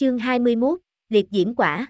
Chương 21, liệt diễm quả.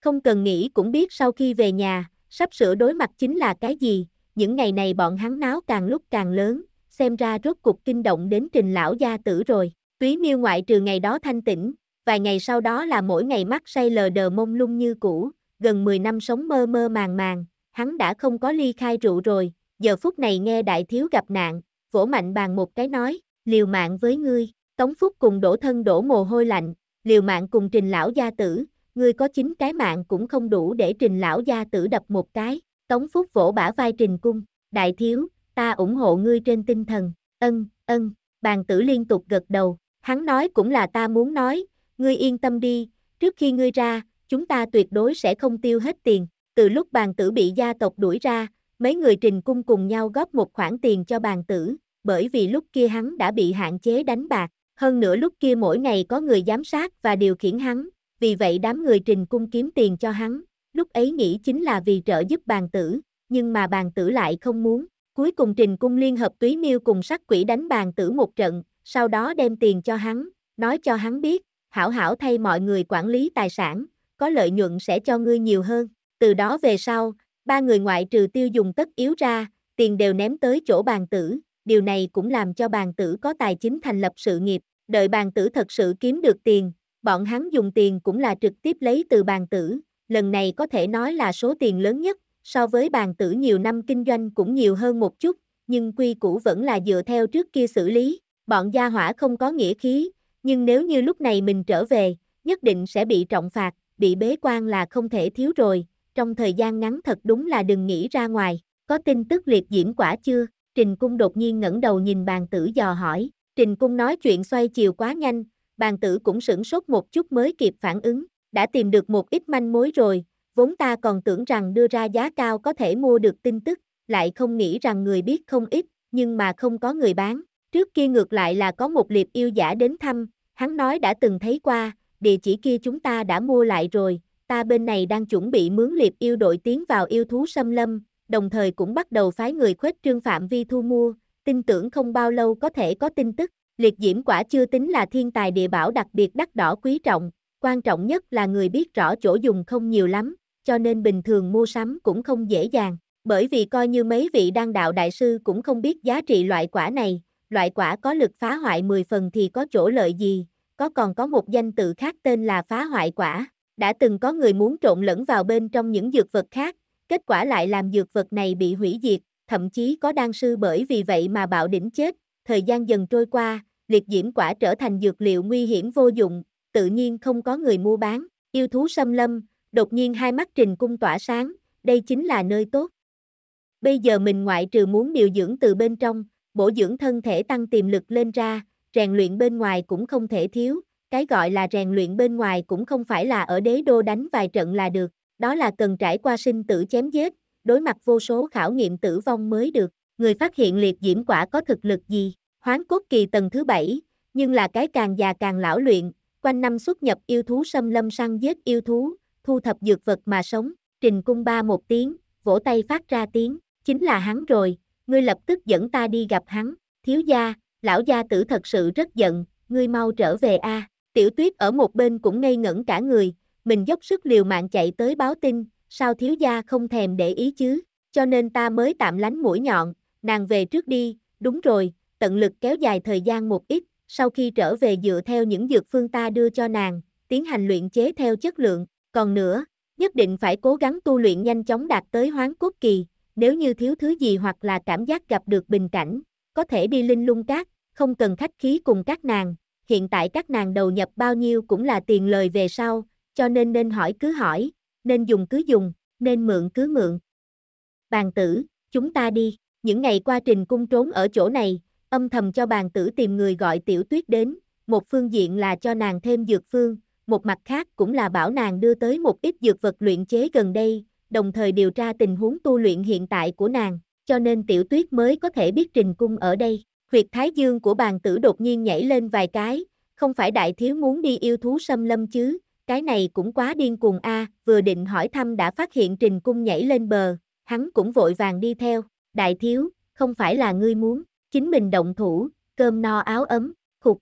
Không cần nghĩ cũng biết sau khi về nhà, sắp sửa đối mặt chính là cái gì, những ngày này bọn hắn náo càng lúc càng lớn, xem ra rốt cuộc kinh động đến trình lão gia tử rồi. Túy miêu ngoại trừ ngày đó thanh tĩnh, vài ngày sau đó là mỗi ngày mắt say lờ đờ mông lung như cũ, gần 10 năm sống mơ mơ màng màng, hắn đã không có ly khai rượu rồi, giờ phút này nghe đại thiếu gặp nạn, vỗ mạnh bàn một cái nói, liều mạng với ngươi, Tống Phúc cùng đổ thân đổ mồ hôi lạnh, liều mạng cùng trình lão gia tử, ngươi có chín cái mạng cũng không đủ để trình lão gia tử đập một cái, Tống Phúc vỗ bả vai trình cung, đại thiếu, ta ủng hộ ngươi trên tinh thần, ân, ân, bàn tử liên tục gật đầu, hắn nói cũng là ta muốn nói, ngươi yên tâm đi, trước khi ngươi ra, chúng ta tuyệt đối sẽ không tiêu hết tiền, từ lúc bàn tử bị gia tộc đuổi ra, mấy người trình cung cùng nhau góp một khoản tiền cho bàn tử, bởi vì lúc kia hắn đã bị hạn chế đánh bạc, hơn nữa lúc kia mỗi ngày có người giám sát và điều khiển hắn, vì vậy đám người trình cung kiếm tiền cho hắn, lúc ấy nghĩ chính là vì trợ giúp bàn tử, nhưng mà bàn tử lại không muốn. Cuối cùng trình cung liên hợp túy miêu cùng sắc quỷ đánh bàn tử một trận, sau đó đem tiền cho hắn, nói cho hắn biết, hảo hảo thay mọi người quản lý tài sản, có lợi nhuận sẽ cho ngươi nhiều hơn. Từ đó về sau, ba người ngoại trừ tiêu dùng tất yếu ra, tiền đều ném tới chỗ bàn tử, điều này cũng làm cho bàn tử có tài chính thành lập sự nghiệp, đợi bàn tử thật sự kiếm được tiền, bọn hắn dùng tiền cũng là trực tiếp lấy từ bàn tử, lần này có thể nói là số tiền lớn nhất, so với bàn tử nhiều năm kinh doanh cũng nhiều hơn một chút, nhưng quy củ vẫn là dựa theo trước kia xử lý, bọn gia hỏa không có nghĩa khí, nhưng nếu như lúc này mình trở về, nhất định sẽ bị trọng phạt, bị bế quan là không thể thiếu rồi, trong thời gian ngắn thật đúng là đừng nghĩ ra ngoài, có tin tức liệt diễm quả chưa? Trình Cung đột nhiên ngẩng đầu nhìn bàn tử dò hỏi, Trình Cung nói chuyện xoay chiều quá nhanh, bàn tử cũng sửng sốt một chút mới kịp phản ứng, đã tìm được một ít manh mối rồi, vốn ta còn tưởng rằng đưa ra giá cao có thể mua được tin tức, lại không nghĩ rằng người biết không ít, nhưng mà không có người bán. Trước kia ngược lại là có một liệp yêu giả đến thăm, hắn nói đã từng thấy qua, địa chỉ kia chúng ta đã mua lại rồi, ta bên này đang chuẩn bị mướn liệp yêu đội tiến vào yêu thú xâm lâm, đồng thời cũng bắt đầu phái người khuếch trương phạm vi thu mua, tin tưởng không bao lâu có thể có tin tức. Liệt diễm quả chưa tính là thiên tài địa bảo đặc biệt đắt đỏ quý trọng, quan trọng nhất là người biết rõ chỗ dùng không nhiều lắm, cho nên bình thường mua sắm cũng không dễ dàng. Bởi vì coi như mấy vị đăng đạo đại sư cũng không biết giá trị loại quả này, loại quả có lực phá hoại 10 phần thì có chỗ lợi gì, có còn có một danh tự khác tên là phá hoại quả. Đã từng có người muốn trộn lẫn vào bên trong những dược vật khác, kết quả lại làm dược vật này bị hủy diệt, thậm chí có đan sư bởi vì vậy mà bạo đỉnh chết, thời gian dần trôi qua, liệt diễm quả trở thành dược liệu nguy hiểm vô dụng, tự nhiên không có người mua bán, yêu thú xâm lâm, đột nhiên hai mắt trình cung tỏa sáng, đây chính là nơi tốt. Bây giờ mình ngoại trừ muốn điều dưỡng từ bên trong, bổ dưỡng thân thể tăng tiềm lực lên ra, rèn luyện bên ngoài cũng không thể thiếu, cái gọi là rèn luyện bên ngoài cũng không phải là ở đế đô đánh vài trận là được, đó là cần trải qua sinh tử chém giết, đối mặt vô số khảo nghiệm tử vong mới được. Người phát hiện liệt diễm quả có thực lực gì? Hoán cốt kỳ tầng thứ bảy, nhưng là cái càng già càng lão luyện, quanh năm xuất nhập yêu thú xâm lâm săn giết yêu thú, thu thập dược vật mà sống, trình cung ba một tiếng, vỗ tay phát ra tiếng, chính là hắn rồi, ngươi lập tức dẫn ta đi gặp hắn, thiếu gia, lão gia tử thật sự rất giận, ngươi mau trở về a. À. Tiểu tuyết ở một bên cũng ngây ngẩn cả người, mình dốc sức liều mạng chạy tới báo tin, sao thiếu gia không thèm để ý chứ, cho nên ta mới tạm lánh mũi nhọn, nàng về trước đi, đúng rồi, tận lực kéo dài thời gian một ít, sau khi trở về dựa theo những dược phương ta đưa cho nàng, tiến hành luyện chế theo chất lượng, còn nữa, nhất định phải cố gắng tu luyện nhanh chóng đạt tới hoán cốt kỳ, nếu như thiếu thứ gì hoặc là cảm giác gặp được bình cảnh, có thể đi linh lung cát, không cần khách khí cùng các nàng, hiện tại các nàng đầu nhập bao nhiêu cũng là tiền lời về sau, cho nên nên hỏi cứ hỏi, nên dùng cứ dùng, nên mượn cứ mượn. Bàn tử, chúng ta đi, những ngày qua trình cung trốn ở chỗ này, âm thầm cho bàn tử tìm người gọi tiểu tuyết đến, một phương diện là cho nàng thêm dược phương, một mặt khác cũng là bảo nàng đưa tới một ít dược vật luyện chế gần đây, đồng thời điều tra tình huống tu luyện hiện tại của nàng, cho nên tiểu tuyết mới có thể biết trình cung ở đây. Huyệt thái dương của bàn tử đột nhiên nhảy lên vài cái, không phải đại thiếu muốn đi yêu thú xâm lâm chứ, cái này cũng quá điên cuồng a, vừa định hỏi thăm đã phát hiện Trình Cung nhảy lên bờ, hắn cũng vội vàng đi theo, đại thiếu, không phải là ngươi muốn, chính mình động thủ, cơm no áo ấm, khục.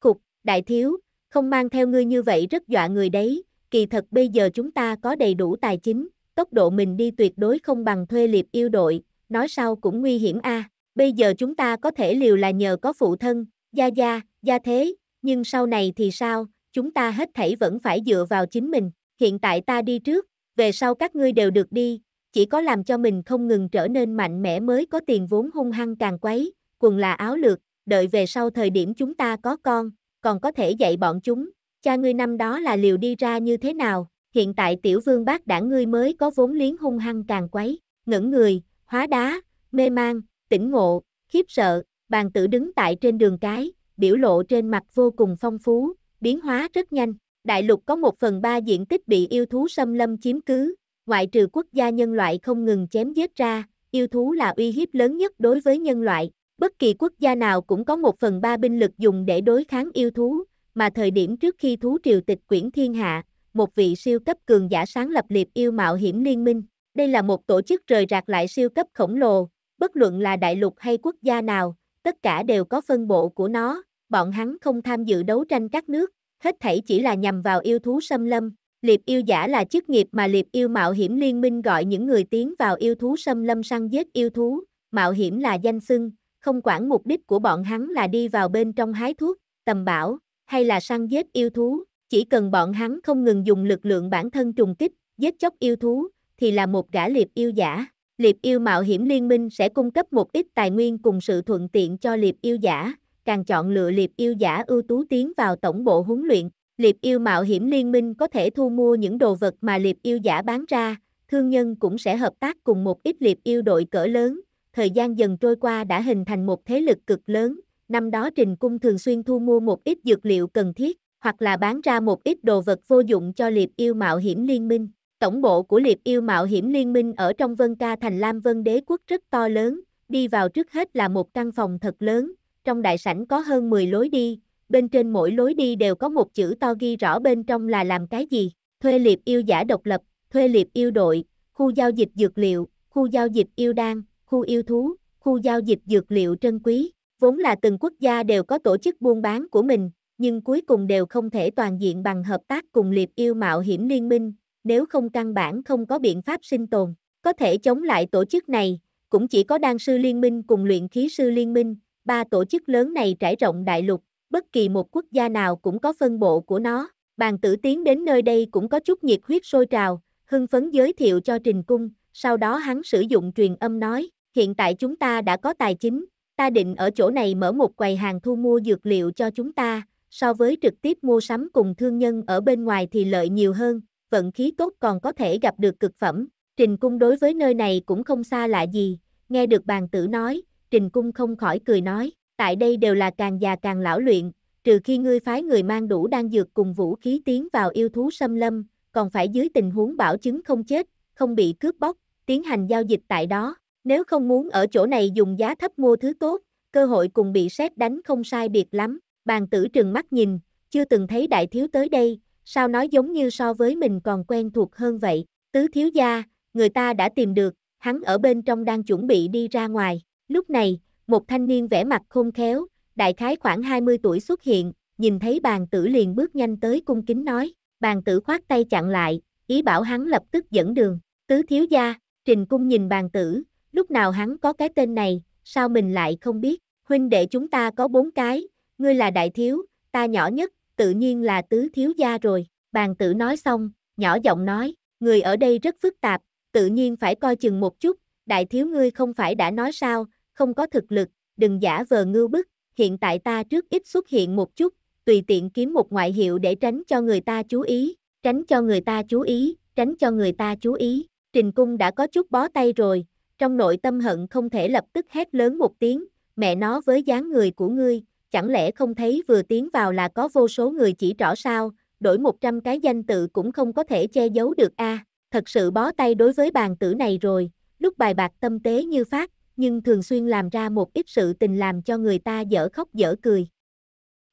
Khục, đại thiếu, không mang theo ngươi như vậy rất dọa người đấy, kỳ thật bây giờ chúng ta có đầy đủ tài chính, tốc độ mình đi tuyệt đối không bằng thuê liệp yêu đội, nói sau cũng nguy hiểm a. bây giờ chúng ta có thể liều là nhờ có phụ thân, gia gia, gia thế, nhưng sau này thì sao, chúng ta hết thảy vẫn phải dựa vào chính mình, hiện tại ta đi trước, về sau các ngươi đều được đi, chỉ có làm cho mình không ngừng trở nên mạnh mẽ mới có tiền vốn hung hăng càng quấy, quần là áo lược, đợi về sau thời điểm chúng ta có con, còn có thể dạy bọn chúng, cha ngươi năm đó là liều đi ra như thế nào, hiện tại tiểu vương bác đảng ngươi mới có vốn liếng hung hăng càng quấy, ngẩn người, hóa đá, mê mang, tỉnh ngộ, khiếp sợ, bàn tử đứng tại trên đường cái, biểu lộ trên mặt vô cùng phong phú, biến hóa rất nhanh. Đại lục có một phần ba diện tích bị yêu thú xâm lâm chiếm cứ, ngoại trừ quốc gia nhân loại không ngừng chém giết ra, yêu thú là uy hiếp lớn nhất đối với nhân loại. Bất kỳ quốc gia nào cũng có một phần ba binh lực dùng để đối kháng yêu thú, mà thời điểm trước khi thú triều tịch quyển thiên hạ, một vị siêu cấp cường giả sáng lập liệp yêu mạo hiểm liên minh. Đây là một tổ chức rời rạc lại siêu cấp khổng lồ, bất luận là đại lục hay quốc gia nào, tất cả đều có phân bộ của nó, bọn hắn không tham dự đấu tranh các nước, hết thảy chỉ là nhằm vào yêu thú xâm lâm. Liệp yêu giả là chức nghiệp mà liệp yêu mạo hiểm liên minh gọi những người tiến vào yêu thú xâm lâm săn giết yêu thú, mạo hiểm là danh xưng, không quản mục đích của bọn hắn là đi vào bên trong hái thuốc, tầm bảo, hay là săn giết yêu thú, chỉ cần bọn hắn không ngừng dùng lực lượng bản thân trùng kích, giết chóc yêu thú, thì là một gã liệp yêu giả. Liệp yêu mạo hiểm liên minh sẽ cung cấp một ít tài nguyên cùng sự thuận tiện cho liệp yêu giả, càng chọn lựa liệp yêu giả ưu tú tiến vào tổng bộ huấn luyện. Liệp yêu mạo hiểm liên minh có thể thu mua những đồ vật mà liệp yêu giả bán ra, thương nhân cũng sẽ hợp tác cùng một ít liệp yêu đội cỡ lớn. Thời gian dần trôi qua đã hình thành một thế lực cực lớn, năm đó Trình Cung thường xuyên thu mua một ít dược liệu cần thiết, hoặc là bán ra một ít đồ vật vô dụng cho liệp yêu mạo hiểm liên minh. Tổng bộ của liệp yêu mạo hiểm liên minh ở trong Vân Ca thành Lam Vân Đế quốc rất to lớn, đi vào trước hết là một căn phòng thật lớn, trong đại sảnh có hơn 10 lối đi, bên trên mỗi lối đi đều có một chữ to ghi rõ bên trong là làm cái gì, thuê liệp yêu giả độc lập, thuê liệp yêu đội, khu giao dịch dược liệu, khu giao dịch yêu đan, khu yêu thú, khu giao dịch dược liệu trân quý, vốn là từng quốc gia đều có tổ chức buôn bán của mình, nhưng cuối cùng đều không thể toàn diện bằng hợp tác cùng liệp yêu mạo hiểm liên minh, nếu không căn bản không có biện pháp sinh tồn, có thể chống lại tổ chức này, cũng chỉ có đan sư liên minh cùng luyện khí sư liên minh, ba tổ chức lớn này trải rộng đại lục, bất kỳ một quốc gia nào cũng có phân bộ của nó. Bàn tử tiến đến nơi đây cũng có chút nhiệt huyết sôi trào, hưng phấn giới thiệu cho Trình Cung, sau đó hắn sử dụng truyền âm nói, hiện tại chúng ta đã có tài chính, ta định ở chỗ này mở một quầy hàng thu mua dược liệu cho chúng ta, so với trực tiếp mua sắm cùng thương nhân ở bên ngoài thì lợi nhiều hơn, vận khí tốt còn có thể gặp được cực phẩm. Trình Cung đối với nơi này cũng không xa lạ gì, nghe được bàn tử nói, Trình Cung không khỏi cười nói, tại đây đều là càng già càng lão luyện, trừ khi ngươi phái người mang đủ đan dược cùng vũ khí tiến vào yêu thú xâm lâm, còn phải dưới tình huống bảo chứng không chết, không bị cướp bóc, tiến hành giao dịch tại đó. Nếu không muốn ở chỗ này dùng giá thấp mua thứ tốt, cơ hội cùng bị xét đánh không sai biệt lắm. Bàn tử trừng mắt nhìn, chưa từng thấy đại thiếu tới đây, sao nói giống như so với mình còn quen thuộc hơn vậy. Tứ thiếu gia, người ta đã tìm được, hắn ở bên trong đang chuẩn bị đi ra ngoài. Lúc này, một thanh niên vẻ mặt khôn khéo, đại khái khoảng 20 tuổi xuất hiện, nhìn thấy bàn tử liền bước nhanh tới cung kính nói, bàn tử khoát tay chặn lại, ý bảo hắn lập tức dẫn đường, tứ thiếu gia, trình cung nhìn bàn tử, lúc nào hắn có cái tên này, sao mình lại không biết, huynh đệ chúng ta có bốn cái, ngươi là đại thiếu, ta nhỏ nhất, tự nhiên là tứ thiếu gia rồi, bàn tử nói xong, nhỏ giọng nói, người ở đây rất phức tạp, tự nhiên phải coi chừng một chút, đại thiếu ngươi không phải đã nói sao, không có thực lực, đừng giả vờ ngưu bức, hiện tại ta trước ít xuất hiện một chút, tùy tiện kiếm một ngoại hiệu để tránh cho người ta chú ý, tránh cho người ta chú ý, tránh cho người ta chú ý. Trình cung đã có chút bó tay rồi, trong nội tâm hận không thể lập tức hét lớn một tiếng, mẹ nó với dáng người của ngươi, chẳng lẽ không thấy vừa tiến vào là có vô số người chỉ rõ sao, đổi 100 cái danh tự cũng không có thể che giấu được a. À, thật sự bó tay đối với bàn tử này rồi, lúc bài bạc tâm tế như phát, nhưng thường xuyên làm ra một ít sự tình làm cho người ta dở khóc dở cười.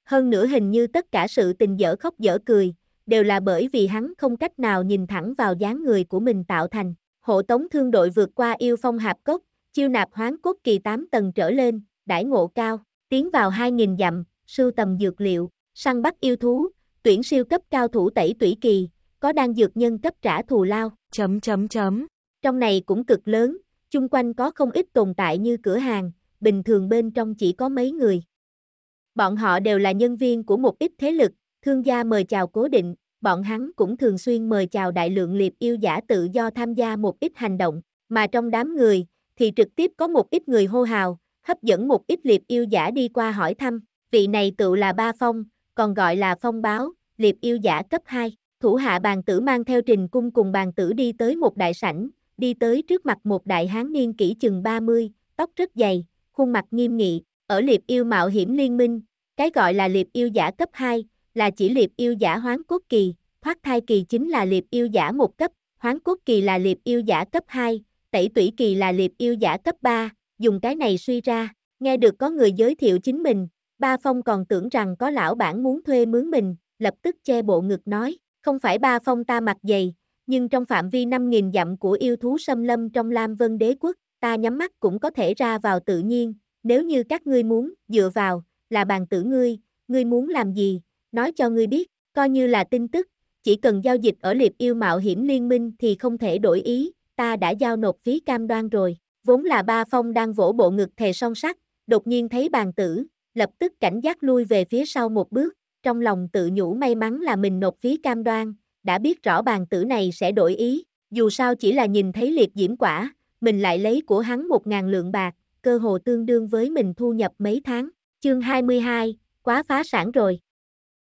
Hơn nữa hình như tất cả sự tình dở khóc dở cười, đều là bởi vì hắn không cách nào nhìn thẳng vào dáng người của mình tạo thành. Hộ tống thương đội vượt qua yêu phong hạp cốc, chiêu nạp hoán cốt kỳ 8 tầng trở lên, đãi ngộ cao, tiến vào 2.000 dặm, sưu tầm dược liệu, săn bắt yêu thú, tuyển siêu cấp cao thủ tẩy tủy kỳ, có đang dược nhân cấp trả thù lao, chấm chấm chấm. Trong này cũng cực lớn, chung quanh có không ít tồn tại như cửa hàng, bình thường bên trong chỉ có mấy người. Bọn họ đều là nhân viên của một ít thế lực, thương gia mời chào cố định, bọn hắn cũng thường xuyên mời chào đại lượng liệp yêu giả tự do tham gia một ít hành động, mà trong đám người, thì trực tiếp có một ít người hô hào, hấp dẫn một ít liệp yêu giả đi qua hỏi thăm, vị này tự là Ba Phong, còn gọi là Phong Báo, liệp yêu giả cấp 2, thủ hạ bàn tử mang theo trình cung cùng bàn tử đi tới một đại sảnh, đi tới trước mặt một đại hán niên kỷ chừng 30, tóc rất dày, khuôn mặt nghiêm nghị, ở liệp yêu mạo hiểm liên minh, cái gọi là liệp yêu giả cấp 2, là chỉ liệp yêu giả hoán quốc kỳ, thoát thai kỳ chính là liệp yêu giả một cấp, hoán quốc kỳ là liệp yêu giả cấp 2, tẩy tủy kỳ là liệp yêu giả cấp 3, dùng cái này suy ra, nghe được có người giới thiệu chính mình, ba phong còn tưởng rằng có lão bản muốn thuê mướn mình, lập tức che bộ ngực nói, không phải ba phong ta mặt dày, nhưng trong phạm vi 5.000 dặm của yêu thú xâm lâm trong Lam Vân Đế Quốc, ta nhắm mắt cũng có thể ra vào tự nhiên, nếu như các ngươi muốn, dựa vào, là bàn tử ngươi, ngươi muốn làm gì, nói cho ngươi biết, coi như là tin tức, chỉ cần giao dịch ở liệp yêu mạo hiểm liên minh thì không thể đổi ý, ta đã giao nộp phí cam đoan rồi, vốn là ba phong đang vỗ bộ ngực thề song sắt, đột nhiên thấy bàn tử, lập tức cảnh giác lui về phía sau một bước, trong lòng tự nhủ may mắn là mình nộp phí cam đoan, đã biết rõ bàn tử này sẽ đổi ý, dù sao chỉ là nhìn thấy liệt diễm quả, mình lại lấy của hắn một ngàn lượng bạc, cơ hồ tương đương với mình thu nhập mấy tháng. Chương 22, quá phá sản rồi.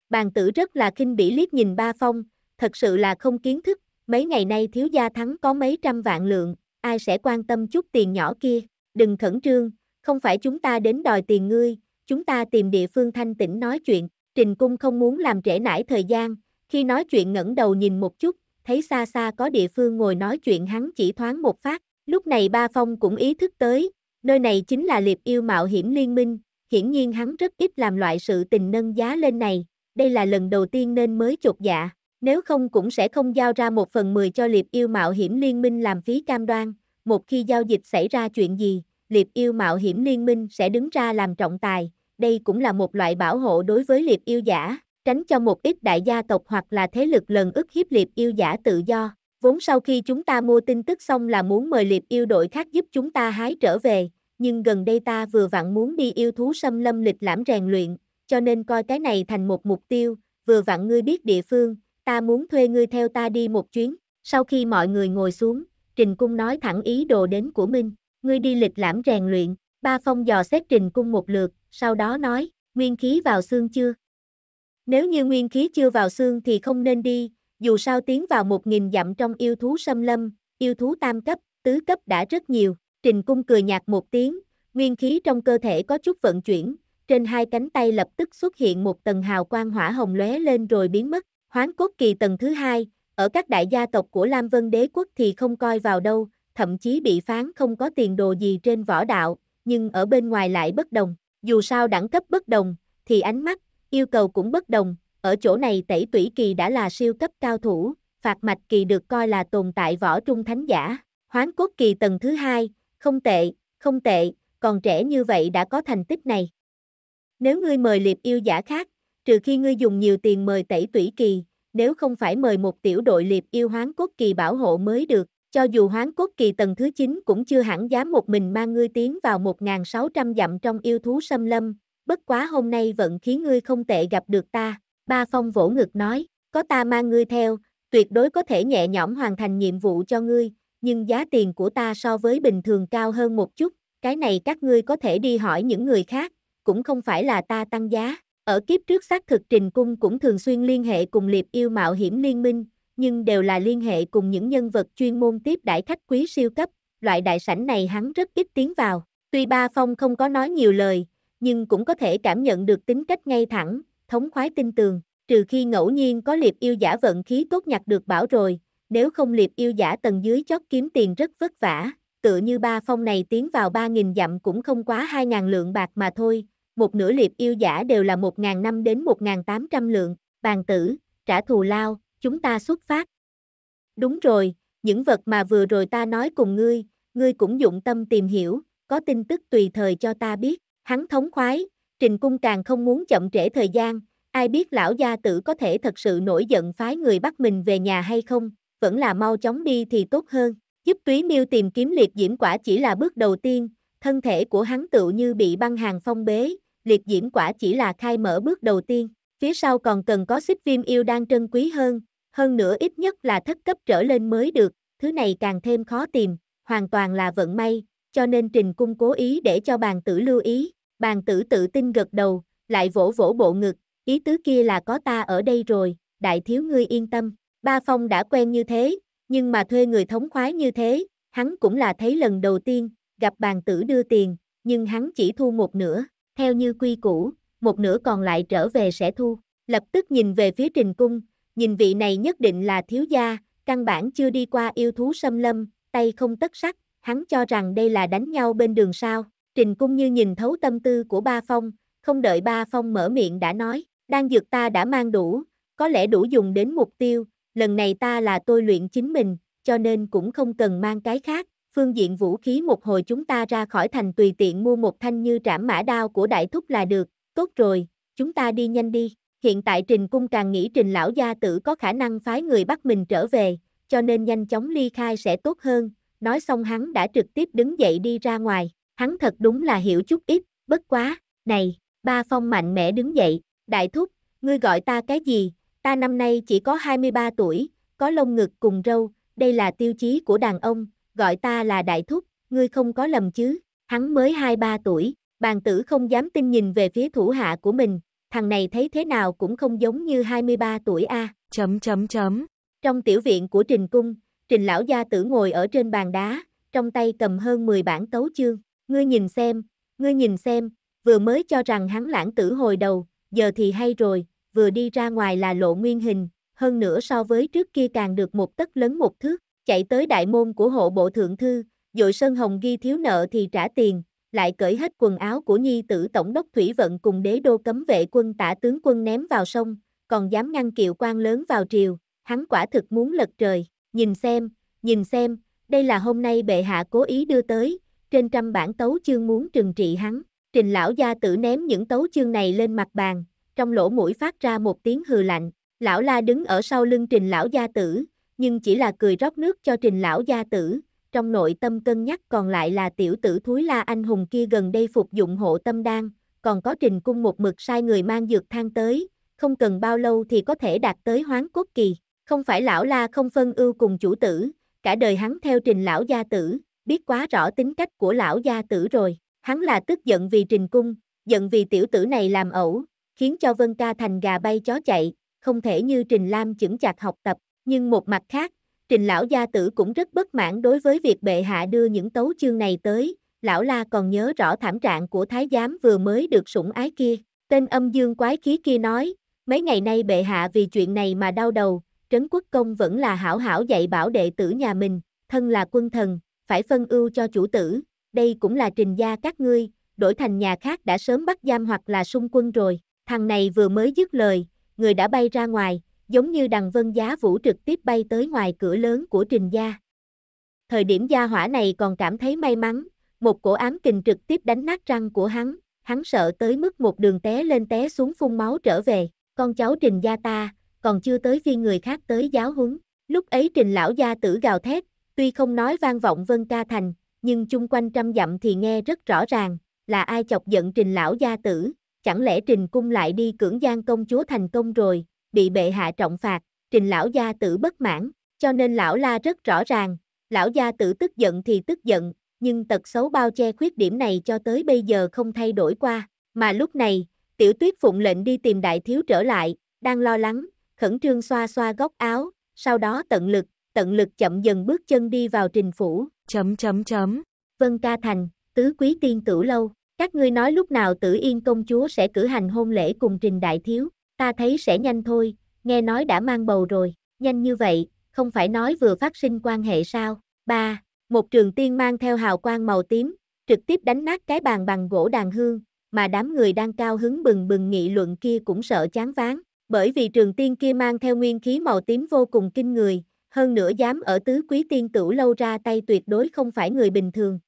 Bàn tử rất là kinh bỉ liếc nhìn ba phong, thật sự là không kiến thức, mấy ngày nay thiếu gia thắng có mấy trăm vạn lượng, ai sẽ quan tâm chút tiền nhỏ kia, đừng khẩn trương, không phải chúng ta đến đòi tiền ngươi, chúng ta tìm địa phương thanh tĩnh nói chuyện, Trình Cung không muốn làm trễ nải thời gian, khi nói chuyện ngẩng đầu nhìn một chút, thấy xa xa có địa phương ngồi nói chuyện hắn chỉ thoáng một phát, lúc này Ba Phong cũng ý thức tới, nơi này chính là liệp yêu mạo hiểm liên minh, hiển nhiên hắn rất ít làm loại sự tình nâng giá lên này, đây là lần đầu tiên nên mới chột dạ, nếu không cũng sẽ không giao ra một phần mười cho liệp yêu mạo hiểm liên minh làm phí cam đoan, một khi giao dịch xảy ra chuyện gì, liệp yêu mạo hiểm liên minh sẽ đứng ra làm trọng tài, đây cũng là một loại bảo hộ đối với liệp yêu giả tránh cho một ít đại gia tộc hoặc là thế lực lần ức hiếp liệp yêu giả tự do. Vốn sau khi chúng ta mua tin tức xong là muốn mời liệp yêu đội khác giúp chúng ta hái trở về, nhưng gần đây ta vừa vặn muốn đi yêu thú xâm lâm lịch lãm rèn luyện, cho nên coi cái này thành một mục tiêu, vừa vặn ngươi biết địa phương, ta muốn thuê ngươi theo ta đi một chuyến. Sau khi mọi người ngồi xuống, Trình Cung nói thẳng ý đồ đến của Minh, ngươi đi lịch lãm rèn luyện, ba phong dò xét Trình Cung một lượt, sau đó nói, nguyên khí vào xương chưa, nếu như nguyên khí chưa vào xương thì không nên đi, dù sao tiến vào một nghìn dặm trong yêu thú xâm lâm, yêu thú tam cấp, tứ cấp đã rất nhiều. Trình cung cười nhạt một tiếng, nguyên khí trong cơ thể có chút vận chuyển, trên hai cánh tay lập tức xuất hiện một tầng hào quang hỏa hồng lóe lên rồi biến mất. Hoán cốt kỳ tầng thứ hai, ở các đại gia tộc của Lam Vân Đế Quốc thì không coi vào đâu, thậm chí bị phán không có tiền đồ gì trên võ đạo, nhưng ở bên ngoài lại bất đồng. Dù sao đẳng cấp bất đồng, thì ánh mắt, Yêu cầu cũng bất đồng, ở chỗ này tẩy tủy kỳ đã là siêu cấp cao thủ, phạt mạch kỳ được coi là tồn tại võ trung thánh giả. Hoán cốt kỳ tầng thứ hai, không tệ, không tệ, còn trẻ như vậy đã có thành tích này. Nếu ngươi mời liệp yêu giả khác, trừ khi ngươi dùng nhiều tiền mời tẩy tủy kỳ, nếu không phải mời một tiểu đội liệp yêu hoán cốt kỳ bảo hộ mới được, cho dù hoán cốt kỳ tầng thứ 9 cũng chưa hẳn dám một mình mang ngươi tiến vào 1.600 dặm trong yêu thú xâm lâm, bất quá hôm nay vận khí ngươi không tệ gặp được ta, ba phong vỗ ngực nói, có ta mang ngươi theo, tuyệt đối có thể nhẹ nhõm hoàn thành nhiệm vụ cho ngươi, nhưng giá tiền của ta so với bình thường cao hơn một chút, cái này các ngươi có thể đi hỏi những người khác, cũng không phải là ta tăng giá. Ở kiếp trước xác thực Trình Cung cũng thường xuyên liên hệ cùng liệp yêu mạo hiểm liên minh, nhưng đều là liên hệ cùng những nhân vật chuyên môn tiếp đãi khách quý siêu cấp, loại đại sảnh này hắn rất ít tiến vào. Tuy Ba Phong không có nói nhiều lời, nhưng cũng có thể cảm nhận được tính cách ngay thẳng, thống khoái tin tường, trừ khi ngẫu nhiên có liệp yêu giả vận khí tốt nhặt được bảo rồi, nếu không liệp yêu giả tầng dưới chót kiếm tiền rất vất vả, tựa như ba phong này tiến vào 3.000 dặm cũng không quá 2.000 lượng bạc mà thôi, một nửa liệp yêu giả đều là 1.000 năm đến 1.800 lượng, bàn tử, trả thù lao, chúng ta xuất phát. Đúng rồi, những vật mà vừa rồi ta nói cùng ngươi, ngươi cũng dụng tâm tìm hiểu, có tin tức tùy thời cho ta biết. Hắn thống khoái, Trình Cung càng không muốn chậm trễ thời gian, ai biết lão gia tử có thể thật sự nổi giận phái người bắt mình về nhà hay không, vẫn là mau chóng đi thì tốt hơn. Giúp túy miêu tìm kiếm liệt diễm quả chỉ là bước đầu tiên, thân thể của hắn tựu như bị băng hàng phong bế, liệt diễm quả chỉ là khai mở bước đầu tiên, phía sau còn cần có xích viêm yêu đang trân quý hơn, hơn nữa ít nhất là thất cấp trở lên mới được, thứ này càng thêm khó tìm, hoàn toàn là vận may, cho nên trình cung cố ý để cho bàn tử lưu ý, Bàn tử tự tin gật đầu, lại vỗ vỗ bộ ngực, ý tứ kia là có ta ở đây rồi, đại thiếu ngươi yên tâm. Ba Phong đã quen như thế, nhưng mà thuê người thống khoái như thế, hắn cũng là thấy lần đầu tiên, gặp bàn tử đưa tiền, nhưng hắn chỉ thu một nửa, theo như quy củ, một nửa còn lại trở về sẽ thu. Lập tức nhìn về phía trình cung, nhìn vị này nhất định là thiếu gia, căn bản chưa đi qua yêu thú xâm lâm, tay không tất sắc, hắn cho rằng đây là đánh nhau bên đường sao. Trình Cung Như nhìn thấu tâm tư của ba Phong, không đợi ba Phong mở miệng đã nói, đang dược ta đã mang đủ, có lẽ đủ dùng đến mục tiêu, lần này ta là tôi luyện chính mình, cho nên cũng không cần mang cái khác. Phương diện vũ khí một hồi chúng ta ra khỏi thành tùy tiện mua một thanh như trảm mã đao của đại thúc là được, tốt rồi, chúng ta đi nhanh đi. Hiện tại Trình Cung càng nghĩ Trình Lão Gia Tử có khả năng phái người bắt mình trở về, cho nên nhanh chóng ly khai sẽ tốt hơn. Nói xong hắn đã trực tiếp đứng dậy đi ra ngoài, hắn thật đúng là hiểu chút ít, bất quá, này, ba phong mạnh mẽ đứng dậy, đại thúc, ngươi gọi ta cái gì, ta năm nay chỉ có 23 tuổi, có lông ngực cùng râu, đây là tiêu chí của đàn ông, gọi ta là đại thúc, ngươi không có lầm chứ, hắn mới 23 tuổi, bàn tử không dám tin nhìn về phía thủ hạ của mình, thằng này thấy thế nào cũng không giống như 23 tuổi a. chấm chấm chấm. Trong tiểu viện của Trình Cung, Trình lão gia tử ngồi ở trên bàn đá, trong tay cầm hơn 10 bản tấu chương, Ngươi nhìn xem, ngươi nhìn xem, vừa mới cho rằng hắn lãng tử hồi đầu, giờ thì hay rồi, vừa đi ra ngoài là lộ nguyên hình, hơn nữa so với trước kia càng được một tấc lớn một thước, chạy tới đại môn của hộ bộ thượng thư, dội Sơn Hồng ghi thiếu nợ thì trả tiền, lại cởi hết quần áo của nhi tử tổng đốc Thủy Vận cùng đế đô cấm vệ quân tả tướng quân ném vào sông, còn dám ngăn kiệu quan lớn vào triều, hắn quả thực muốn lật trời, nhìn xem, nhìn xem, đây là hôm nay bệ hạ cố ý đưa tới, trên trăm bản tấu chương muốn trừng trị hắn. Trình lão gia tử ném những tấu chương này lên mặt bàn, trong lỗ mũi phát ra một tiếng hừ lạnh. Lão la đứng ở sau lưng trình lão gia tử, nhưng chỉ là cười rót nước cho trình lão gia tử. Trong nội tâm cân nhắc còn lại là tiểu tử thúi la anh hùng kia gần đây phục dụng hộ tâm đan, còn có trình cung một mực sai người mang dược thang tới, không cần bao lâu thì có thể đạt tới hoán cốt kỳ. Không phải lão la không phân ưu cùng chủ tử, cả đời hắn theo trình lão gia tử, biết quá rõ tính cách của lão gia tử rồi. Hắn là tức giận vì trình cung, giận vì tiểu tử này làm ẩu, khiến cho Vân Ca thành gà bay chó chạy, không thể như Trình Lam chững chặt học tập. Nhưng một mặt khác, Trình lão gia tử cũng rất bất mãn đối với việc bệ hạ đưa những tấu chương này tới, lão la còn nhớ rõ thảm trạng của thái giám vừa mới được sủng ái kia. Tên âm dương quái khí kia nói, mấy ngày nay bệ hạ vì chuyện này mà đau đầu, trấn quốc công vẫn là hảo hảo dạy bảo đệ tử nhà mình, thân là quân thần, phải phân ưu cho chủ tử, đây cũng là trình gia các ngươi, đổi thành nhà khác đã sớm bắt giam hoặc là xung quân rồi. Thằng này vừa mới dứt lời, người đã bay ra ngoài, giống như đằng vân giá vũ trực tiếp bay tới ngoài cửa lớn của trình gia. Thời điểm gia hỏa này còn cảm thấy may mắn, một cổ ám kình trực tiếp đánh nát răng của hắn, hắn sợ tới mức một đường té lên té xuống phun máu trở về, con cháu trình gia ta, còn chưa tới phi người khác tới giáo huấn. Lúc ấy trình lão gia tử gào thét, Tuy không nói vang vọng Vân Ca Thành, nhưng chung quanh trăm dặm thì nghe rất rõ ràng, là ai chọc giận Trình lão gia tử, chẳng lẽ Trình cung lại đi cưỡng gian công chúa thành công rồi, bị bệ hạ trọng phạt, Trình lão gia tử bất mãn, cho nên lão la rất rõ ràng, lão gia tử tức giận thì tức giận, nhưng tật xấu bao che khuyết điểm này cho tới bây giờ không thay đổi qua, mà lúc này, tiểu tuyết phụng lệnh đi tìm đại thiếu trở lại, đang lo lắng, khẩn trương xoa xoa góc áo, sau đó tận lực, tận lực chậm dần bước chân đi vào trình phủ, chấm chấm chấm. Vân ca thành, tứ quý tiên tử lâu, các ngươi nói lúc nào tử yên công chúa sẽ cử hành hôn lễ cùng trình đại thiếu, ta thấy sẽ nhanh thôi, nghe nói đã mang bầu rồi, nhanh như vậy, không phải nói vừa phát sinh quan hệ sao. ba Một trường tiên mang theo hào quang màu tím, trực tiếp đánh nát cái bàn bằng gỗ đàn hương, mà đám người đang cao hứng bừng bừng nghị luận kia cũng sợ chán ván, bởi vì trường tiên kia mang theo nguyên khí màu tím vô cùng kinh người, hơn nữa dám ở tứ quý tiên tửu lâu ra tay tuyệt đối không phải người bình thường.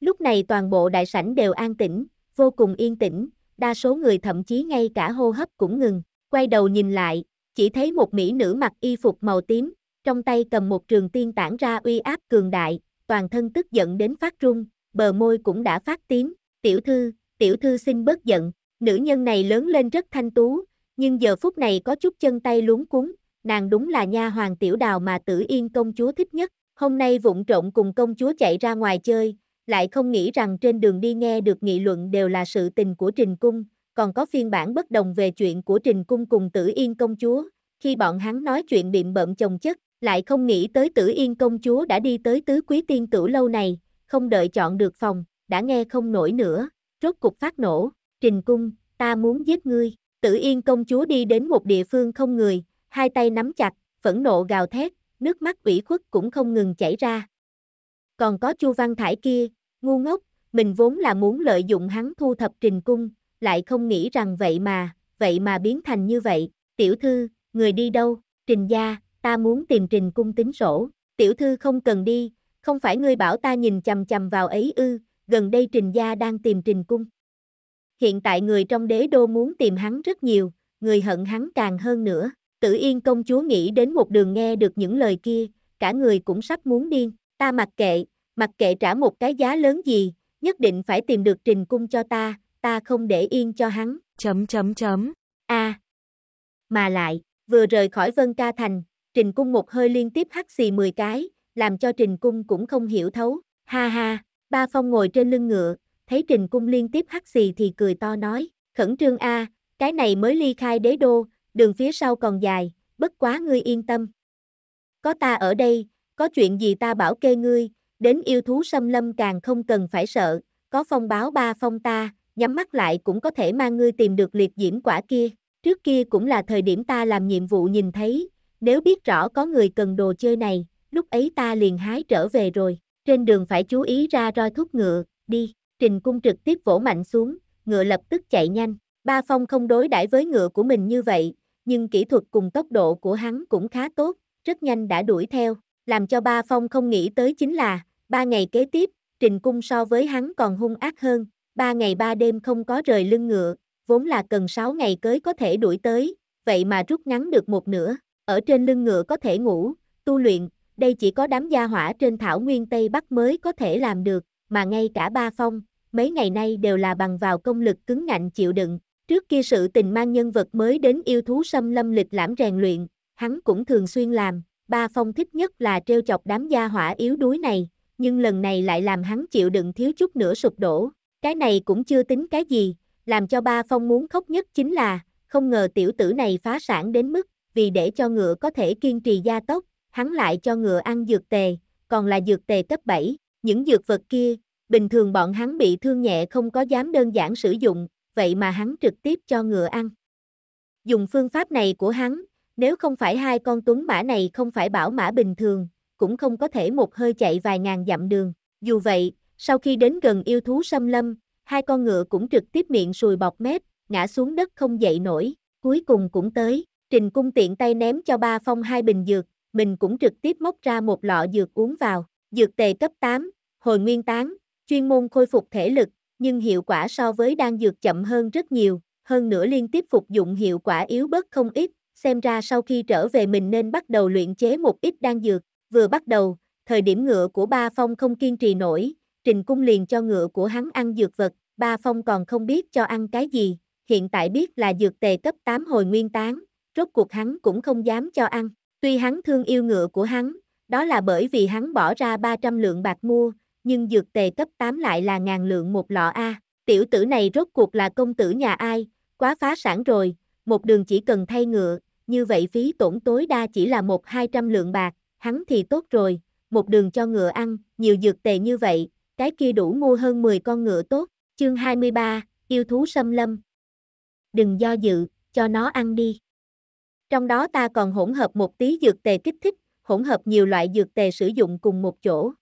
Lúc này toàn bộ đại sảnh đều an tĩnh, vô cùng yên tĩnh, đa số người thậm chí ngay cả hô hấp cũng ngừng, quay đầu nhìn lại, chỉ thấy một mỹ nữ mặc y phục màu tím, trong tay cầm một trường tiên tản ra uy áp cường đại, toàn thân tức giận đến phát run, bờ môi cũng đã phát tím, tiểu thư, tiểu thư xin bớt giận, nữ nhân này lớn lên rất thanh tú, nhưng giờ phút này có chút chân tay luống cuống, nàng đúng là nha hoàng tiểu đào mà tử yên công chúa thích nhất, hôm nay vụng trộn cùng công chúa chạy ra ngoài chơi, lại không nghĩ rằng trên đường đi nghe được nghị luận đều là sự tình của Trình Cung, còn có phiên bản bất đồng về chuyện của Trình Cung cùng Tử Yên công chúa, khi bọn hắn nói chuyện biện bợm chồng chất, lại không nghĩ tới Tử Yên công chúa đã đi tới tứ quý tiên tử lâu này, không đợi chọn được phòng, đã nghe không nổi nữa, rốt cục phát nổ, Trình Cung, ta muốn giết ngươi, Tử Yên công chúa đi đến một địa phương không người, hai tay nắm chặt, phẫn nộ gào thét, nước mắt ủy khuất cũng không ngừng chảy ra. Còn có Chu Văn Thải kia, ngu ngốc, mình vốn là muốn lợi dụng hắn thu thập trình cung, lại không nghĩ rằng vậy mà, vậy mà biến thành như vậy, tiểu thư, người đi đâu, trình gia, ta muốn tìm trình cung tính sổ, tiểu thư không cần đi, không phải ngươi bảo ta nhìn chầm chầm vào ấy ư, gần đây trình gia đang tìm trình cung. Hiện tại người trong đế đô muốn tìm hắn rất nhiều, người hận hắn càng hơn nữa. Tử Yên công chúa nghĩ đến một đường nghe được những lời kia, cả người cũng sắp muốn điên, ta mặc kệ, mặc kệ trả một cái giá lớn gì, nhất định phải tìm được trình cung cho ta, ta không để yên cho hắn. Chấm chấm chấm. A. À. Mà lại, vừa rời khỏi Vân Ca Thành, Trình Cung một hơi liên tiếp hắt xì 10 cái, làm cho Trình Cung cũng không hiểu thấu. Ha ha, ba phong ngồi trên lưng ngựa, thấy Trình Cung liên tiếp hắt xì thì cười to nói, khẩn trương a, cái này mới ly khai đế đô, đường phía sau còn dài, bất quá ngươi yên tâm. Có ta ở đây, có chuyện gì ta bảo kê ngươi, đến yêu thú xâm lâm càng không cần phải sợ, có phong báo ba phong ta, nhắm mắt lại cũng có thể mang ngươi tìm được liệt diễm quả kia. Trước kia cũng là thời điểm ta làm nhiệm vụ nhìn thấy, nếu biết rõ có người cần đồ chơi này, lúc ấy ta liền hái trở về rồi. Trên đường phải chú ý ra roi thúc ngựa, đi, trình cung trực tiếp vỗ mạnh xuống, ngựa lập tức chạy nhanh. Ba Phong không đối đãi với ngựa của mình như vậy, nhưng kỹ thuật cùng tốc độ của hắn cũng khá tốt, rất nhanh đã đuổi theo, làm cho Ba Phong không nghĩ tới chính là, ba ngày kế tiếp, Trình Cung so với hắn còn hung ác hơn, ba ngày ba đêm không có rời lưng ngựa, vốn là cần 6 ngày cưới có thể đuổi tới, vậy mà rút ngắn được một nửa, ở trên lưng ngựa có thể ngủ, tu luyện, đây chỉ có đám gia hỏa trên thảo nguyên Tây Bắc mới có thể làm được, mà ngay cả Ba Phong, mấy ngày nay đều là bằng vào công lực cứng ngạnh chịu đựng, Trước kia sự tình mang nhân vật mới đến yêu thú xâm lâm lịch lãm rèn luyện, hắn cũng thường xuyên làm, ba phong thích nhất là treo chọc đám gia hỏa yếu đuối này, nhưng lần này lại làm hắn chịu đựng thiếu chút nữa sụp đổ. Cái này cũng chưa tính cái gì, làm cho ba phong muốn khóc nhất chính là, không ngờ tiểu tử này phá sản đến mức, vì để cho ngựa có thể kiên trì gia tốc, hắn lại cho ngựa ăn dược tề, còn là dược tề cấp 7, những dược vật kia, bình thường bọn hắn bị thương nhẹ không có dám đơn giản sử dụng, vậy mà hắn trực tiếp cho ngựa ăn. Dùng phương pháp này của hắn, nếu không phải hai con tuấn mã này không phải bảo mã bình thường, cũng không có thể một hơi chạy vài ngàn dặm đường. Dù vậy, sau khi đến gần yêu thú xâm lâm, hai con ngựa cũng trực tiếp miệng sùi bọt mép, ngã xuống đất không dậy nổi, cuối cùng cũng tới. Trình cung tiện tay ném cho ba phong hai bình dược, mình cũng trực tiếp móc ra một lọ dược uống vào. Dược tề cấp 8, hồi nguyên tán, chuyên môn khôi phục thể lực, nhưng hiệu quả so với đan dược chậm hơn rất nhiều, hơn nữa liên tiếp phục dụng hiệu quả yếu bớt không ít, xem ra sau khi trở về mình nên bắt đầu luyện chế một ít đan dược, vừa bắt đầu, thời điểm ngựa của ba phong không kiên trì nổi, trình cung liền cho ngựa của hắn ăn dược vật, ba phong còn không biết cho ăn cái gì, hiện tại biết là dược tề cấp 8 hồi nguyên tán, rốt cuộc hắn cũng không dám cho ăn, tuy hắn thương yêu ngựa của hắn, đó là bởi vì hắn bỏ ra 300 lượng bạc mua, nhưng dược tề cấp 8 lại là ngàn lượng một lọ A. Tiểu tử này rốt cuộc là công tử nhà ai, quá phá sản rồi, một đường chỉ cần thay ngựa, như vậy phí tổn tối đa chỉ là một hai trăm lượng bạc, hắn thì tốt rồi, một đường cho ngựa ăn, nhiều dược tề như vậy, cái kia đủ mua hơn 10 con ngựa tốt, chương 23, yêu thú xâm lâm. Đừng do dự, cho nó ăn đi. Trong đó ta còn hỗn hợp một tí dược tề kích thích, hỗn hợp nhiều loại dược tề sử dụng cùng một chỗ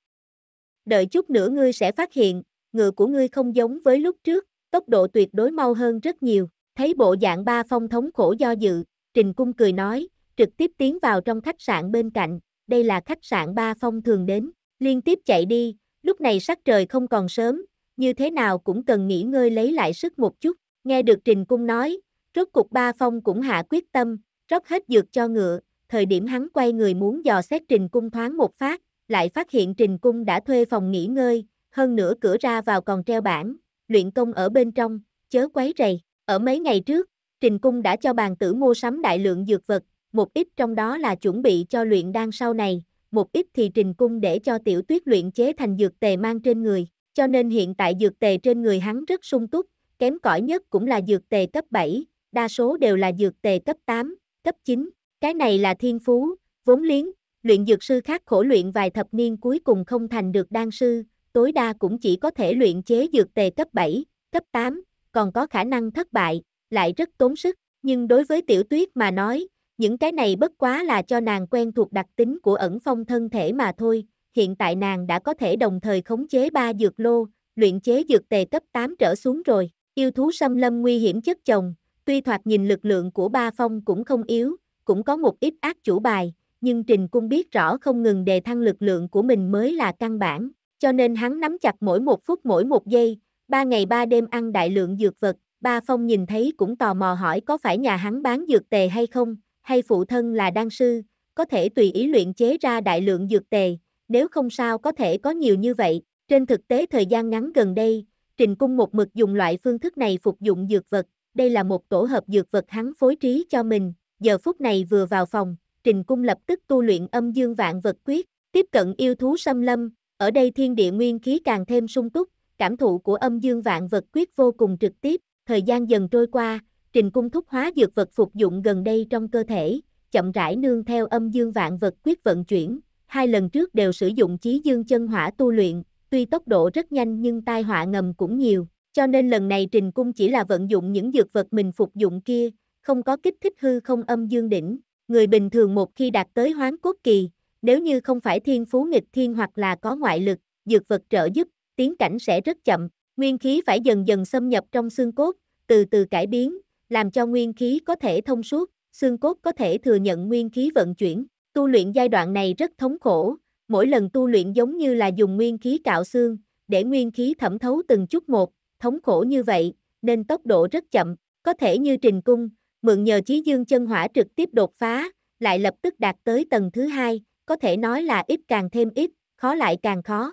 đợi chút nữa ngươi sẽ phát hiện, ngựa của ngươi không giống với lúc trước, tốc độ tuyệt đối mau hơn rất nhiều. Thấy bộ dạng ba phong thống khổ do dự, Trình Cung cười nói, trực tiếp tiến vào trong khách sạn bên cạnh, đây là khách sạn ba phong thường đến, liên tiếp chạy đi, lúc này sắc trời không còn sớm, như thế nào cũng cần nghỉ ngơi lấy lại sức một chút, nghe được Trình Cung nói, rốt cục ba phong cũng hạ quyết tâm, rót hết dược cho ngựa, thời điểm hắn quay người muốn dò xét Trình Cung thoáng một phát, lại phát hiện Trình Cung đã thuê phòng nghỉ ngơi, hơn nữa cửa ra vào còn treo bảng, luyện công ở bên trong, chớ quấy rầy. Ở mấy ngày trước, Trình Cung đã cho bàn tử mua sắm đại lượng dược vật, một ít trong đó là chuẩn bị cho luyện đan sau này, một ít thì Trình Cung để cho tiểu tuyết luyện chế thành dược tề mang trên người, cho nên hiện tại dược tề trên người hắn rất sung túc, kém cỏi nhất cũng là dược tề cấp 7, đa số đều là dược tề cấp 8, cấp 9, cái này là thiên phú, vốn liếng, luyện dược sư khác khổ luyện vài thập niên cuối cùng không thành được đan sư, tối đa cũng chỉ có thể luyện chế dược tề cấp 7, cấp 8, còn có khả năng thất bại, lại rất tốn sức, nhưng đối với tiểu tuyết mà nói, những cái này bất quá là cho nàng quen thuộc đặc tính của ẩn phong thân thể mà thôi, hiện tại nàng đã có thể đồng thời khống chế ba dược lô, luyện chế dược tề cấp 8 trở xuống rồi, yêu thú xâm lâm nguy hiểm chất chồng, tuy thoạt nhìn lực lượng của ba phong cũng không yếu, cũng có một ít ác chủ bài, nhưng Trình Cung biết rõ không ngừng đề thăng lực lượng của mình mới là căn bản, cho nên hắn nắm chặt mỗi một phút mỗi một giây, ba ngày ba đêm ăn đại lượng dược vật, ba phong nhìn thấy cũng tò mò hỏi có phải nhà hắn bán dược tề hay không, hay phụ thân là đan sư, có thể tùy ý luyện chế ra đại lượng dược tề, nếu không sao có thể có nhiều như vậy, trên thực tế thời gian ngắn gần đây, Trình Cung một mực dùng loại phương thức này phục dụng dược vật, đây là một tổ hợp dược vật hắn phối trí cho mình, giờ phút này vừa vào phòng, Trình Cung lập tức tu luyện âm dương vạn vật quyết, tiếp cận yêu thú xâm lâm, ở đây thiên địa nguyên khí càng thêm sung túc, cảm thụ của âm dương vạn vật quyết vô cùng trực tiếp, thời gian dần trôi qua, Trình Cung thúc hóa dược vật phục dụng gần đây trong cơ thể, chậm rãi nương theo âm dương vạn vật quyết vận chuyển, hai lần trước đều sử dụng chí dương chân hỏa tu luyện, tuy tốc độ rất nhanh nhưng tai họa ngầm cũng nhiều, cho nên lần này Trình Cung chỉ là vận dụng những dược vật mình phục dụng kia, không có kích thích hư không âm dương đỉnh, người bình thường một khi đạt tới hoán quốc kỳ, nếu như không phải thiên phú nghịch thiên hoặc là có ngoại lực, dược vật trợ giúp, tiến cảnh sẽ rất chậm, nguyên khí phải dần dần xâm nhập trong xương cốt, từ từ cải biến, làm cho nguyên khí có thể thông suốt, xương cốt có thể thừa nhận nguyên khí vận chuyển. Tu luyện giai đoạn này rất thống khổ, mỗi lần tu luyện giống như là dùng nguyên khí cạo xương, để nguyên khí thẩm thấu từng chút một, thống khổ như vậy, nên tốc độ rất chậm, có thể như trình cung, mượn nhờ Chí Dương chân hỏa trực tiếp đột phá, lại lập tức đạt tới tầng thứ hai, có thể nói là ít càng thêm ít, khó lại càng khó.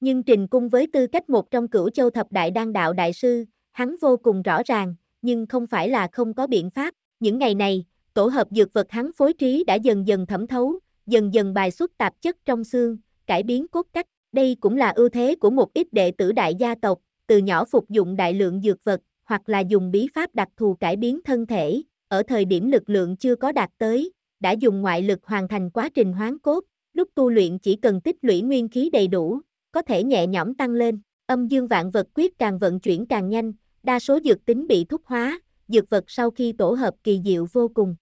Nhưng Trình Cung với tư cách một trong cửu châu thập đại đan đạo đại sư, hắn vô cùng rõ ràng, nhưng không phải là không có biện pháp. Những ngày này, tổ hợp dược vật hắn phối trí đã dần dần thẩm thấu, dần dần bài xuất tạp chất trong xương, cải biến cốt cách. Đây cũng là ưu thế của một ít đệ tử đại gia tộc, từ nhỏ phục dụng đại lượng dược vật, hoặc là dùng bí pháp đặc thù cải biến thân thể, ở thời điểm lực lượng chưa có đạt tới, đã dùng ngoại lực hoàn thành quá trình hoán cốt, lúc tu luyện chỉ cần tích lũy nguyên khí đầy đủ, có thể nhẹ nhõm tăng lên, âm dương vạn vật quyết càng vận chuyển càng nhanh, đa số dược tính bị thúc hóa, dược vật sau khi tổ hợp kỳ diệu vô cùng.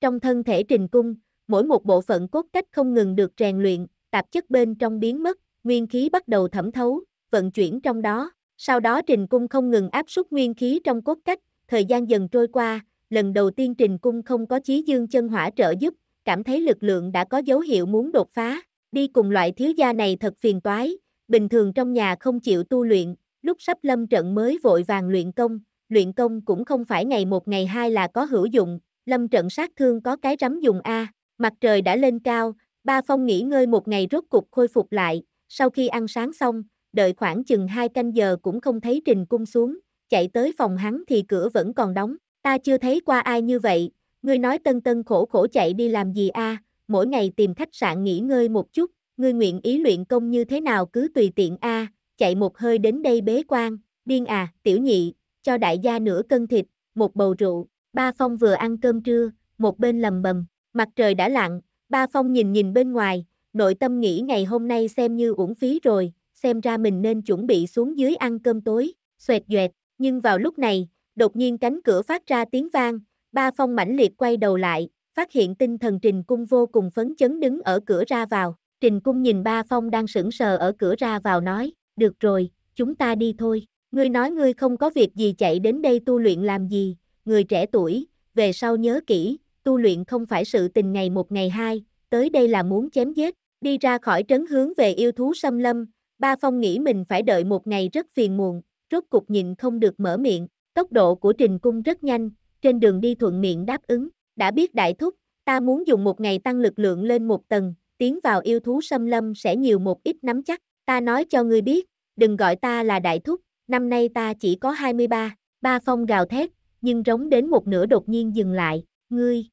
Trong thân thể trình cung, mỗi một bộ phận cốt cách không ngừng được rèn luyện, tạp chất bên trong biến mất, nguyên khí bắt đầu thẩm thấu, vận chuyển trong đó, sau đó Trình Cung không ngừng áp suất nguyên khí trong cốt cách, thời gian dần trôi qua, lần đầu tiên Trình Cung không có chí dương chân hỏa trợ giúp, cảm thấy lực lượng đã có dấu hiệu muốn đột phá. Đi cùng loại thiếu gia này thật phiền toái, bình thường trong nhà không chịu tu luyện, lúc sắp lâm trận mới vội vàng luyện công, luyện công cũng không phải ngày một ngày hai là có hữu dụng, lâm trận sát thương có cái rắm dùng A, mặt trời đã lên cao, ba phong nghỉ ngơi một ngày rốt cục khôi phục lại, sau khi ăn sáng xong, đợi khoảng chừng hai canh giờ cũng không thấy Trình Cung xuống, chạy tới phòng hắn thì cửa vẫn còn đóng, ta chưa thấy qua ai như vậy, ngươi nói tân tân khổ khổ chạy đi làm gì a? mỗi ngày tìm khách sạn nghỉ ngơi một chút, ngươi nguyện ý luyện công như thế nào cứ tùy tiện a, chạy một hơi đến đây bế quan, điên à, tiểu nhị, cho đại gia nửa cân thịt, một bầu rượu, ba phong vừa ăn cơm trưa, một bên lầm bầm, mặt trời đã lặn, ba phong nhìn nhìn bên ngoài, nội tâm nghĩ ngày hôm nay xem như uổng phí rồi, xem ra mình nên chuẩn bị xuống dưới ăn cơm tối, xoẹt doẹt, nhưng vào lúc này, đột nhiên cánh cửa phát ra tiếng vang, ba phong mãnh liệt quay đầu lại, phát hiện tinh thần Trình Cung vô cùng phấn chấn đứng ở cửa ra vào, Trình Cung nhìn ba phong đang sững sờ ở cửa ra vào nói, được rồi, chúng ta đi thôi, ngươi nói ngươi không có việc gì chạy đến đây tu luyện làm gì, người trẻ tuổi, về sau nhớ kỹ, tu luyện không phải sự tình ngày một ngày hai, tới đây là muốn chém giết, đi ra khỏi trấn hướng về yêu thú xâm lâm, Ba Phong nghĩ mình phải đợi một ngày rất phiền muộn, rốt cục nhịn không được mở miệng, tốc độ của Trình Cung rất nhanh, trên đường đi thuận miệng đáp ứng, đã biết đại thúc, ta muốn dùng một ngày tăng lực lượng lên một tầng, tiến vào yêu thú xâm lâm sẽ nhiều một ít nắm chắc, ta nói cho ngươi biết, đừng gọi ta là đại thúc, năm nay ta chỉ có 23, ba phong gào thét, nhưng rống đến một nửa đột nhiên dừng lại, ngươi,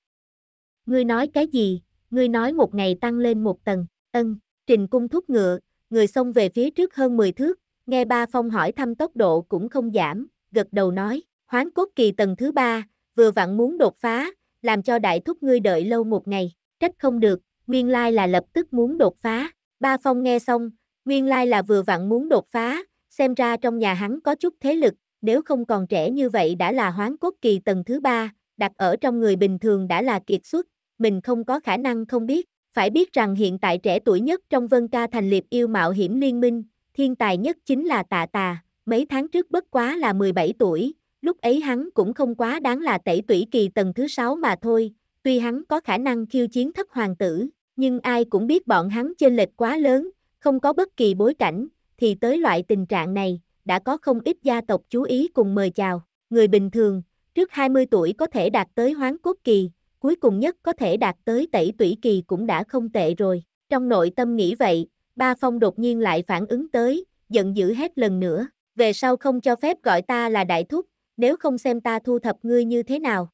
ngươi nói cái gì, ngươi nói một ngày tăng lên một tầng, ân, trình cung thúc ngựa, người xông về phía trước hơn 10 thước, nghe ba phong hỏi thăm tốc độ cũng không giảm, gật đầu nói, hoán cốt kỳ tầng thứ ba, vừa vặn muốn đột phá, làm cho đại thúc ngươi đợi lâu một ngày, trách không được, nguyên lai là lập tức muốn đột phá, ba phong nghe xong, nguyên lai là vừa vặn muốn đột phá, xem ra trong nhà hắn có chút thế lực, nếu không còn trẻ như vậy đã là hoán cốt kỳ tầng thứ ba, đặt ở trong người bình thường đã là kiệt xuất, mình không có khả năng không biết, phải biết rằng hiện tại trẻ tuổi nhất trong Vân Ca thành lập yêu mạo hiểm liên minh, thiên tài nhất chính là Tạ Tà, mấy tháng trước bất quá là 17 tuổi, lúc ấy hắn cũng không quá đáng là tẩy tủy kỳ tầng thứ 6 mà thôi, tuy hắn có khả năng khiêu chiến thất hoàng tử, nhưng ai cũng biết bọn hắn trên lệch quá lớn, không có bất kỳ bối cảnh, thì tới loại tình trạng này, đã có không ít gia tộc chú ý cùng mời chào, người bình thường, trước 20 tuổi có thể đạt tới hoán cốt kỳ, cuối cùng nhất có thể đạt tới tẩy tủy kỳ cũng đã không tệ rồi. Trong nội tâm nghĩ vậy, ba phong đột nhiên lại phản ứng tới, giận dữ hét lần nữa, về sau không cho phép gọi ta là đại thúc, nếu không xem ta thu thập ngươi như thế nào.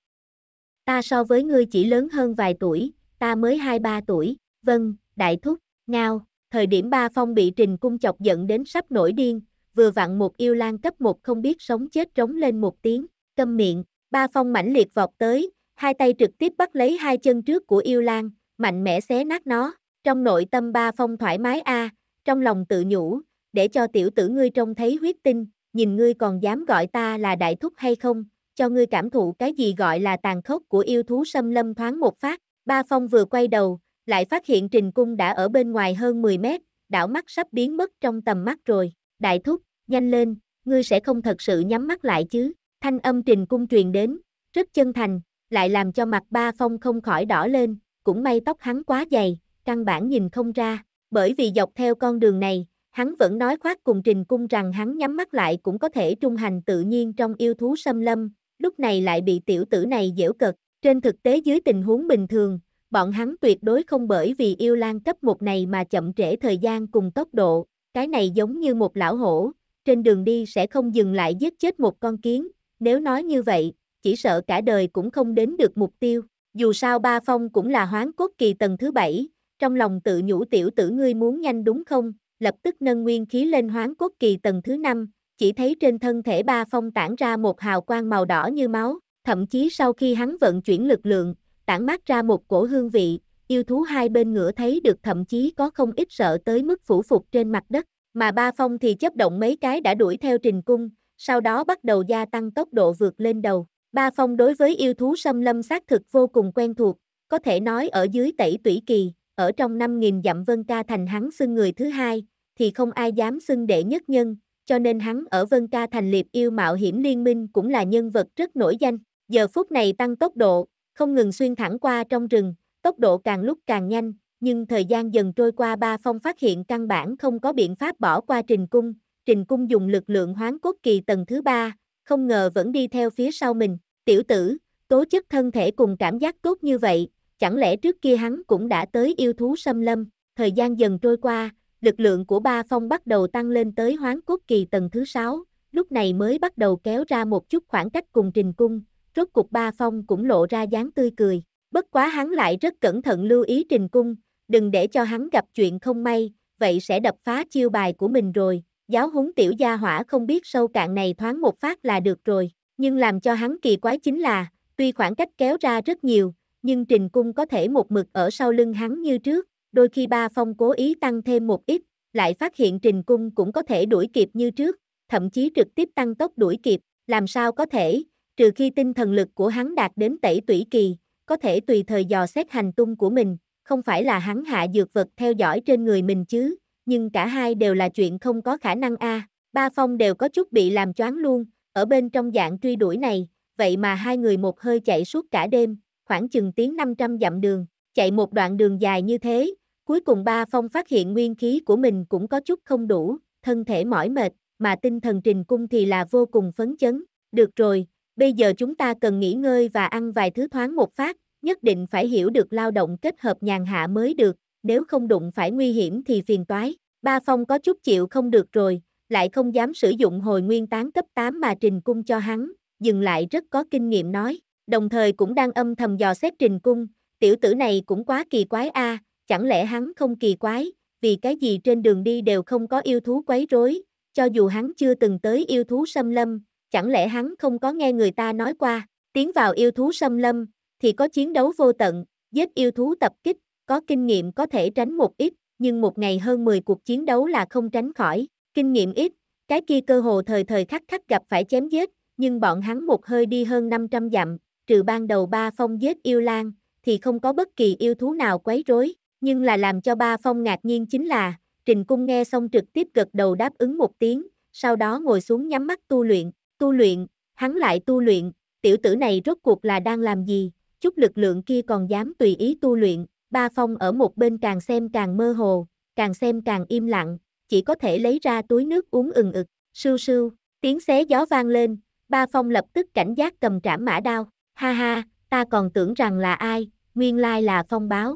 Ta so với ngươi chỉ lớn hơn vài tuổi, ta mới 2-3 tuổi, vâng, đại thúc, ngao, thời điểm ba phong bị trình cung chọc giận đến sắp nổi điên, vừa vặn một yêu lan cấp một không biết sống chết trống lên một tiếng, câm miệng, ba phong mãnh liệt vọt tới, hai tay trực tiếp bắt lấy hai chân trước của yêu lan, mạnh mẽ xé nát nó. Trong nội tâm ba phong thoải mái a, trong lòng tự nhủ, để cho tiểu tử ngươi trông thấy huyết tinh, nhìn ngươi còn dám gọi ta là đại thúc hay không, cho ngươi cảm thụ cái gì gọi là tàn khốc của yêu thú xâm lâm thoáng một phát. Ba phong vừa quay đầu, lại phát hiện trình cung đã ở bên ngoài hơn 10 mét, đảo mắt sắp biến mất trong tầm mắt rồi. Đại thúc, nhanh lên, ngươi sẽ không thật sự nhắm mắt lại chứ. Thanh âm trình cung truyền đến, rất chân thành, lại làm cho mặt ba phong không khỏi đỏ lên, cũng may tóc hắn quá dày, căn bản nhìn không ra, bởi vì dọc theo con đường này, hắn vẫn nói khoác cùng trình cung rằng hắn nhắm mắt lại cũng có thể trung hành tự nhiên trong yêu thú xâm lâm, lúc này lại bị tiểu tử này dễu cực, trên thực tế dưới tình huống bình thường, bọn hắn tuyệt đối không bởi vì yêu lan cấp một này mà chậm trễ thời gian cùng tốc độ, cái này giống như một lão hổ, trên đường đi sẽ không dừng lại giết chết một con kiến, nếu nói như vậy, chỉ sợ cả đời cũng không đến được mục tiêu. Dù sao Ba Phong cũng là hoán cốt kỳ tầng thứ bảy, trong lòng tự nhủ tiểu tử ngươi muốn nhanh đúng không, lập tức nâng nguyên khí lên hoán cốt kỳ tầng thứ năm, chỉ thấy trên thân thể Ba Phong tản ra một hào quang màu đỏ như máu, thậm chí sau khi hắn vận chuyển lực lượng, tản mát ra một cổ hương vị, yêu thú hai bên ngửa thấy được thậm chí có không ít sợ tới mức phủ phục trên mặt đất, mà Ba Phong thì chấp động mấy cái đã đuổi theo trình cung, sau đó bắt đầu gia tăng tốc độ vượt lên đầu. Ba phong đối với yêu thú xâm lâm xác thực vô cùng quen thuộc, có thể nói ở dưới tẩy tủy kỳ, ở trong 5.000 dặm Vân Ca Thành hắn xưng người thứ hai, thì không ai dám xưng đệ nhất nhân, cho nên hắn ở Vân Ca Thành liệp yêu mạo hiểm liên minh cũng là nhân vật rất nổi danh. Giờ phút này tăng tốc độ, không ngừng xuyên thẳng qua trong rừng, tốc độ càng lúc càng nhanh, nhưng thời gian dần trôi qua ba phong phát hiện căn bản không có biện pháp bỏ qua trình cung, trình cung dùng lực lượng hoán cốt kỳ tầng thứ ba, không ngờ vẫn đi theo phía sau mình. Tiểu tử, tố chất thân thể cùng cảm giác tốt như vậy, chẳng lẽ trước kia hắn cũng đã tới yêu thú xâm lâm, thời gian dần trôi qua, lực lượng của ba phong bắt đầu tăng lên tới hoán cốt kỳ tầng thứ 6, lúc này mới bắt đầu kéo ra một chút khoảng cách cùng trình cung, rốt cục ba phong cũng lộ ra dáng tươi cười, bất quá hắn lại rất cẩn thận lưu ý trình cung, đừng để cho hắn gặp chuyện không may, vậy sẽ đập phá chiêu bài của mình rồi, giáo huấn tiểu gia hỏa không biết sâu cạn này thoáng một phát là được rồi. Nhưng làm cho hắn kỳ quái chính là, tuy khoảng cách kéo ra rất nhiều, nhưng Trình Cung có thể một mực ở sau lưng hắn như trước, đôi khi ba phong cố ý tăng thêm một ít, lại phát hiện Trình Cung cũng có thể đuổi kịp như trước, thậm chí trực tiếp tăng tốc đuổi kịp, làm sao có thể, trừ khi tinh thần lực của hắn đạt đến tẩy tủy kỳ, có thể tùy thời dò xét hành tung của mình, không phải là hắn hạ dược vật theo dõi trên người mình chứ, nhưng cả hai đều là chuyện không có khả năng a. Ba Phong đều có chút bị làm choáng luôn, ở bên trong dạng truy đuổi này, vậy mà hai người một hơi chạy suốt cả đêm, khoảng chừng tiếng 500 dặm đường, chạy một đoạn đường dài như thế, cuối cùng ba phong phát hiện nguyên khí của mình cũng có chút không đủ, thân thể mỏi mệt, mà tinh thần trình cung thì là vô cùng phấn chấn. Được rồi, bây giờ chúng ta cần nghỉ ngơi và ăn vài thứ thoáng một phát, nhất định phải hiểu được lao động kết hợp nhàn hạ mới được, nếu không đụng phải nguy hiểm thì phiền toái. Ba Phong có chút chịu không được rồi, lại không dám sử dụng hồi nguyên tán cấp 8 mà Trình Cung cho hắn, dừng lại rất có kinh nghiệm nói, đồng thời cũng đang âm thầm dò xét Trình Cung, tiểu tử này cũng quá kỳ quái a, chẳng lẽ hắn không kỳ quái, vì cái gì trên đường đi đều không có yêu thú quấy rối, cho dù hắn chưa từng tới yêu thú xâm lâm, chẳng lẽ hắn không có nghe người ta nói qua, tiến vào yêu thú xâm lâm, thì có chiến đấu vô tận, giết yêu thú tập kích, có kinh nghiệm có thể tránh một ít, nhưng một ngày hơn 10 cuộc chiến đấu là không tránh khỏi. Kinh nghiệm ít, cái kia cơ hồ thời thời khắc khắc gặp phải chém giết, nhưng bọn hắn một hơi đi hơn 500 dặm, trừ ban đầu ba phong giết yêu lang, thì không có bất kỳ yêu thú nào quấy rối, nhưng là làm cho ba phong ngạc nhiên chính là, Trình Cung nghe xong trực tiếp gật đầu đáp ứng một tiếng, sau đó ngồi xuống nhắm mắt tu luyện, tu luyện, hắn lại tu luyện, tiểu tử này rốt cuộc là đang làm gì, chút lực lượng kia còn dám tùy ý tu luyện, ba phong ở một bên càng xem càng mơ hồ, càng xem càng im lặng, chỉ có thể lấy ra túi nước uống ừng ực, sưu sưu, tiếng xé gió vang lên, ba phong lập tức cảnh giác cầm trảm mã đao, ha ha, ta còn tưởng rằng là ai, nguyên lai là phong báo.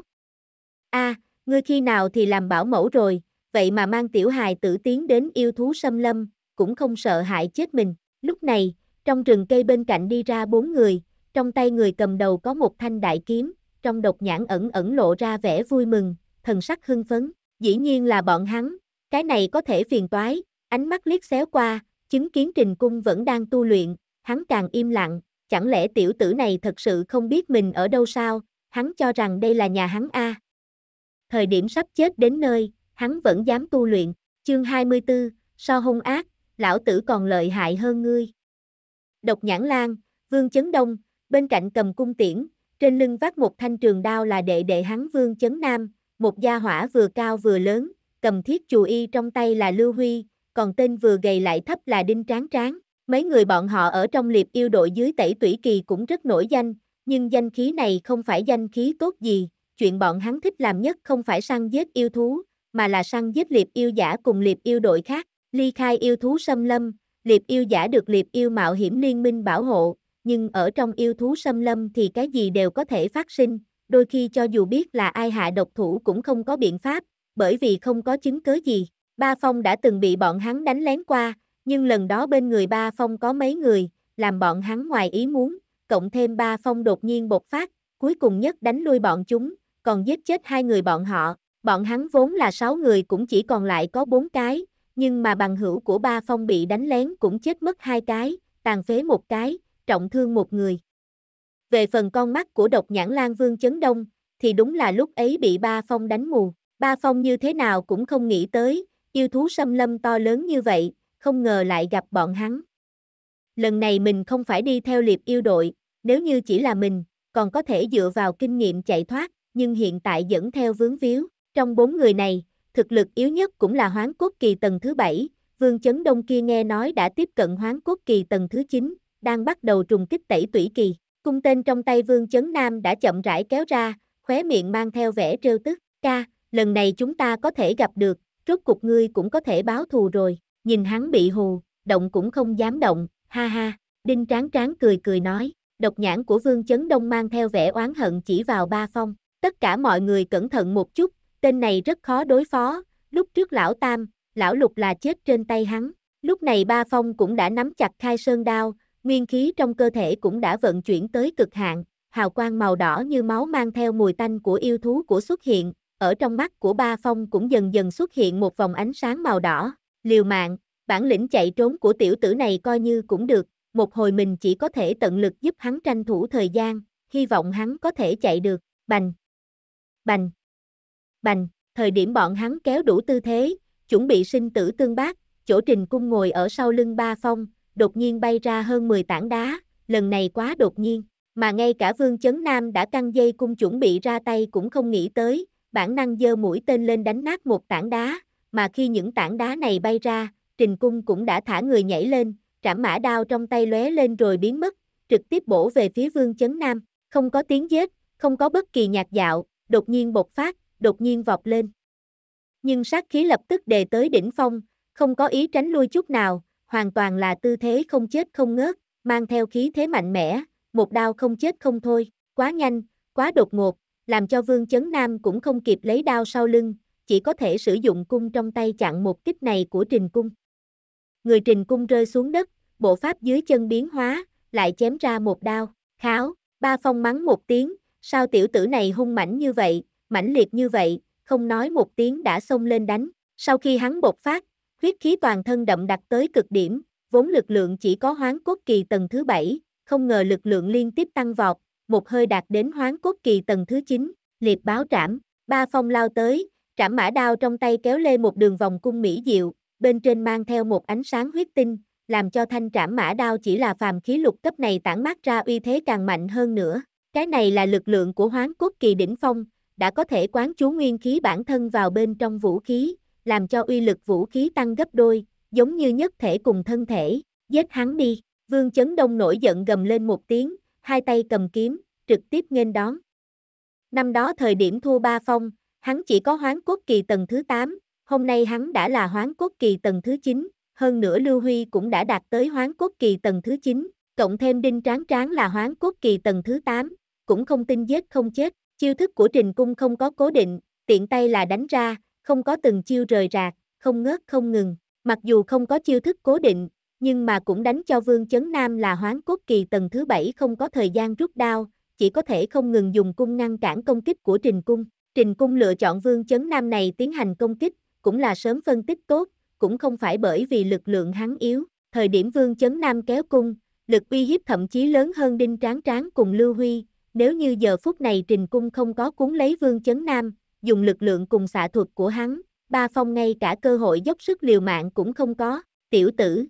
a à, ngươi khi nào thì làm bảo mẫu rồi, vậy mà mang tiểu hài tử tiến đến yêu thú xâm lâm, cũng không sợ hại chết mình. Lúc này, trong rừng cây bên cạnh đi ra bốn người, trong tay người cầm đầu có một thanh đại kiếm, trong độc nhãn ẩn ẩn lộ ra vẻ vui mừng, thần sắc hưng phấn, dĩ nhiên là bọn hắn, cái này có thể phiền toái, ánh mắt liếc xéo qua, chứng kiến Trình Cung vẫn đang tu luyện, hắn càng im lặng, chẳng lẽ tiểu tử này thật sự không biết mình ở đâu sao, hắn cho rằng đây là nhà hắn a. Thời điểm sắp chết đến nơi, hắn vẫn dám tu luyện, chương 24, so hung ác, lão tử còn lợi hại hơn ngươi. Độc nhãn lan, vương chấn đông, bên cạnh cầm cung tiễn, trên lưng vác một thanh trường đao là đệ đệ hắn vương chấn nam, một gia hỏa vừa cao vừa lớn, cầm thiết chù y trong tay là Lưu Huy, còn tên vừa gầy lại thấp là Đinh Tráng Tráng. Mấy người bọn họ ở trong liệp yêu đội dưới tẩy tủy kỳ cũng rất nổi danh, nhưng danh khí này không phải danh khí tốt gì, chuyện bọn hắn thích làm nhất không phải săn giết yêu thú, mà là săn giết liệp yêu giả cùng liệp yêu đội khác, ly khai yêu thú xâm lâm, liệp yêu giả được liệp yêu mạo hiểm liên minh bảo hộ, nhưng ở trong yêu thú xâm lâm thì cái gì đều có thể phát sinh, đôi khi cho dù biết là ai hạ độc thủ cũng không có biện pháp, bởi vì không có chứng cứ gì. Ba Phong đã từng bị bọn hắn đánh lén qua, nhưng lần đó bên người Ba Phong có mấy người, làm bọn hắn ngoài ý muốn, cộng thêm Ba Phong đột nhiên bột phát, cuối cùng nhất đánh lui bọn chúng, còn giết chết hai người bọn họ. Bọn hắn vốn là sáu người cũng chỉ còn lại có bốn cái, nhưng mà bằng hữu của Ba Phong bị đánh lén cũng chết mất hai cái, tàn phế một cái, trọng thương một người. Về phần con mắt của độc nhãn lan vương chấn đông, thì đúng là lúc ấy bị Ba Phong đánh mù. Ba Phong như thế nào cũng không nghĩ tới, yêu thú xâm lâm to lớn như vậy, không ngờ lại gặp bọn hắn. Lần này mình không phải đi theo liệp yêu đội, nếu như chỉ là mình, còn có thể dựa vào kinh nghiệm chạy thoát, nhưng hiện tại dẫn theo vướng víu. Trong bốn người này, thực lực yếu nhất cũng là hoán cốt kỳ tầng thứ bảy, Vương Chấn Đông kia nghe nói đã tiếp cận hoán cốt kỳ tầng thứ chín, đang bắt đầu trùng kích tẩy tủy kỳ. Cung tên trong tay Vương Chấn Nam đã chậm rãi kéo ra, khóe miệng mang theo vẻ trêu tức, ca, lần này chúng ta có thể gặp được, rốt cuộc ngươi cũng có thể báo thù rồi, nhìn hắn bị hù, động cũng không dám động, ha ha, đinh tráng tráng cười cười nói, độc nhãn của Vương Chấn Đông mang theo vẻ oán hận chỉ vào ba phong, tất cả mọi người cẩn thận một chút, tên này rất khó đối phó, lúc trước lão tam, lão lục là chết trên tay hắn, lúc này ba phong cũng đã nắm chặt khai sơn đao, nguyên khí trong cơ thể cũng đã vận chuyển tới cực hạn, hào quang màu đỏ như máu mang theo mùi tanh của yêu thú của xuất hiện, ở trong mắt của ba phong cũng dần dần xuất hiện một vòng ánh sáng màu đỏ, liều mạng, bản lĩnh chạy trốn của tiểu tử này coi như cũng được, một hồi mình chỉ có thể tận lực giúp hắn tranh thủ thời gian, hy vọng hắn có thể chạy được, bành, bành, bành, thời điểm bọn hắn kéo đủ tư thế, chuẩn bị sinh tử tương bác, chỗ trình cung ngồi ở sau lưng ba phong, đột nhiên bay ra hơn 10 tảng đá, lần này quá đột nhiên, mà ngay cả vương chấn nam đã căng dây cung chuẩn bị ra tay cũng không nghĩ tới, bản năng giơ mũi tên lên đánh nát một tảng đá, mà khi những tảng đá này bay ra, Trình Cung cũng đã thả người nhảy lên, trảm mã đao trong tay lóe lên rồi biến mất, trực tiếp bổ về phía Vương Chấn Nam, không có tiếng giết, không có bất kỳ nhạc dạo, đột nhiên bộc phát, đột nhiên vọt lên. Nhưng sát khí lập tức đề tới đỉnh phong, không có ý tránh lui chút nào, hoàn toàn là tư thế không chết không ngớt, mang theo khí thế mạnh mẽ, một đao không chết không thôi, quá nhanh, quá đột ngột, làm cho Vương Chấn Nam cũng không kịp lấy đao sau lưng, chỉ có thể sử dụng cung trong tay chặn một kích này của Trình Cung. Người Trình Cung rơi xuống đất, bộ pháp dưới chân biến hóa, lại chém ra một đao, kháo, ba phong mắng một tiếng, sao tiểu tử này hung mãnh như vậy, mãnh liệt như vậy, không nói một tiếng đã xông lên đánh, sau khi hắn bộc phát, huyết khí toàn thân đậm đặc tới cực điểm, vốn lực lượng chỉ có hoán cốt kỳ tầng thứ bảy, không ngờ lực lượng liên tiếp tăng vọt, một hơi đạt đến hoán cốt kỳ tầng thứ 9, liệt báo trảm, ba phong lao tới, trảm mã đao trong tay kéo lê một đường vòng cung mỹ diệu, bên trên mang theo một ánh sáng huyết tinh, làm cho thanh trảm mã đao chỉ là phàm khí lục cấp này tản mát ra uy thế càng mạnh hơn nữa. Cái này là lực lượng của hoán cốt kỳ đỉnh phong, đã có thể quán chú nguyên khí bản thân vào bên trong vũ khí, làm cho uy lực vũ khí tăng gấp đôi, giống như nhất thể cùng thân thể, giết hắn đi. Vương Chấn Đông nổi giận gầm lên một tiếng, hai tay cầm kiếm, trực tiếp nghênh đón. Năm đó thời điểm thua ba phong, hắn chỉ có hoán quốc kỳ tầng thứ 8, hôm nay hắn đã là hoán quốc kỳ tầng thứ 9, hơn nữa Lưu Huy cũng đã đạt tới hoán quốc kỳ tầng thứ 9, cộng thêm Đinh Tráng Tráng là hoán quốc kỳ tầng thứ 8, cũng không tin giết không chết, chiêu thức của Trình Cung không có cố định, tiện tay là đánh ra, không có từng chiêu rời rạc, không ngớt không ngừng, mặc dù không có chiêu thức cố định, nhưng mà cũng đánh cho Vương Chấn Nam là hoán cốt kỳ tầng thứ bảy không có thời gian rút đao, chỉ có thể không ngừng dùng cung ngăn cản công kích của Trình Cung. Trình Cung lựa chọn Vương Chấn Nam này tiến hành công kích, cũng là sớm phân tích tốt, cũng không phải bởi vì lực lượng hắn yếu. Thời điểm Vương Chấn Nam kéo cung, lực uy hiếp thậm chí lớn hơn Đinh Tráng Tráng cùng Lưu Huy. Nếu như giờ phút này Trình Cung không có cuốn lấy Vương Chấn Nam, dùng lực lượng cùng xạ thuật của hắn, ba phong ngay cả cơ hội dốc sức liều mạng cũng không có. Tiểu tử,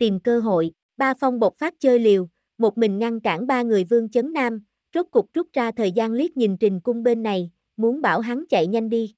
tìm cơ hội, ba phong bộc phát chơi liều, một mình ngăn cản ba người vương chấn nam, rốt cục rút ra thời gian liếc nhìn trình cung bên này, muốn bảo hắn chạy nhanh đi.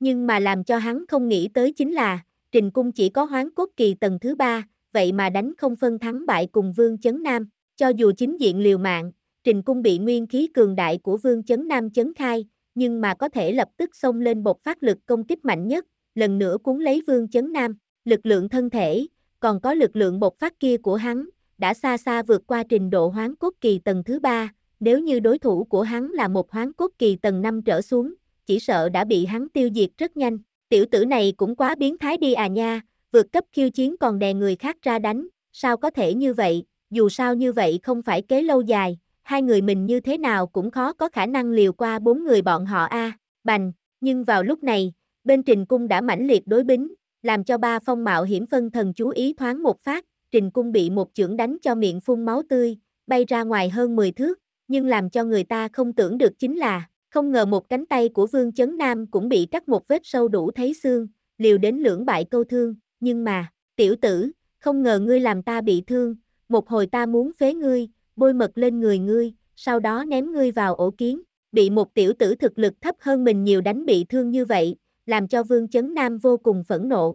Nhưng mà làm cho hắn không nghĩ tới chính là, trình cung chỉ có hoán cốt kỳ tầng thứ ba, vậy mà đánh không phân thắng bại cùng vương chấn nam, cho dù chính diện liều mạng, trình cung bị nguyên khí cường đại của vương chấn nam chấn khai, nhưng mà có thể lập tức xông lên bột phát lực công kích mạnh nhất, lần nữa cuốn lấy vương chấn nam, lực lượng thân thể, còn có lực lượng bộc phát kia của hắn, đã xa xa vượt qua trình độ hoán cốt kỳ tầng thứ ba, nếu như đối thủ của hắn là một hoán cốt kỳ tầng 5 trở xuống, chỉ sợ đã bị hắn tiêu diệt rất nhanh. Tiểu tử này cũng quá biến thái đi à nha, vượt cấp khiêu chiến còn đè người khác ra đánh, sao có thể như vậy, dù sao như vậy không phải kế lâu dài, hai người mình như thế nào cũng khó có khả năng liều qua bốn người bọn họ a. À. Bành, nhưng vào lúc này, bên Trình Cung đã mãnh liệt đối bính, làm cho ba phong mạo hiểm phân thần chú ý thoáng một phát, trình cung bị một chưởng đánh cho miệng phun máu tươi, bay ra ngoài hơn 10 thước, nhưng làm cho người ta không tưởng được chính là, không ngờ một cánh tay của Vương Chấn Nam cũng bị cắt một vết sâu đủ thấy xương, liều đến lưỡng bại câu thương, nhưng mà, tiểu tử, không ngờ ngươi làm ta bị thương, một hồi ta muốn phế ngươi, bôi mật lên người ngươi, sau đó ném ngươi vào ổ kiến, bị một tiểu tử thực lực thấp hơn mình nhiều đánh bị thương như vậy, làm cho Vương Chấn Nam vô cùng phẫn nộ.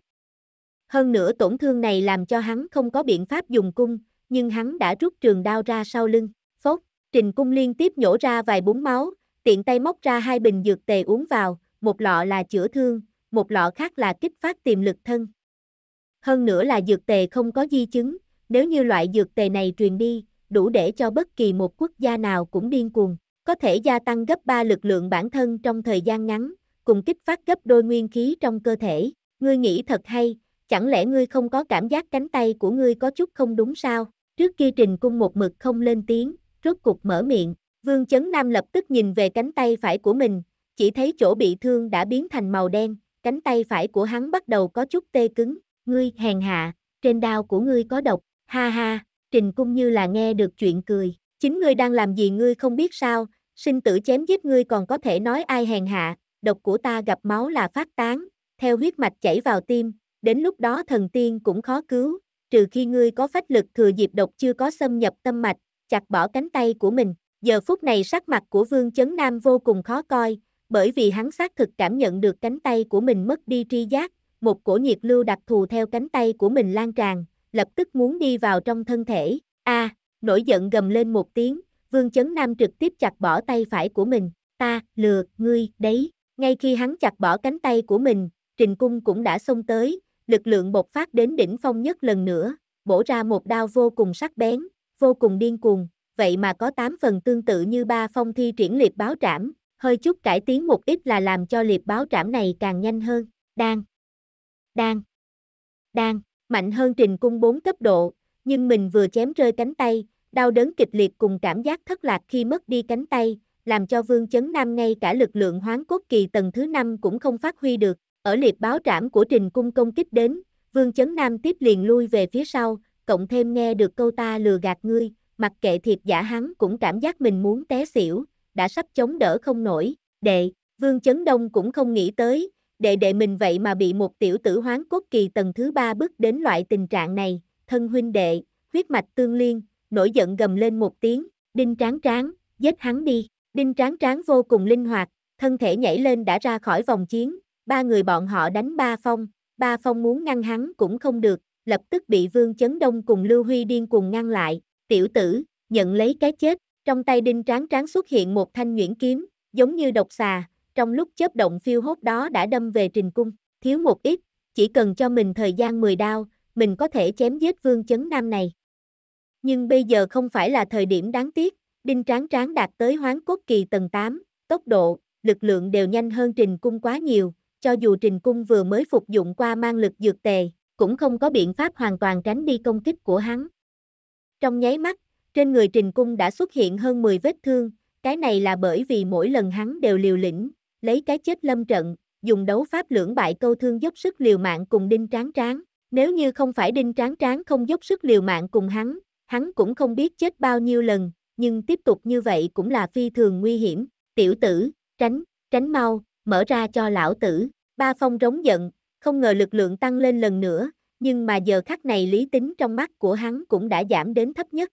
Hơn nữa tổn thương này làm cho hắn không có biện pháp dùng cung, nhưng hắn đã rút trường đao ra sau lưng, phốt, trình cung liên tiếp nhổ ra vài búng máu, tiện tay móc ra hai bình dược tề uống vào, một lọ là chữa thương, một lọ khác là kích phát tiềm lực thân. Hơn nữa là dược tề không có di chứng, nếu như loại dược tề này truyền đi, đủ để cho bất kỳ một quốc gia nào cũng điên cuồng, có thể gia tăng gấp 3 lực lượng bản thân trong thời gian ngắn, cùng kích phát gấp đôi nguyên khí trong cơ thể. Ngươi nghĩ thật hay, chẳng lẽ ngươi không có cảm giác cánh tay của ngươi có chút không đúng sao? Trước kia Trình Cung một mực không lên tiếng, rốt cục mở miệng, Vương Chấn Nam lập tức nhìn về cánh tay phải của mình, chỉ thấy chỗ bị thương đã biến thành màu đen, cánh tay phải của hắn bắt đầu có chút tê cứng, ngươi hèn hạ, trên đao của ngươi có độc, ha ha, Trình Cung như là nghe được chuyện cười, chính ngươi đang làm gì ngươi không biết sao, sinh tử chém giết ngươi còn có thể nói ai hèn hạ, độc của ta gặp máu là phát tán, theo huyết mạch chảy vào tim, đến lúc đó thần tiên cũng khó cứu, trừ khi ngươi có phách lực thừa dịp độc chưa có xâm nhập tâm mạch, chặt bỏ cánh tay của mình. Giờ phút này sắc mặt của Vương Chấn Nam vô cùng khó coi, bởi vì hắn xác thực cảm nhận được cánh tay của mình mất đi tri giác, một cổ nhiệt lưu đặc thù theo cánh tay của mình lan tràn, lập tức muốn đi vào trong thân thể. A, nổi giận gầm lên một tiếng, Vương Chấn Nam trực tiếp chặt bỏ tay phải của mình, ta, lừa, ngươi, đấy. Ngay khi hắn chặt bỏ cánh tay của mình, Trình Cung cũng đã xông tới, lực lượng bộc phát đến đỉnh phong nhất lần nữa, bổ ra một đao vô cùng sắc bén, vô cùng điên cuồng, vậy mà có 8 phần tương tự như ba phong thi triển liệt báo trảm, hơi chút cải tiến một ít là làm cho liệt báo trảm này càng nhanh hơn, đang, đang, đang, mạnh hơn trình cung 4 cấp độ, nhưng mình vừa chém rơi cánh tay, đau đớn kịch liệt cùng cảm giác thất lạc khi mất đi cánh tay, làm cho Vương Chấn Nam ngay cả lực lượng hoán cốt kỳ tầng thứ 5 cũng không phát huy được. Ở liệp báo trảm của Trình Cung công kích đến, Vương Chấn Nam tiếp liền lui về phía sau, cộng thêm nghe được câu ta lừa gạt ngươi, mặc kệ thiệt giả hắn cũng cảm giác mình muốn té xỉu, đã sắp chống đỡ không nổi, đệ, Vương Chấn Đông cũng không nghĩ tới, đệ đệ mình vậy mà bị một tiểu tử hoán cốt kỳ tầng thứ ba bước đến loại tình trạng này, thân huynh đệ, huyết mạch tương liên, nổi giận gầm lên một tiếng, đinh tráng tráng, giết hắn đi, Đinh Tráng Tráng vô cùng linh hoạt, thân thể nhảy lên đã ra khỏi vòng chiến, ba người bọn họ đánh ba phong, ba phong muốn ngăn hắn cũng không được, lập tức bị Vương Chấn Đông cùng Lưu Huy điên cùng ngăn lại, tiểu tử, nhận lấy cái chết, trong tay Đinh Tráng Tráng xuất hiện một thanh nhuyễn kiếm, giống như độc xà, trong lúc chớp động phiêu hốt đó đã đâm về Trình Cung, thiếu một ít, chỉ cần cho mình thời gian 10 đao, mình có thể chém giết Vương Chấn Nam này. Nhưng bây giờ không phải là thời điểm đáng tiếc, Đinh Tráng Tráng đạt tới hoán cốt kỳ tầng 8, tốc độ, lực lượng đều nhanh hơn Trình Cung quá nhiều, cho dù Trình Cung vừa mới phục dụng qua mang lực dược tề, cũng không có biện pháp hoàn toàn tránh đi công kích của hắn. Trong nháy mắt, trên người Trình Cung đã xuất hiện hơn 10 vết thương, cái này là bởi vì mỗi lần hắn đều liều lĩnh, lấy cái chết lâm trận, dùng đấu pháp lưỡng bại câu thương dốc sức liều mạng cùng Đinh Tráng Tráng. Nếu như không phải Đinh Tráng Tráng không dốc sức liều mạng cùng hắn, hắn cũng không biết chết bao nhiêu lần, nhưng tiếp tục như vậy cũng là phi thường nguy hiểm, tiểu tử, tránh, tránh mau, mở ra cho lão tử, ba phong rống giận, không ngờ lực lượng tăng lên lần nữa, nhưng mà giờ khắc này lý tính trong mắt của hắn cũng đã giảm đến thấp nhất.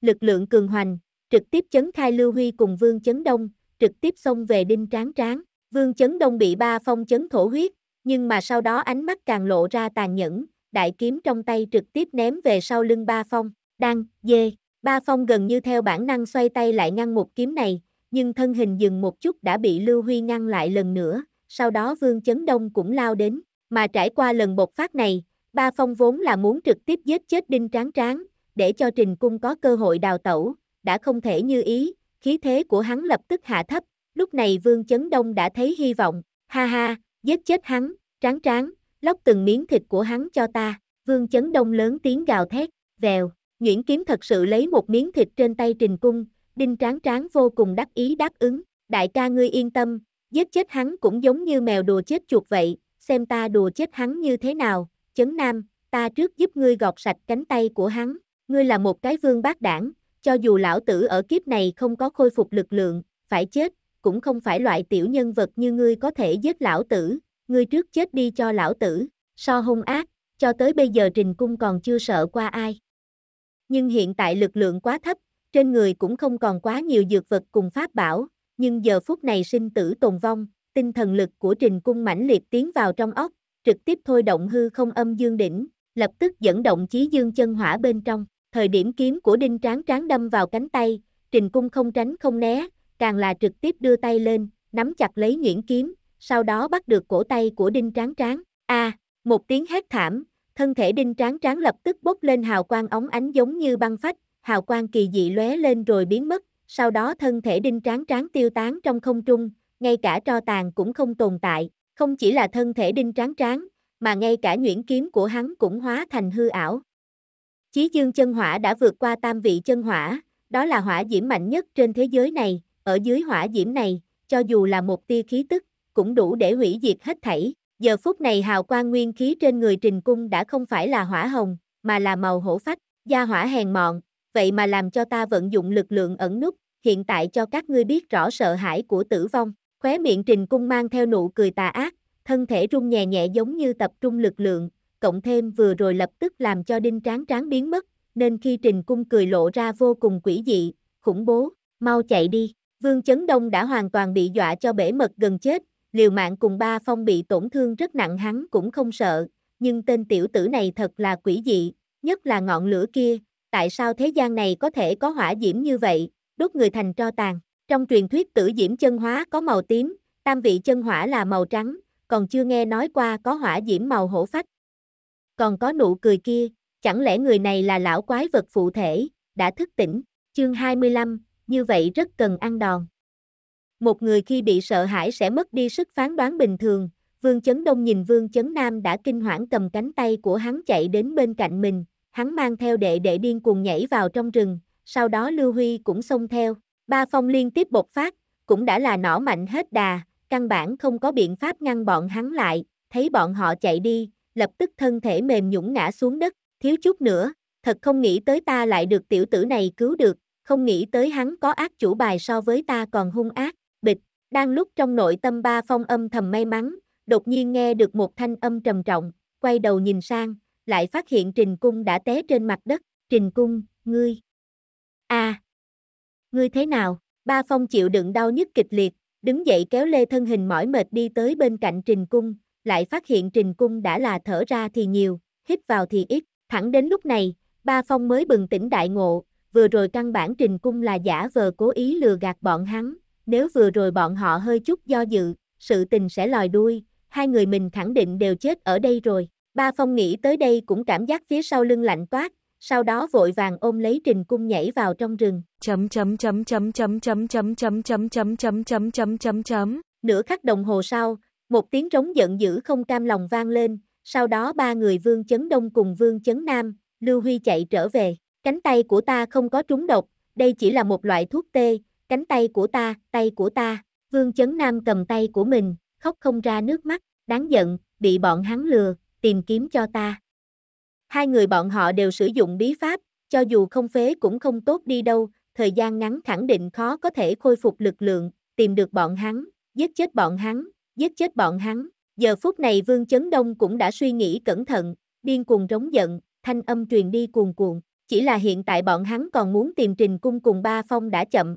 Lực lượng cường hoành, trực tiếp chấn khai Lưu Huy cùng Vương Chấn Đông, trực tiếp xông về Đinh Tráng Tráng, Vương Chấn Đông bị ba phong chấn thổ huyết, nhưng mà sau đó ánh mắt càng lộ ra tàn nhẫn, đại kiếm trong tay trực tiếp ném về sau lưng ba phong, đang, dê. Ba Phong gần như theo bản năng xoay tay lại ngăn một kiếm này, nhưng thân hình dừng một chút đã bị Lưu Huy ngăn lại lần nữa, sau đó Vương Chấn Đông cũng lao đến, mà trải qua lần bộc phát này, Ba Phong vốn là muốn trực tiếp giết chết Đinh Tráng Tráng, để cho Trình Cung có cơ hội đào tẩu, đã không thể như ý, khí thế của hắn lập tức hạ thấp, lúc này Vương Chấn Đông đã thấy hy vọng, ha ha, giết chết hắn, Tráng Tráng, lóc từng miếng thịt của hắn cho ta, Vương Chấn Đông lớn tiếng gào thét, vèo. Nguyễn Kiếm thật sự lấy một miếng thịt trên tay Trình Cung, Đinh Tráng Tráng vô cùng đắc ý đáp ứng, đại ca ngươi yên tâm, giết chết hắn cũng giống như mèo đùa chết chuột vậy, xem ta đùa chết hắn như thế nào, chấn nam, ta trước giúp ngươi gọt sạch cánh tay của hắn, ngươi là một cái vương bác đảng, cho dù lão tử ở kiếp này không có khôi phục lực lượng, phải chết, cũng không phải loại tiểu nhân vật như ngươi có thể giết lão tử, ngươi trước chết đi cho lão tử, so hung ác, cho tới bây giờ trình cung còn chưa sợ qua ai nhưng hiện tại lực lượng quá thấp, trên người cũng không còn quá nhiều dược vật cùng pháp bảo, nhưng giờ phút này sinh tử tồn vong, tinh thần lực của Trình Cung mãnh liệt tiến vào trong ốc trực tiếp thôi động hư không âm dương đỉnh, lập tức dẫn động chí dương chân hỏa bên trong, thời điểm kiếm của Đinh Tráng Tráng đâm vào cánh tay, Trình Cung không tránh không né, càng là trực tiếp đưa tay lên, nắm chặt lấy nhuyễn kiếm, sau đó bắt được cổ tay của Đinh Tráng Tráng. A, một tiếng hét thảm, thân thể đinh tráng tráng lập tức bốc lên hào quang óng ánh giống như băng phách, hào quang kỳ dị lóe lên rồi biến mất, sau đó thân thể đinh tráng tráng tiêu tán trong không trung, ngay cả tro tàn cũng không tồn tại, không chỉ là thân thể đinh tráng tráng, mà ngay cả nhuyễn kiếm của hắn cũng hóa thành hư ảo. Chí dương chân hỏa đã vượt qua tam vị chân hỏa, đó là hỏa diễm mạnh nhất trên thế giới này, ở dưới hỏa diễm này, cho dù là một tia khí tức, cũng đủ để hủy diệt hết thảy. Giờ phút này hào quang nguyên khí trên người Trình Cung đã không phải là hỏa hồng, mà là màu hổ phách, da hỏa hèn mọn, vậy mà làm cho ta vận dụng lực lượng ẩn nút, hiện tại cho các ngươi biết rõ sợ hãi của tử vong. Khóe miệng Trình Cung mang theo nụ cười tà ác, thân thể rung nhẹ nhẹ giống như tập trung lực lượng, cộng thêm vừa rồi lập tức làm cho đinh tráng tráng biến mất, nên khi Trình Cung cười lộ ra vô cùng quỷ dị, khủng bố, mau chạy đi. Vương Chấn Đông đã hoàn toàn bị dọa cho bể mật gần chết, liều mạng cùng ba phong bị tổn thương rất nặng hắn cũng không sợ, nhưng tên tiểu tử này thật là quỷ dị, nhất là ngọn lửa kia, tại sao thế gian này có thể có hỏa diễm như vậy, đốt người thành tro tàn. Trong truyền thuyết tử diễm chân hóa có màu tím, tam vị chân hỏa là màu trắng, còn chưa nghe nói qua có hỏa diễm màu hổ phách. Còn có nụ cười kia, chẳng lẽ người này là lão quái vật phụ thể, đã thức tỉnh, chương 25, như vậy rất cần ăn đòn một người khi bị sợ hãi sẽ mất đi sức phán đoán bình thường. Vương Chấn Đông nhìn Vương Chấn Nam đã kinh hoảng cầm cánh tay của hắn chạy đến bên cạnh mình, hắn mang theo đệ đệ điên cuồng nhảy vào trong rừng, sau đó Lưu Huy cũng xông theo. Ba phong liên tiếp bộc phát, cũng đã là nỏ mạnh hết đà, căn bản không có biện pháp ngăn bọn hắn lại, thấy bọn họ chạy đi, lập tức thân thể mềm nhũng ngã xuống đất, thiếu chút nữa, thật không nghĩ tới ta lại được tiểu tử này cứu được, không nghĩ tới hắn có ác chủ bài so với ta còn hung ác. Đang lúc trong nội tâm ba phong âm thầm may mắn, đột nhiên nghe được một thanh âm trầm trọng, quay đầu nhìn sang, lại phát hiện Trình Cung đã té trên mặt đất, Trình Cung, ngươi. a à. ngươi thế nào? Ba Phong chịu đựng đau nhức kịch liệt, đứng dậy kéo lê thân hình mỏi mệt đi tới bên cạnh Trình Cung, lại phát hiện Trình Cung đã là thở ra thì nhiều, hít vào thì ít, thẳng đến lúc này, Ba Phong mới bừng tỉnh đại ngộ, vừa rồi căn bản Trình Cung là giả vờ cố ý lừa gạt bọn hắn, nếu vừa rồi bọn họ hơi chút do dự, sự tình sẽ lòi đuôi, hai người mình khẳng định đều chết ở đây rồi. Ba Phong nghĩ tới đây cũng cảm giác phía sau lưng lạnh toát, sau đó vội vàng ôm lấy Trình Cung nhảy vào trong rừng. chấm chấm chấm chấm chấm chấm chấm chấm chấm chấm chấm chấm chấm chấm chấm. Nửa khắc đồng hồ sau, một tiếng trống giận dữ không cam lòng vang lên, sau đó ba người Vương Chấn Đông cùng Vương Chấn Nam, Lưu Huy chạy trở về. Cánh tay của ta không có trúng độc, đây chỉ là một loại thuốc tê, cánh tay của ta, tay của ta, Vương Chấn Nam cầm tay của mình, khóc không ra nước mắt, đáng giận, bị bọn hắn lừa, tìm kiếm cho ta. Hai người bọn họ đều sử dụng bí pháp, cho dù không phế cũng không tốt đi đâu, thời gian ngắn khẳng định khó có thể khôi phục lực lượng, tìm được bọn hắn, giết chết bọn hắn, giết chết bọn hắn. Giờ phút này Vương Chấn Đông cũng đã suy nghĩ cẩn thận, điên cuồng rống giận, thanh âm truyền đi cuồn cuộn. Chỉ là hiện tại bọn hắn còn muốn tìm trình cung cùng ba phong đã chậm,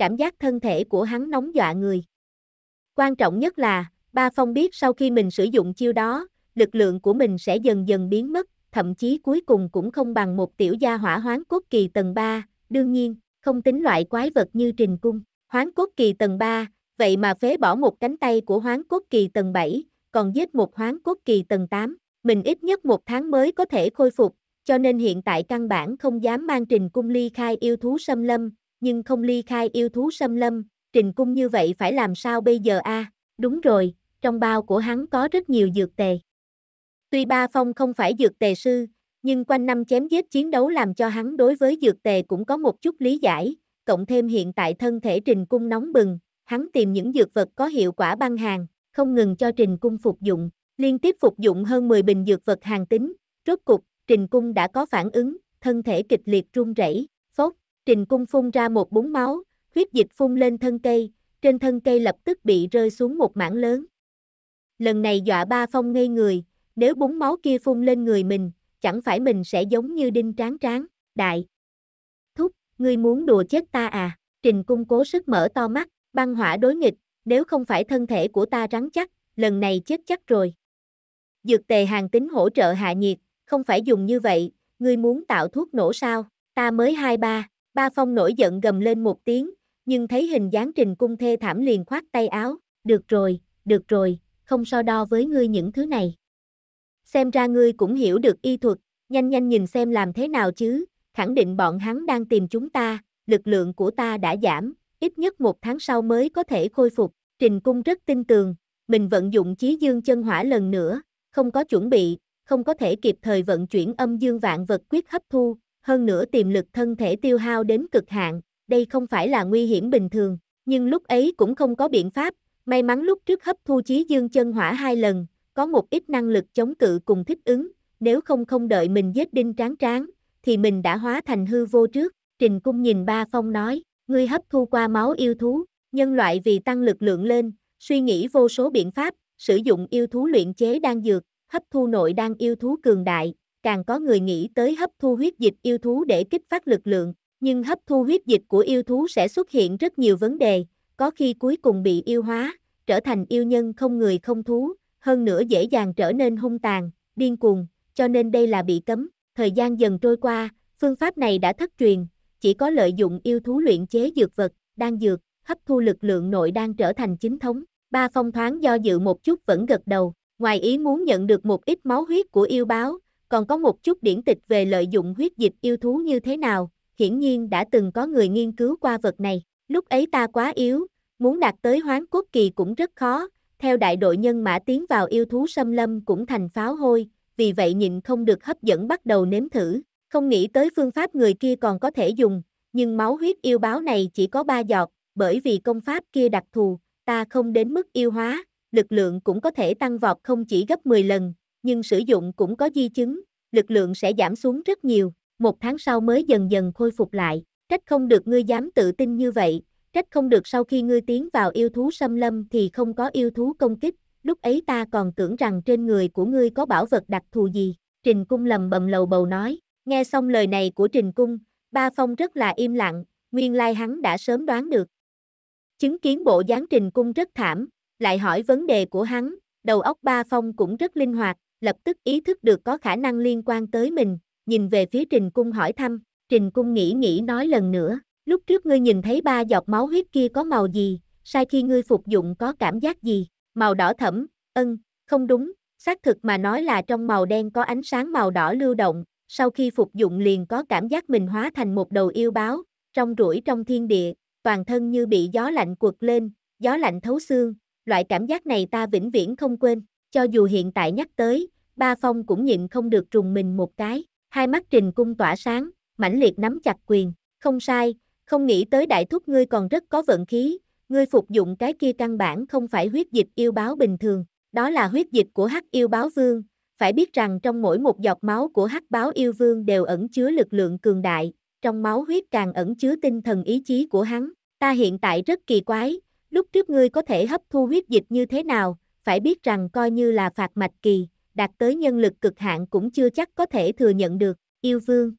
cảm giác thân thể của hắn nóng dọa người. Quan trọng nhất là, Ba Phong biết sau khi mình sử dụng chiêu đó, lực lượng của mình sẽ dần dần biến mất, thậm chí cuối cùng cũng không bằng một tiểu gia hỏa hoán cốt kỳ tầng 3, đương nhiên, không tính loại quái vật như trình cung. Hoán cốt kỳ tầng 3, vậy mà phế bỏ một cánh tay của hoán cốt kỳ tầng 7, còn giết một hoán cốt kỳ tầng 8, mình ít nhất một tháng mới có thể khôi phục, cho nên hiện tại căn bản không dám mang trình cung ly khai yêu thú xâm lâm, nhưng không ly khai yêu thú xâm lâm, trình cung như vậy phải làm sao bây giờ a? Đúng rồi, trong bao của hắn có rất nhiều dược tề. Tuy Ba Phong không phải dược tề sư, nhưng quanh năm chém giết chiến đấu làm cho hắn đối với dược tề cũng có một chút lý giải, cộng thêm hiện tại thân thể Trình Cung nóng bừng, hắn tìm những dược vật có hiệu quả băng hàng, không ngừng cho Trình Cung phục dụng, liên tiếp phục dụng hơn 10 bình dược vật hàng tính, rốt cục, Trình Cung đã có phản ứng, thân thể kịch liệt run rẩy, Trình Cung phun ra một búng máu, huyết dịch phun lên thân cây, trên thân cây lập tức bị rơi xuống một mảng lớn. Lần này dọa ba phong ngây người, nếu búng máu kia phun lên người mình, chẳng phải mình sẽ giống như đinh tráng tráng, đại. Thúc, ngươi muốn đùa chết ta à? Trình Cung cố sức mở to mắt, băng hỏa đối nghịch, nếu không phải thân thể của ta rắn chắc, lần này chết chắc rồi. Dược tề hàng tính hỗ trợ hạ nhiệt, không phải dùng như vậy, ngươi muốn tạo thuốc nổ sao, ta mới hai ba. Ba Phong nổi giận gầm lên một tiếng, nhưng thấy hình dáng trình cung thê thảm liền khoát tay áo, được rồi, được rồi, không so đo với ngươi những thứ này. Xem ra ngươi cũng hiểu được y thuật, nhanh nhanh nhìn xem làm thế nào chứ, khẳng định bọn hắn đang tìm chúng ta, lực lượng của ta đã giảm, ít nhất một tháng sau mới có thể khôi phục. Trình cung rất tin tường, mình vận dụng chí dương chân hỏa lần nữa, không có chuẩn bị, không có thể kịp thời vận chuyển âm dương vạn vật quyết hấp thu, hơn nữa tiềm lực thân thể tiêu hao đến cực hạn, đây không phải là nguy hiểm bình thường, nhưng lúc ấy cũng không có biện pháp, may mắn lúc trước hấp thu chí dương chân hỏa hai lần, có một ít năng lực chống cự cùng thích ứng, nếu không không đợi mình giết đinh tráng tráng, thì mình đã hóa thành hư vô trước, Trình Cung nhìn ba phong nói, ngươi hấp thu qua máu yêu thú, nhân loại vì tăng lực lượng lên, suy nghĩ vô số biện pháp, sử dụng yêu thú luyện chế đan dược, hấp thu nội đan yêu thú cường đại, càng có người nghĩ tới hấp thu huyết dịch yêu thú để kích phát lực lượng, nhưng hấp thu huyết dịch của yêu thú sẽ xuất hiện rất nhiều vấn đề, có khi cuối cùng bị yêu hóa, trở thành yêu nhân không người không thú, hơn nữa dễ dàng trở nên hung tàn, điên cuồng, cho nên đây là bị cấm. Thời gian dần trôi qua, phương pháp này đã thất truyền, chỉ có lợi dụng yêu thú luyện chế dược vật, đan dược, hấp thu lực lượng nội đang trở thành chính thống. Ba phong thoáng do dự một chút vẫn gật đầu, ngoài ý muốn nhận được một ít máu huyết của yêu báo, còn có một chút điển tịch về lợi dụng huyết dịch yêu thú như thế nào, hiển nhiên đã từng có người nghiên cứu qua vật này. Lúc ấy ta quá yếu, muốn đạt tới hoán cốt kỳ cũng rất khó, theo đại đội nhân mã tiến vào yêu thú xâm lâm cũng thành pháo hôi, vì vậy nhìn không được hấp dẫn bắt đầu nếm thử, không nghĩ tới phương pháp người kia còn có thể dùng, nhưng máu huyết yêu báo này chỉ có 3 giọt, bởi vì công pháp kia đặc thù, ta không đến mức yêu hóa, lực lượng cũng có thể tăng vọt không chỉ gấp 10 lần, nhưng sử dụng cũng có di chứng, lực lượng sẽ giảm xuống rất nhiều, một tháng sau mới dần dần khôi phục lại, trách không được ngươi dám tự tin như vậy, trách không được sau khi ngươi tiến vào yêu thú xâm lâm thì không có yêu thú công kích, lúc ấy ta còn tưởng rằng trên người của ngươi có bảo vật đặc thù gì, Trình Cung lầm bầm lầu bầu nói, nghe xong lời này của Trình Cung, Ba Phong rất là im lặng, nguyên lai hắn đã sớm đoán được. Chứng kiến bộ dáng Trình Cung rất thảm, lại hỏi vấn đề của hắn, đầu óc Ba Phong cũng rất linh hoạt, lập tức ý thức được có khả năng liên quan tới mình, nhìn về phía Trình Cung hỏi thăm, Trình Cung nghĩ nghĩ nói lần nữa, lúc trước ngươi nhìn thấy ba giọt máu huyết kia có màu gì, sai khi ngươi phục dụng có cảm giác gì, màu đỏ thẫm, ân, không đúng, xác thực mà nói là trong màu đen có ánh sáng màu đỏ lưu động, sau khi phục dụng liền có cảm giác mình hóa thành một đầu yêu báo, trong rủi trong thiên địa, toàn thân như bị gió lạnh quật lên, gió lạnh thấu xương, loại cảm giác này ta vĩnh viễn không quên cho dù hiện tại nhắc tới, ba phong cũng nhịn không được trùng mình một cái, hai mắt trình cung tỏa sáng, mãnh liệt nắm chặt quyền, không sai, không nghĩ tới đại thúc ngươi còn rất có vận khí, ngươi phục dụng cái kia căn bản không phải huyết dịch yêu báo bình thường, đó là huyết dịch của hắc yêu báo vương, phải biết rằng trong mỗi một giọt máu của hắc báo yêu vương đều ẩn chứa lực lượng cường đại, trong máu huyết càng ẩn chứa tinh thần ý chí của hắn, ta hiện tại rất kỳ quái, lúc trước ngươi có thể hấp thu huyết dịch như thế nào, phải biết rằng coi như là phạt mạch kỳ, đạt tới nhân lực cực hạn cũng chưa chắc có thể thừa nhận được, yêu vương.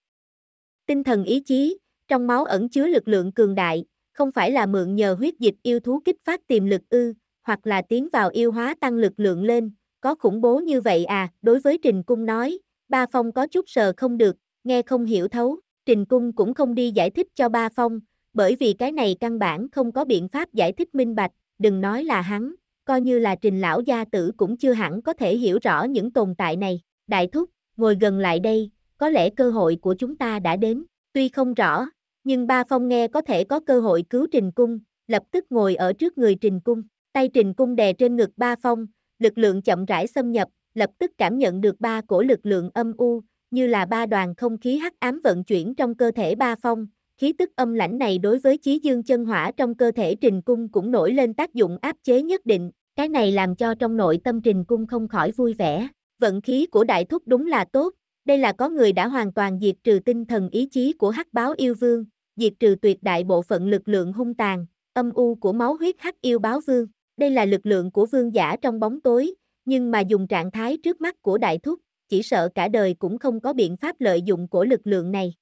Tinh thần ý chí, trong máu ẩn chứa lực lượng cường đại, không phải là mượn nhờ huyết dịch yêu thú kích phát tiềm lực ư, hoặc là tiến vào yêu hóa tăng lực lượng lên, có khủng bố như vậy à, đối với Trình Cung nói, Ba Phong có chút sờ không được, nghe không hiểu thấu, Trình Cung cũng không đi giải thích cho Ba Phong, bởi vì cái này căn bản không có biện pháp giải thích minh bạch, đừng nói là hắn, coi như là trình lão gia tử cũng chưa hẳn có thể hiểu rõ những tồn tại này. Đại thúc, ngồi gần lại đây, có lẽ cơ hội của chúng ta đã đến, tuy không rõ, nhưng ba phong nghe có thể có cơ hội cứu trình cung, lập tức ngồi ở trước người trình cung, tay trình cung đè trên ngực ba phong, lực lượng chậm rãi xâm nhập, lập tức cảm nhận được ba cổ lực lượng âm u, như là ba đoàn không khí hắc ám vận chuyển trong cơ thể ba phong, khí tức âm lãnh này đối với chí dương chân hỏa trong cơ thể Trình Cung cũng nổi lên tác dụng áp chế nhất định, cái này làm cho trong nội tâm Trình Cung không khỏi vui vẻ, vận khí của đại thúc đúng là tốt, đây là có người đã hoàn toàn diệt trừ tinh thần ý chí của hắc báo yêu vương, diệt trừ tuyệt đại bộ phận lực lượng hung tàn, âm u của máu huyết hắc yêu báo vương, đây là lực lượng của vương giả trong bóng tối, nhưng mà dùng trạng thái trước mắt của đại thúc, chỉ sợ cả đời cũng không có biện pháp lợi dụng của lực lượng này.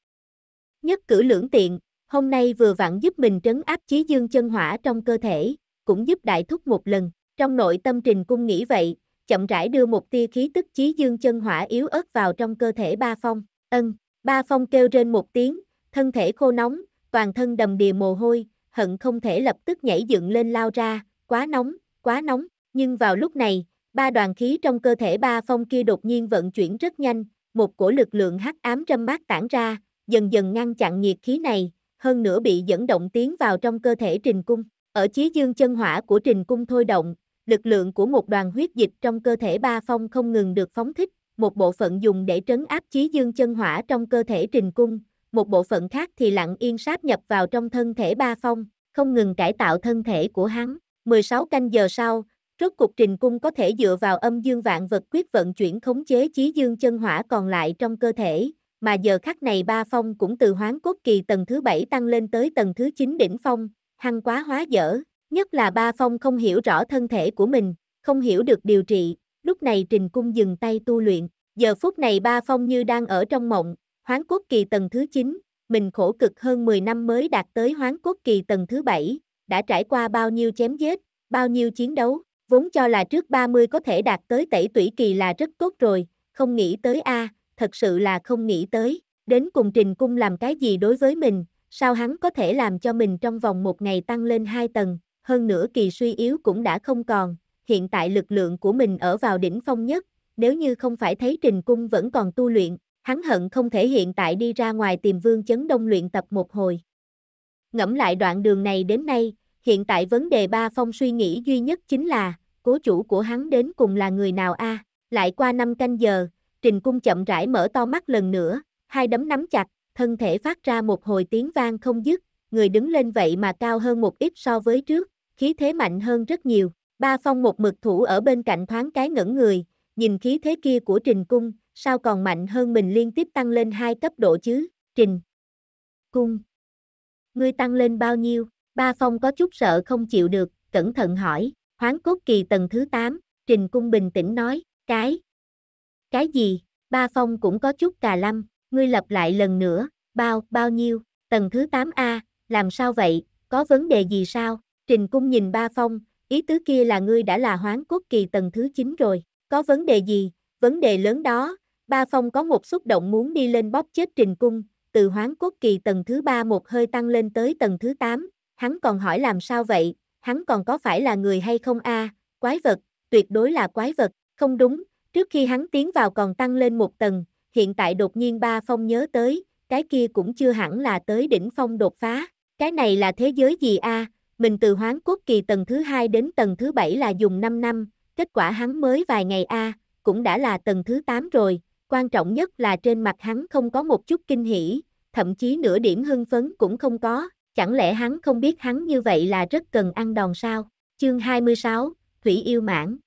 Nhất cử lưỡng tiện, hôm nay vừa vặn giúp mình trấn áp chí dương chân hỏa trong cơ thể, cũng giúp đại thúc một lần. Trong nội tâm trình cung nghĩ vậy, chậm rãi đưa một tia khí tức chí dương chân hỏa yếu ớt vào trong cơ thể ba phong. Ân, ba phong kêu trên một tiếng, thân thể khô nóng, toàn thân đầm đìa mồ hôi, hận không thể lập tức nhảy dựng lên lao ra, quá nóng, quá nóng. Nhưng vào lúc này, ba đoàn khí trong cơ thể ba phong kia đột nhiên vận chuyển rất nhanh, một cổ lực lượng hắc ám trâm bát tản ra, dần dần ngăn chặn nhiệt khí này, hơn nữa bị dẫn động tiến vào trong cơ thể trình cung. Ở chí dương chân hỏa của trình cung thôi động, lực lượng của một đoàn huyết dịch trong cơ thể ba phong không ngừng được phóng thích, một bộ phận dùng để trấn áp chí dương chân hỏa trong cơ thể trình cung, một bộ phận khác thì lặng yên sáp nhập vào trong thân thể ba phong, không ngừng cải tạo thân thể của hắn. 16 canh giờ sau, rốt cục trình cung có thể dựa vào âm dương vạn vật quyết vận chuyển khống chế chí dương chân hỏa còn lại trong cơ thể, mà giờ khắc này ba phong cũng từ hoán cốt kỳ tầng thứ bảy tăng lên tới tầng thứ chín đỉnh phong, hăng quá hóa dở, nhất là ba phong không hiểu rõ thân thể của mình, không hiểu được điều trị, lúc này trình cung dừng tay tu luyện, giờ phút này ba phong như đang ở trong mộng, hoán cốt kỳ tầng thứ chín mình khổ cực hơn 10 năm mới đạt tới hoán cốt kỳ tầng thứ bảy đã trải qua bao nhiêu chém giết, bao nhiêu chiến đấu, vốn cho là trước 30 có thể đạt tới tẩy tủy kỳ là rất tốt rồi, không nghĩ tới a, à, thật sự là không nghĩ tới, đến cùng Trình Cung làm cái gì đối với mình, sao hắn có thể làm cho mình trong vòng một ngày tăng lên hai tầng, hơn nữa kỳ suy yếu cũng đã không còn, hiện tại lực lượng của mình ở vào đỉnh phong nhất, nếu như không phải thấy Trình Cung vẫn còn tu luyện, hắn hận không thể hiện tại đi ra ngoài tìm Vương Chấn Đông luyện tập một hồi. Ngẫm lại đoạn đường này đến nay, hiện tại vấn đề ba phong suy nghĩ duy nhất chính là, cố chủ của hắn đến cùng là người nào a lại qua năm canh giờ, Trình Cung chậm rãi mở to mắt lần nữa, hai đấm nắm chặt, thân thể phát ra một hồi tiếng vang không dứt, người đứng lên vậy mà cao hơn một ít so với trước, khí thế mạnh hơn rất nhiều. Ba phong một mực thủ ở bên cạnh thoáng cái ngẩn người, nhìn khí thế kia của Trình Cung, sao còn mạnh hơn mình liên tiếp tăng lên hai cấp độ chứ, Trình Cung. Ngươi tăng lên bao nhiêu? Ba phong có chút sợ không chịu được, cẩn thận hỏi, hoán cốt kỳ tầng thứ 8, Trình Cung bình tĩnh nói, cái cái gì? Ba Phong cũng có chút cà lăm, ngươi lặp lại lần nữa, bao, bao nhiêu, tầng thứ 8A, làm sao vậy, có vấn đề gì sao? Trình Cung nhìn Ba Phong, ý tứ kia là ngươi đã là hoán quốc kỳ tầng thứ 9 rồi, có vấn đề gì, vấn đề lớn đó, Ba Phong có một xúc động muốn đi lên bóp chết Trình Cung, từ hoán quốc kỳ tầng thứ 3 một hơi tăng lên tới tầng thứ 8, hắn còn hỏi làm sao vậy, hắn còn có phải là người hay không a? quái vật, tuyệt đối là quái vật, không đúng, Trước khi hắn tiến vào còn tăng lên một tầng, hiện tại đột nhiên ba phong nhớ tới, cái kia cũng chưa hẳn là tới đỉnh phong đột phá. Cái này là thế giới gì a? Mình từ hoán cốt kỳ tầng thứ hai đến tầng thứ bảy là dùng 5 năm, kết quả hắn mới vài ngày a, cũng đã là tầng thứ 8 rồi. Quan trọng nhất là trên mặt hắn không có một chút kinh hỉ, thậm chí nửa điểm hưng phấn cũng không có. Chẳng lẽ hắn không biết hắn như vậy là rất cần ăn đòn sao? Chương 26, Thủy Yêu Mãn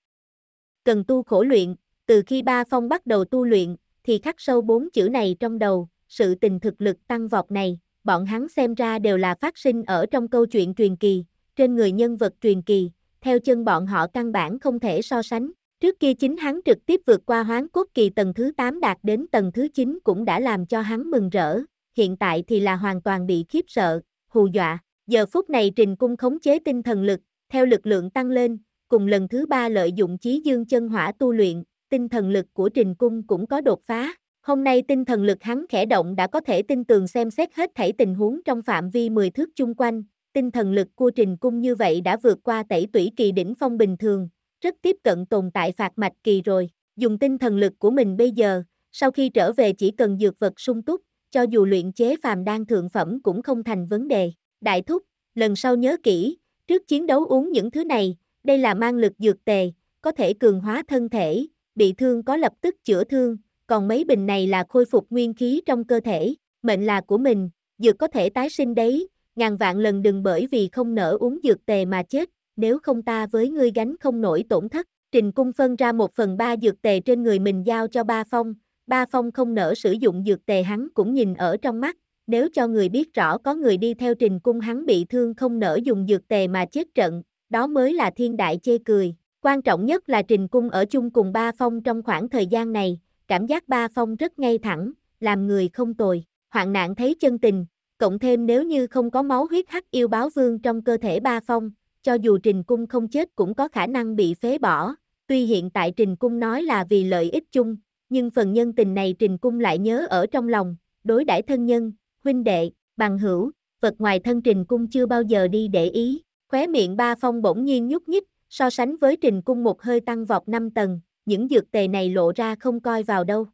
Cần tu khổ luyện, từ khi Ba Phong bắt đầu tu luyện, thì khắc sâu bốn chữ này trong đầu, sự tình thực lực tăng vọt này, bọn hắn xem ra đều là phát sinh ở trong câu chuyện truyền kỳ, trên người nhân vật truyền kỳ, theo chân bọn họ căn bản không thể so sánh. Trước kia chính hắn trực tiếp vượt qua hoán quốc kỳ tầng thứ 8 đạt đến tầng thứ 9 cũng đã làm cho hắn mừng rỡ, hiện tại thì là hoàn toàn bị khiếp sợ, hù dọa. Giờ phút này trình cung khống chế tinh thần lực, theo lực lượng tăng lên, cùng lần thứ ba lợi dụng chí dương chân hỏa tu luyện, tinh thần lực của Trình Cung cũng có đột phá. Hôm nay tinh thần lực hắn khẽ động đã có thể tinh tường xem xét hết thảy tình huống trong phạm vi 10 thước chung quanh. Tinh thần lực của Trình Cung như vậy đã vượt qua tẩy tủy kỳ đỉnh phong bình thường, rất tiếp cận tồn tại phạt mạch kỳ rồi. Dùng tinh thần lực của mình bây giờ, sau khi trở về chỉ cần dược vật sung túc, cho dù luyện chế phàm đan thượng phẩm cũng không thành vấn đề. Đại thúc, lần sau nhớ kỹ, trước chiến đấu uống những thứ này, đây là mang lực dược tề, có thể cường hóa thân thể, bị thương có lập tức chữa thương, còn mấy bình này là khôi phục nguyên khí trong cơ thể, mệnh là của mình, dược có thể tái sinh đấy, ngàn vạn lần đừng bởi vì không nỡ uống dược tề mà chết, nếu không ta với ngươi gánh không nổi tổn thất. Trình cung phân ra một phần ba dược tề trên người mình giao cho ba phong, ba phong không nỡ sử dụng dược tề hắn cũng nhìn ở trong mắt, nếu cho người biết rõ có người đi theo trình cung hắn bị thương không nỡ dùng dược tề mà chết trận, đó mới là thiên đại chê cười. Quan trọng nhất là Trình Cung ở chung cùng Ba Phong trong khoảng thời gian này, cảm giác Ba Phong rất ngay thẳng, làm người không tồi, hoạn nạn thấy chân tình, cộng thêm nếu như không có máu huyết hắc yêu báo vương trong cơ thể Ba Phong, cho dù Trình Cung không chết cũng có khả năng bị phế bỏ, tuy hiện tại Trình Cung nói là vì lợi ích chung, nhưng phần nhân tình này Trình Cung lại nhớ ở trong lòng, đối đãi thân nhân, huynh đệ, bằng hữu, vật ngoài thân Trình Cung chưa bao giờ đi để ý, khóe miệng Ba Phong bỗng nhiên nhúc nhích, So sánh với trình cung một hơi tăng vọt 5 tầng, những dược tề này lộ ra không coi vào đâu.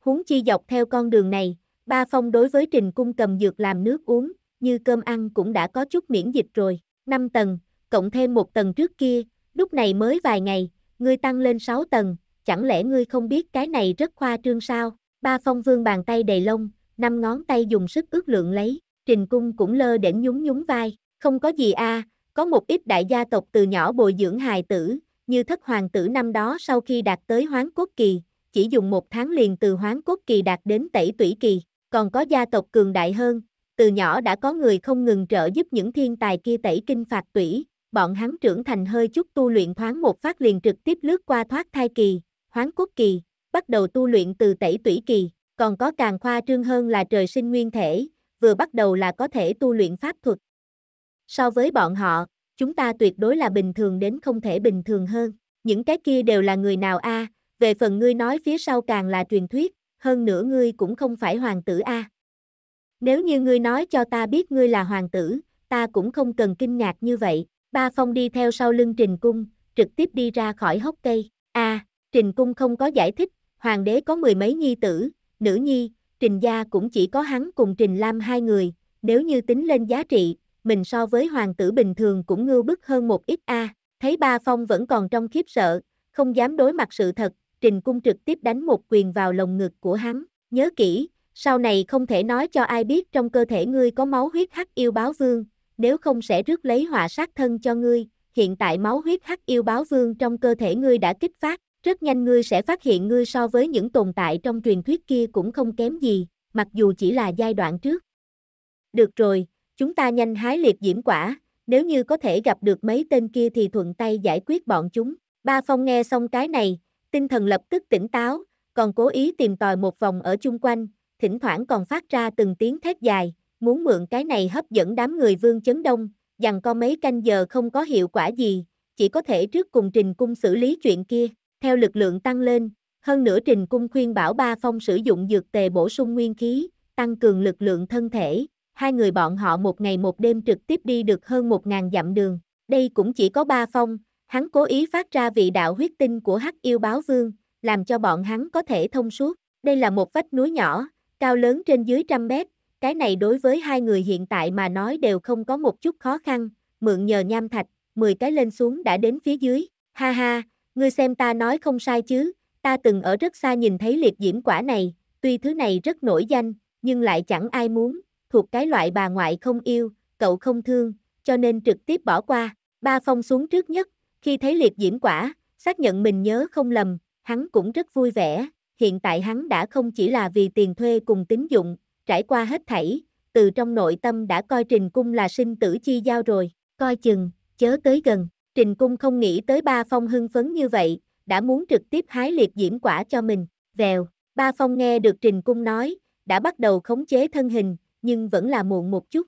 Huống chi dọc theo con đường này, ba phong đối với trình cung cầm dược làm nước uống, như cơm ăn cũng đã có chút miễn dịch rồi. 5 tầng, cộng thêm một tầng trước kia, lúc này mới vài ngày, ngươi tăng lên 6 tầng, chẳng lẽ ngươi không biết cái này rất khoa trương sao? Ba phong vương bàn tay đầy lông, năm ngón tay dùng sức ước lượng lấy, trình cung cũng lơ đễnh nhún nhún vai, không có gì a, à, có một ít đại gia tộc từ nhỏ bồi dưỡng hài tử, như thất hoàng tử năm đó sau khi đạt tới hoán quốc kỳ, chỉ dùng một tháng liền từ hoán quốc kỳ đạt đến tẩy tủy kỳ, còn có gia tộc cường đại hơn, từ nhỏ đã có người không ngừng trợ giúp những thiên tài kia tẩy kinh phạt tủy, bọn hắn trưởng thành hơi chút tu luyện thoáng một phát liền trực tiếp lướt qua thoát thai kỳ, hoán quốc kỳ, bắt đầu tu luyện từ tẩy tủy kỳ, còn có càng khoa trương hơn là trời sinh nguyên thể, vừa bắt đầu là có thể tu luyện pháp thuật, So với bọn họ, chúng ta tuyệt đối là bình thường đến không thể bình thường hơn. Những cái kia đều là người nào a? về phần ngươi nói phía sau càng là truyền thuyết, hơn nữa ngươi cũng không phải hoàng tử a. Nếu như ngươi nói cho ta biết ngươi là hoàng tử, ta cũng không cần kinh ngạc như vậy. Ba Phong đi theo sau lưng Trình Cung, trực tiếp đi ra khỏi hốc cây. A, Trình Cung không có giải thích, hoàng đế có mười mấy nhi tử, nữ nhi, Trình gia cũng chỉ có hắn cùng Trình Lam hai người, nếu như tính lên giá trị, mình so với hoàng tử bình thường cũng ngưu bức hơn một ít a. Thấy ba phong vẫn còn trong khiếp sợ, không dám đối mặt sự thật, trình cung trực tiếp đánh một quyền vào lồng ngực của hắn. Nhớ kỹ, sau này không thể nói cho ai biết trong cơ thể ngươi có máu huyết hắc yêu báo vương, nếu không sẽ rước lấy họa sát thân cho ngươi. Hiện tại máu huyết hắc yêu báo vương trong cơ thể ngươi đã kích phát, rất nhanh ngươi sẽ phát hiện ngươi so với những tồn tại trong truyền thuyết kia cũng không kém gì, mặc dù chỉ là giai đoạn trước. Được rồi, Chúng ta nhanh hái liệt diễm quả, nếu như có thể gặp được mấy tên kia thì thuận tay giải quyết bọn chúng. Ba Phong nghe xong cái này, tinh thần lập tức tỉnh táo, còn cố ý tìm tòi một vòng ở chung quanh, thỉnh thoảng còn phát ra từng tiếng thét dài, muốn mượn cái này hấp dẫn đám người vương chấn đông, dằn co mấy canh giờ không có hiệu quả gì, chỉ có thể trước cùng trình cung xử lý chuyện kia, theo lực lượng tăng lên, hơn nữa trình cung khuyên bảo ba phong sử dụng dược tề bổ sung nguyên khí, tăng cường lực lượng thân thể, hai người bọn họ một ngày một đêm trực tiếp đi được hơn 1.000 dặm đường. Đây cũng chỉ có ba phong, hắn cố ý phát ra vị đạo huyết tinh của hắc yêu báo vương, làm cho bọn hắn có thể thông suốt. Đây là một vách núi nhỏ, cao lớn trên dưới trăm mét, cái này đối với hai người hiện tại mà nói đều không có một chút khó khăn, mượn nhờ nham thạch, 10 cái lên xuống đã đến phía dưới, ha ha, ngươi xem ta nói không sai chứ, ta từng ở rất xa nhìn thấy liệt diễm quả này, tuy thứ này rất nổi danh, nhưng lại chẳng ai muốn, thuộc cái loại bà ngoại không yêu, cậu không thương, cho nên trực tiếp bỏ qua. Ba phong xuống trước nhất, khi thấy liệt diễm quả, xác nhận mình nhớ không lầm, hắn cũng rất vui vẻ. Hiện tại hắn đã không chỉ là vì tiền thuê cùng tín dụng, trải qua hết thảy, từ trong nội tâm đã coi Trình Cung là sinh tử chi giao rồi, coi chừng, chớ tới gần. Trình Cung không nghĩ tới ba phong hưng phấn như vậy, đã muốn trực tiếp hái liệt diễm quả cho mình. Vèo, ba phong nghe được Trình Cung nói, đã bắt đầu khống chế thân hình, nhưng vẫn là muộn một chút.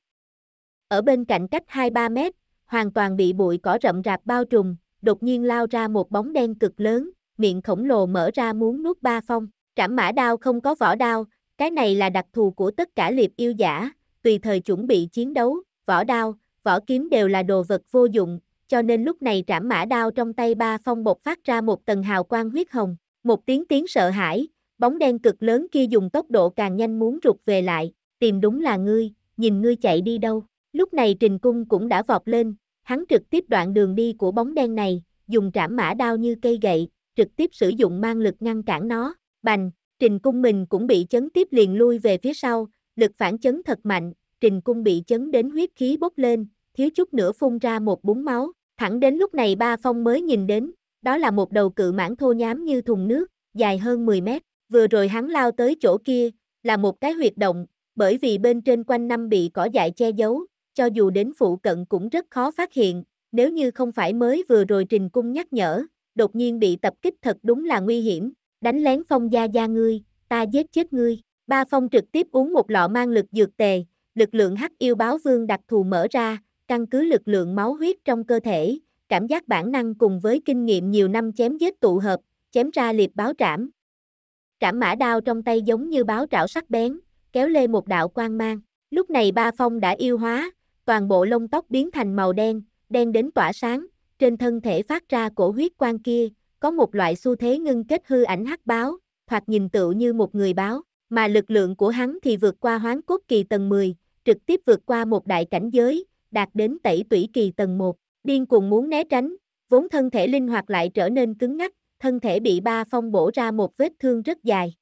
Ở bên cạnh cách 2-3 mét, hoàn toàn bị bụi cỏ rậm rạp bao trùm, đột nhiên lao ra một bóng đen cực lớn, miệng khổng lồ mở ra muốn nuốt ba phong. Trảm mã đao không có vỏ đao, cái này là đặc thù của tất cả liệp yêu giả, tùy thời chuẩn bị chiến đấu, vỏ đao, vỏ kiếm đều là đồ vật vô dụng, cho nên lúc này trảm mã đao trong tay ba phong bột phát ra một tầng hào quang huyết hồng, một tiếng tiếng sợ hãi, bóng đen cực lớn kia dùng tốc độ càng nhanh muốn rụt về lại, tìm đúng là ngươi, nhìn ngươi chạy đi đâu. Lúc này Trình Cung cũng đã vọt lên, hắn trực tiếp đoạn đường đi của bóng đen này, dùng trảm mã đao như cây gậy, trực tiếp sử dụng mang lực ngăn cản nó. Bành, Trình Cung mình cũng bị chấn tiếp liền lui về phía sau, lực phản chấn thật mạnh, Trình Cung bị chấn đến huyết khí bốc lên, thiếu chút nữa phun ra một búng máu. Thẳng đến lúc này ba phong mới nhìn đến, đó là một đầu cự mãng thô nhám như thùng nước, dài hơn 10 mét. Vừa rồi hắn lao tới chỗ kia, là một cái huyệt động, bởi vì bên trên quanh năm bị cỏ dại che giấu, cho dù đến phụ cận cũng rất khó phát hiện, nếu như không phải mới vừa rồi Trình Cung nhắc nhở, đột nhiên bị tập kích thật đúng là nguy hiểm, đánh lén phong gia gia ngươi, ta giết chết ngươi. Ba phong trực tiếp uống một lọ mang lực dược tề, lực lượng hắc yêu báo vương đặc thù mở ra, căn cứ lực lượng máu huyết trong cơ thể, cảm giác bản năng cùng với kinh nghiệm nhiều năm chém giết tụ hợp, chém ra liệt báo trảm. Trảm mã đao trong tay giống như báo trảo sắc bén, kéo lê một đạo quang mang. Lúc này ba phong đã yêu hóa, toàn bộ lông tóc biến thành màu đen, đen đến tỏa sáng, trên thân thể phát ra cổ huyết quang kia, có một loại xu thế ngưng kết hư ảnh hắc báo, thoạt nhìn tựu như một người báo, mà lực lượng của hắn thì vượt qua hoán cốt kỳ tầng 10, trực tiếp vượt qua một đại cảnh giới, đạt đến tẩy tủy kỳ tầng 1, điên cuồng muốn né tránh, vốn thân thể linh hoạt lại trở nên cứng ngắc, thân thể bị ba phong bổ ra một vết thương rất dài.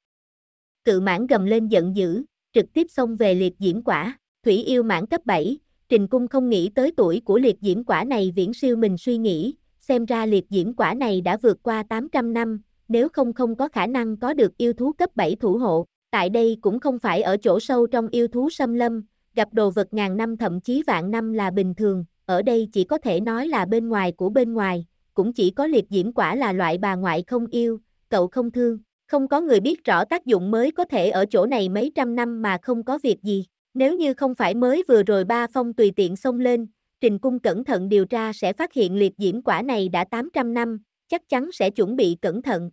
Cự mãn gầm lên giận dữ, trực tiếp xông về liệt diễm quả, thủy yêu mãn cấp 7, Trình Cung không nghĩ tới tuổi của liệt diễm quả này viễn siêu mình suy nghĩ, xem ra liệt diễm quả này đã vượt qua 800 năm, nếu không không có khả năng có được yêu thú cấp 7 thủ hộ, tại đây cũng không phải ở chỗ sâu trong yêu thú xâm lâm, gặp đồ vật ngàn năm thậm chí vạn năm là bình thường, ở đây chỉ có thể nói là bên ngoài của bên ngoài, cũng chỉ có liệt diễm quả là loại bà ngoại không yêu, cậu không thương. Không có người biết rõ tác dụng mới có thể ở chỗ này mấy trăm năm mà không có việc gì. Nếu như không phải mới vừa rồi ba phong tùy tiện xông lên, Trình Cung cẩn thận điều tra sẽ phát hiện liệt diễm quả này đã 800 năm, chắc chắn sẽ chuẩn bị cẩn thận.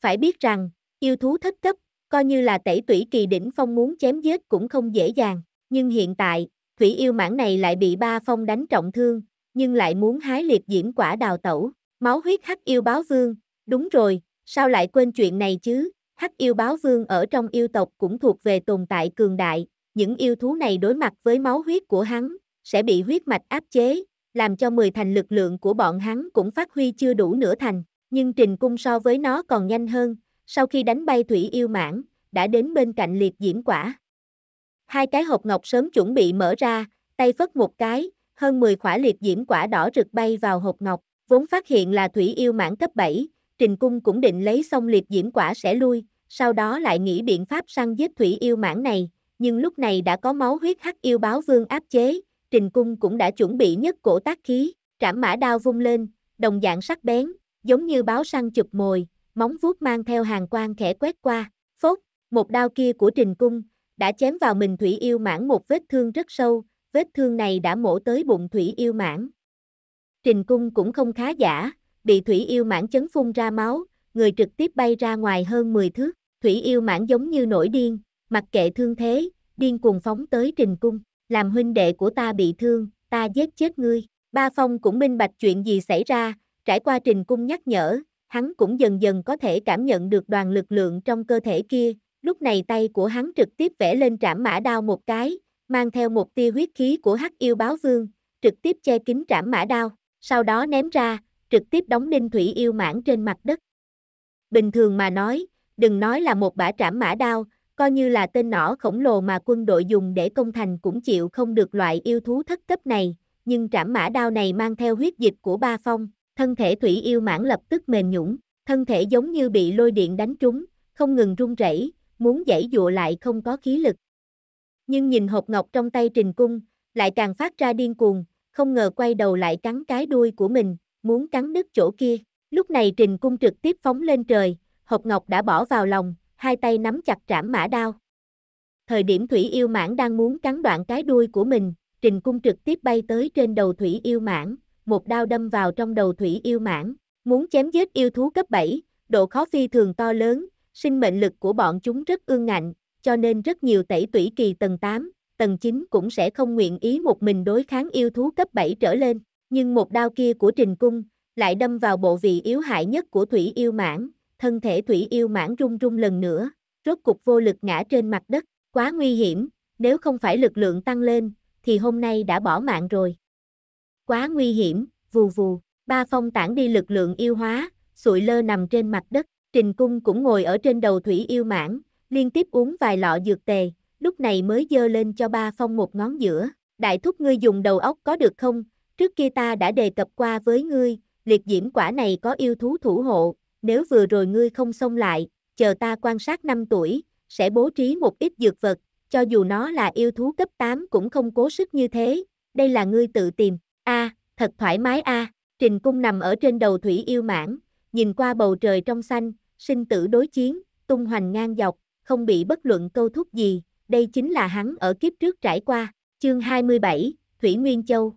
Phải biết rằng, yêu thú thất cấp, coi như là tẩy tủy kỳ đỉnh phong muốn chém giết cũng không dễ dàng, nhưng hiện tại, thủy yêu mãn này lại bị ba phong đánh trọng thương, nhưng lại muốn hái liệt diễm quả đào tẩu, máu huyết hắc yêu báo vương, đúng rồi, Sao lại quên chuyện này chứ? Hắc yêu báo vương ở trong yêu tộc cũng thuộc về tồn tại cường đại, những yêu thú này đối mặt với máu huyết của hắn, sẽ bị huyết mạch áp chế, làm cho 10 thành lực lượng của bọn hắn cũng phát huy chưa đủ nửa thành, nhưng trình cung so với nó còn nhanh hơn, sau khi đánh bay thủy yêu mãn, đã đến bên cạnh liệt diễm quả. Hai cái hộp ngọc sớm chuẩn bị mở ra, tay phất một cái, hơn 10 khỏa liệt diễm quả đỏ rực bay vào hộp ngọc, vốn phát hiện là thủy yêu mãn cấp 7, Trình Cung cũng định lấy xong liệt diễm quả sẽ lui, sau đó lại nghĩ biện pháp săn giết thủy yêu mãn này, nhưng lúc này đã có máu huyết hắc yêu báo vương áp chế, Trình Cung cũng đã chuẩn bị nhất cổ tác khí, trảm mã đao vung lên, đồng dạng sắc bén, giống như báo săn chụp mồi, móng vuốt mang theo hàng quan khẽ quét qua, phốt, một đao kia của Trình Cung, đã chém vào mình thủy yêu mãn một vết thương rất sâu, vết thương này đã mổ tới bụng thủy yêu mãn. Trình Cung cũng không khá giả, bị thủy yêu mãn chấn phun ra máu, người trực tiếp bay ra ngoài hơn 10 thước, thủy yêu mãn giống như nổi điên, mặc kệ thương thế, điên cuồng phóng tới trình cung, làm huynh đệ của ta bị thương, ta giết chết ngươi. Ba Phong cũng minh bạch chuyện gì xảy ra, trải qua trình cung nhắc nhở, hắn cũng dần dần có thể cảm nhận được đoàn lực lượng trong cơ thể kia, lúc này tay của hắn trực tiếp vẽ lên trảm mã đao một cái, mang theo một tia huyết khí của hắc yêu báo vương, trực tiếp che kín trảm mã đao, sau đó ném ra, trực tiếp đóng đinh thủy yêu mãn trên mặt đất. Bình thường mà nói, đừng nói là một bả trảm mã đao, coi như là tên nỏ khổng lồ mà quân đội dùng để công thành cũng chịu không được loại yêu thú thất cấp này, nhưng trảm mã đao này mang theo huyết dịch của ba phong, thân thể thủy yêu mãn lập tức mềm nhũng, thân thể giống như bị lôi điện đánh trúng, không ngừng run rẩy, muốn giãy dụa lại không có khí lực. Nhưng nhìn hộp ngọc trong tay Trình Cung, lại càng phát ra điên cuồng, không ngờ quay đầu lại cắn cái đuôi của mình, muốn cắn đứt chỗ kia. Lúc này Trình Cung trực tiếp phóng lên trời, Hộc Ngọc đã bỏ vào lòng, hai tay nắm chặt trảm mã đao. Thời điểm Thủy Yêu Mãn đang muốn cắn đoạn cái đuôi của mình, Trình Cung trực tiếp bay tới trên đầu Thủy Yêu Mãn, một đao đâm vào trong đầu Thủy Yêu Mãn, muốn chém giết yêu thú cấp 7, độ khó phi thường to lớn, sinh mệnh lực của bọn chúng rất ương ngạnh, cho nên rất nhiều tẩy tủy kỳ tầng 8, tầng 9 cũng sẽ không nguyện ý một mình đối kháng yêu thú cấp 7 trở lên nhưng một đao kia của Trình Cung lại đâm vào bộ vị yếu hại nhất của Thủy Yêu Mãn, thân thể Thủy Yêu Mãn rung rung lần nữa, rốt cục vô lực ngã trên mặt đất, quá nguy hiểm, nếu không phải lực lượng tăng lên, thì hôm nay đã bỏ mạng rồi. Quá nguy hiểm, vù vù, ba phong tản đi lực lượng yêu hóa, sụi lơ nằm trên mặt đất, Trình Cung cũng ngồi ở trên đầu Thủy Yêu Mãn, liên tiếp uống vài lọ dược tề, lúc này mới giơ lên cho ba phong một ngón giữa, đại thúc ngươi dùng đầu óc có được không, trước kia ta đã đề cập qua với ngươi, liệt diễm quả này có yêu thú thủ hộ, nếu vừa rồi ngươi không xông lại, chờ ta quan sát 5 tuổi, sẽ bố trí một ít dược vật, cho dù nó là yêu thú cấp 8 cũng không cố sức như thế, đây là ngươi tự tìm, a thật thoải mái a trình cung nằm ở trên đầu thủy yêu mãn, nhìn qua bầu trời trong xanh, sinh tử đối chiến, tung hoành ngang dọc, không bị bất luận câu thúc gì, đây chính là hắn ở kiếp trước trải qua, chương 27, Thủy Nguyên Châu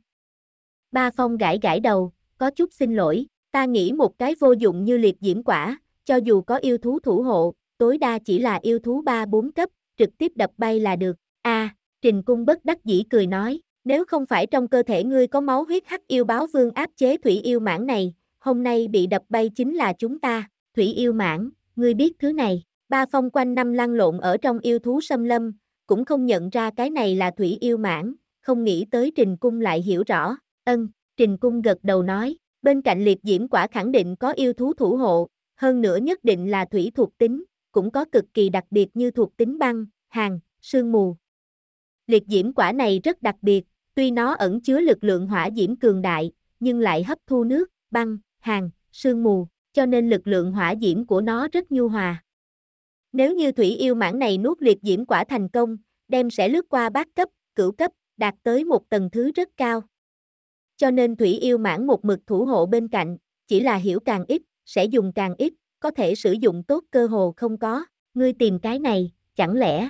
Ba Phong gãi gãi đầu, có chút xin lỗi, ta nghĩ một cái vô dụng như liệt diễm quả, cho dù có yêu thú thủ hộ, tối đa chỉ là yêu thú 3-4 cấp, trực tiếp đập bay là được. A, à, Trình Cung bất đắc dĩ cười nói, nếu không phải trong cơ thể ngươi có máu huyết hắc yêu báo vương áp chế thủy yêu mãn này, hôm nay bị đập bay chính là chúng ta, thủy yêu mãn, ngươi biết thứ này. Ba Phong quanh năm lăn lộn ở trong yêu thú xâm lâm, cũng không nhận ra cái này là thủy yêu mãn, không nghĩ tới Trình Cung lại hiểu rõ. Ân, Trình Cung gật đầu nói, bên cạnh liệt diễm quả khẳng định có yêu thú thủ hộ, hơn nữa nhất định là thủy thuộc tính, cũng có cực kỳ đặc biệt như thuộc tính băng, hàng, sương mù. Liệt diễm quả này rất đặc biệt, tuy nó ẩn chứa lực lượng hỏa diễm cường đại, nhưng lại hấp thu nước, băng, hàng, sương mù, cho nên lực lượng hỏa diễm của nó rất nhu hòa. Nếu như thủy yêu mãn này nuốt liệt diễm quả thành công, đem sẽ lướt qua bát cấp, cửu cấp, đạt tới một tầng thứ rất cao. Cho nên thủy yêu mãn một mực thủ hộ bên cạnh, chỉ là hiểu càng ít, sẽ dùng càng ít, có thể sử dụng tốt cơ hồ không có, ngươi tìm cái này, chẳng lẽ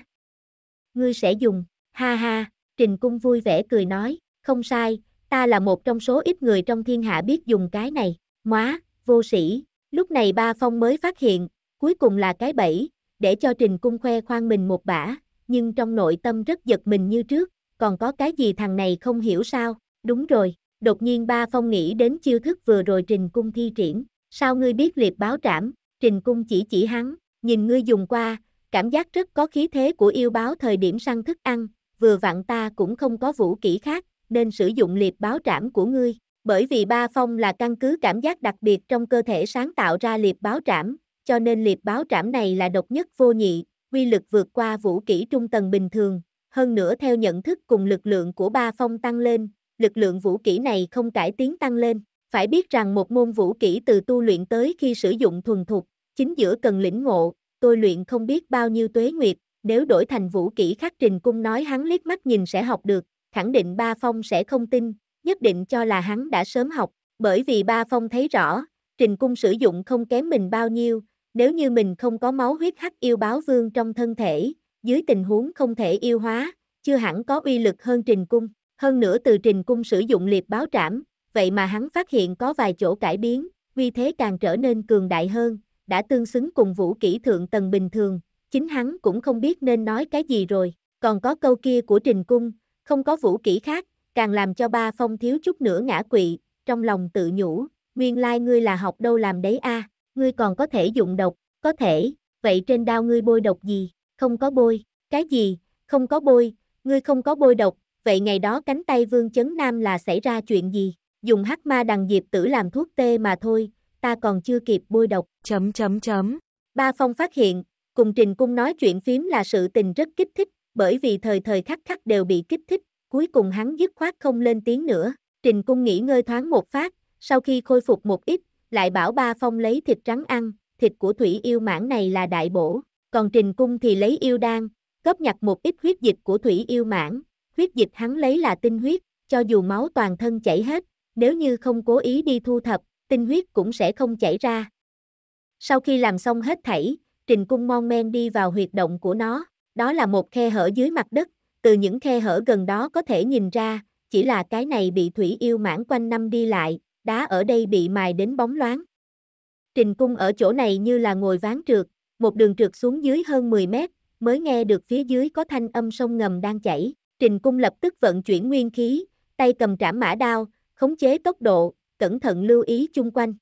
ngươi sẽ dùng, ha ha, Trình Cung vui vẻ cười nói, không sai, ta là một trong số ít người trong thiên hạ biết dùng cái này, móa, vô sĩ, lúc này ba phong mới phát hiện, cuối cùng là cái bẫy, để cho Trình Cung khoe khoang mình một bả, nhưng trong nội tâm rất giật mình như trước, còn có cái gì thằng này không hiểu sao, đúng rồi, đột nhiên ba phong nghĩ đến chiêu thức vừa rồi trình cung thi triển, sao ngươi biết liệp báo trảm, trình cung chỉ chỉ hắn, nhìn ngươi dùng qua, cảm giác rất có khí thế của yêu báo thời điểm săn thức ăn, vừa vặn ta cũng không có vũ kỹ khác, nên sử dụng liệp báo trảm của ngươi, bởi vì ba phong là căn cứ cảm giác đặc biệt trong cơ thể sáng tạo ra liệp báo trảm, cho nên liệp báo trảm này là độc nhất vô nhị, quy lực vượt qua vũ kỹ trung tầng bình thường, hơn nữa theo nhận thức cùng lực lượng của ba phong tăng lên, lực lượng vũ kỹ này không cải tiến tăng lên. Phải biết rằng một môn vũ kỹ từ tu luyện tới khi sử dụng thuần thục, chính giữa cần lĩnh ngộ, tôi luyện không biết bao nhiêu tuế nguyệt, nếu đổi thành vũ kỹ khắc trình cung nói hắn liếc mắt nhìn sẽ học được, khẳng định ba phong sẽ không tin, nhất định cho là hắn đã sớm học, bởi vì ba phong thấy rõ, trình cung sử dụng không kém mình bao nhiêu, nếu như mình không có máu huyết hắc yêu báo vương trong thân thể, dưới tình huống không thể yêu hóa, chưa hẳn có uy lực hơn trình cung. Hơn nữa từ trình cung sử dụng liệp báo trảm, vậy mà hắn phát hiện có vài chỗ cải biến, vì thế càng trở nên cường đại hơn, đã tương xứng cùng vũ kỹ thượng tầng bình thường, chính hắn cũng không biết nên nói cái gì rồi. Còn có câu kia của trình cung, không có vũ kỹ khác, càng làm cho ba phong thiếu chút nữa ngã quỵ, trong lòng tự nhủ, nguyên lai like ngươi là học đâu làm đấy a ngươi còn có thể dụng độc, có thể, vậy trên đao ngươi bôi độc gì, không có bôi, cái gì, không có bôi, ngươi không có bôi độc, vậy ngày đó cánh tay Vương Chấn Nam là xảy ra chuyện gì? Dùng hắc ma đằng diệp tử làm thuốc tê mà thôi, ta còn chưa kịp bôi độc. Chấm chấm chấm. Ba Phong phát hiện, cùng Trình Cung nói chuyện phím là sự tình rất kích thích, bởi vì thời thời khắc khắc đều bị kích thích, cuối cùng hắn dứt khoát không lên tiếng nữa. Trình Cung nghỉ ngơi thoáng một phát, sau khi khôi phục một ít, lại bảo Ba Phong lấy thịt trắng ăn, thịt của thủy yêu mãn này là đại bổ, còn Trình Cung thì lấy yêu đan, cấp nhặt một ít huyết dịch của thủy yêu mãn, huyết dịch hắn lấy là tinh huyết, cho dù máu toàn thân chảy hết, nếu như không cố ý đi thu thập, tinh huyết cũng sẽ không chảy ra. Sau khi làm xong hết thảy, trình cung mon men đi vào huyệt động của nó, đó là một khe hở dưới mặt đất, từ những khe hở gần đó có thể nhìn ra, chỉ là cái này bị thủy yêu mãn quanh năm đi lại, đá ở đây bị mài đến bóng loáng. Trình cung ở chỗ này như là ngồi ván trượt, một đường trượt xuống dưới hơn 10 mét, mới nghe được phía dưới có thanh âm sông ngầm đang chảy. Trình Cung lập tức vận chuyển nguyên khí, tay cầm trảm mã đao, khống chế tốc độ, cẩn thận lưu ý chung quanh.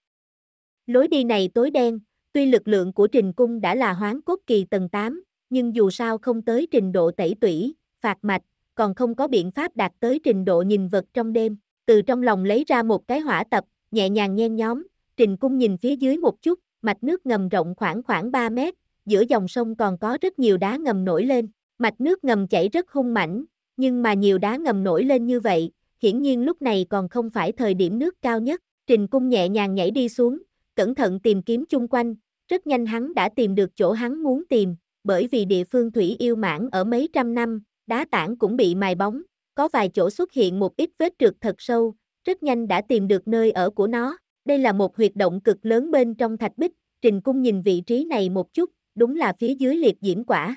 Lối đi này tối đen, tuy lực lượng của Trình Cung đã là hoán cốt kỳ tầng 8, nhưng dù sao không tới trình độ tẩy tủy, phạt mạch, còn không có biện pháp đạt tới trình độ nhìn vật trong đêm. Từ trong lòng lấy ra một cái hỏa tập, nhẹ nhàng nhen nhóm, Trình Cung nhìn phía dưới một chút, mạch nước ngầm rộng khoảng khoảng 3 mét, giữa dòng sông còn có rất nhiều đá ngầm nổi lên, mạch nước ngầm chảy rất hung mãnh, nhưng mà nhiều đá ngầm nổi lên như vậy, hiển nhiên lúc này còn không phải thời điểm nước cao nhất, Trình Cung nhẹ nhàng nhảy đi xuống, cẩn thận tìm kiếm chung quanh, rất nhanh hắn đã tìm được chỗ hắn muốn tìm, bởi vì địa phương thủy yêu mãn ở mấy trăm năm, đá tảng cũng bị mài bóng, có vài chỗ xuất hiện một ít vết trượt thật sâu, rất nhanh đã tìm được nơi ở của nó, đây là một huyệt động cực lớn bên trong thạch bích, Trình Cung nhìn vị trí này một chút, đúng là phía dưới liệt diễm quả.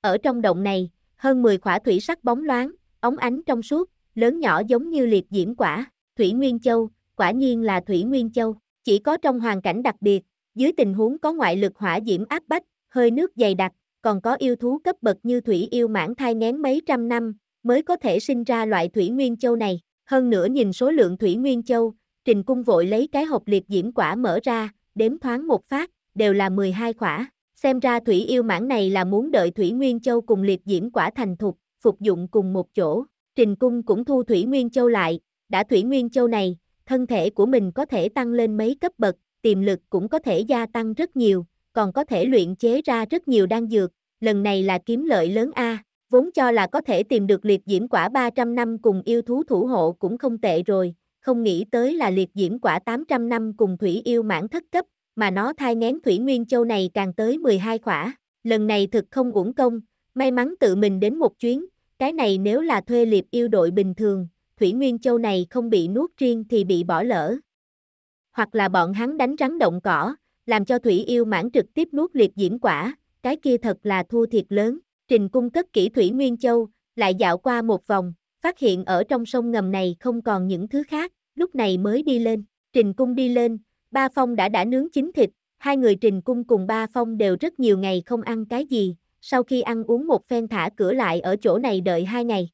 Ở trong động này, hơn 10 khỏa thủy sắc bóng loáng, ống ánh trong suốt, lớn nhỏ giống như liệt diễm quả, thủy nguyên châu, quả nhiên là thủy nguyên châu, chỉ có trong hoàn cảnh đặc biệt, dưới tình huống có ngoại lực hỏa diễm áp bách, hơi nước dày đặc, còn có yêu thú cấp bậc như thủy yêu mãn thai ngén mấy trăm năm, mới có thể sinh ra loại thủy nguyên châu này, hơn nữa nhìn số lượng thủy nguyên châu, Trình Cung vội lấy cái hộp liệt diễm quả mở ra, đếm thoáng một phát, đều là 12 khỏa. Xem ra thủy yêu mãn này là muốn đợi Thủy Nguyên Châu cùng liệt diễm quả thành thục, phục dụng cùng một chỗ. Trình cung cũng thu Thủy Nguyên Châu lại, đã Thủy Nguyên Châu này, thân thể của mình có thể tăng lên mấy cấp bậc, tiềm lực cũng có thể gia tăng rất nhiều, còn có thể luyện chế ra rất nhiều đan dược, lần này là kiếm lợi lớn A, vốn cho là có thể tìm được liệt diễm quả 300 năm cùng yêu thú thủ hộ cũng không tệ rồi, không nghĩ tới là liệt diễm quả 800 năm cùng thủy yêu mãn thất cấp, mà nó thai ngén Thủy Nguyên Châu này càng tới 12 khỏa, lần này thực không uổng công, may mắn tự mình đến một chuyến, cái này nếu là thuê liệp yêu đội bình thường, Thủy Nguyên Châu này không bị nuốt riêng thì bị bỏ lỡ. Hoặc là bọn hắn đánh rắn động cỏ, làm cho Thủy yêu mãn trực tiếp nuốt liệp diễm quả, cái kia thật là thua thiệt lớn, trình cung cất kỹ Thủy Nguyên Châu, lại dạo qua một vòng, phát hiện ở trong sông ngầm này không còn những thứ khác, lúc này mới đi lên, trình cung đi lên, ba phong đã đã nướng chín thịt, hai người trình cung cùng ba phong đều rất nhiều ngày không ăn cái gì, sau khi ăn uống một phen thả cửa lại ở chỗ này đợi hai ngày.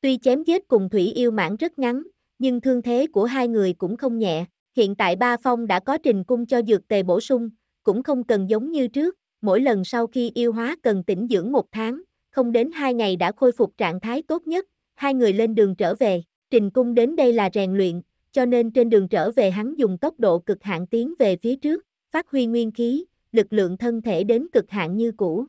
Tuy chém giết cùng Thủy Yêu Mãn rất ngắn, nhưng thương thế của hai người cũng không nhẹ, hiện tại ba phong đã có trình cung cho dược tề bổ sung, cũng không cần giống như trước, mỗi lần sau khi yêu hóa cần tĩnh dưỡng một tháng, không đến hai ngày đã khôi phục trạng thái tốt nhất, hai người lên đường trở về, trình cung đến đây là rèn luyện, cho nên trên đường trở về hắn dùng tốc độ cực hạn tiến về phía trước, phát huy nguyên khí, lực lượng thân thể đến cực hạn như cũ.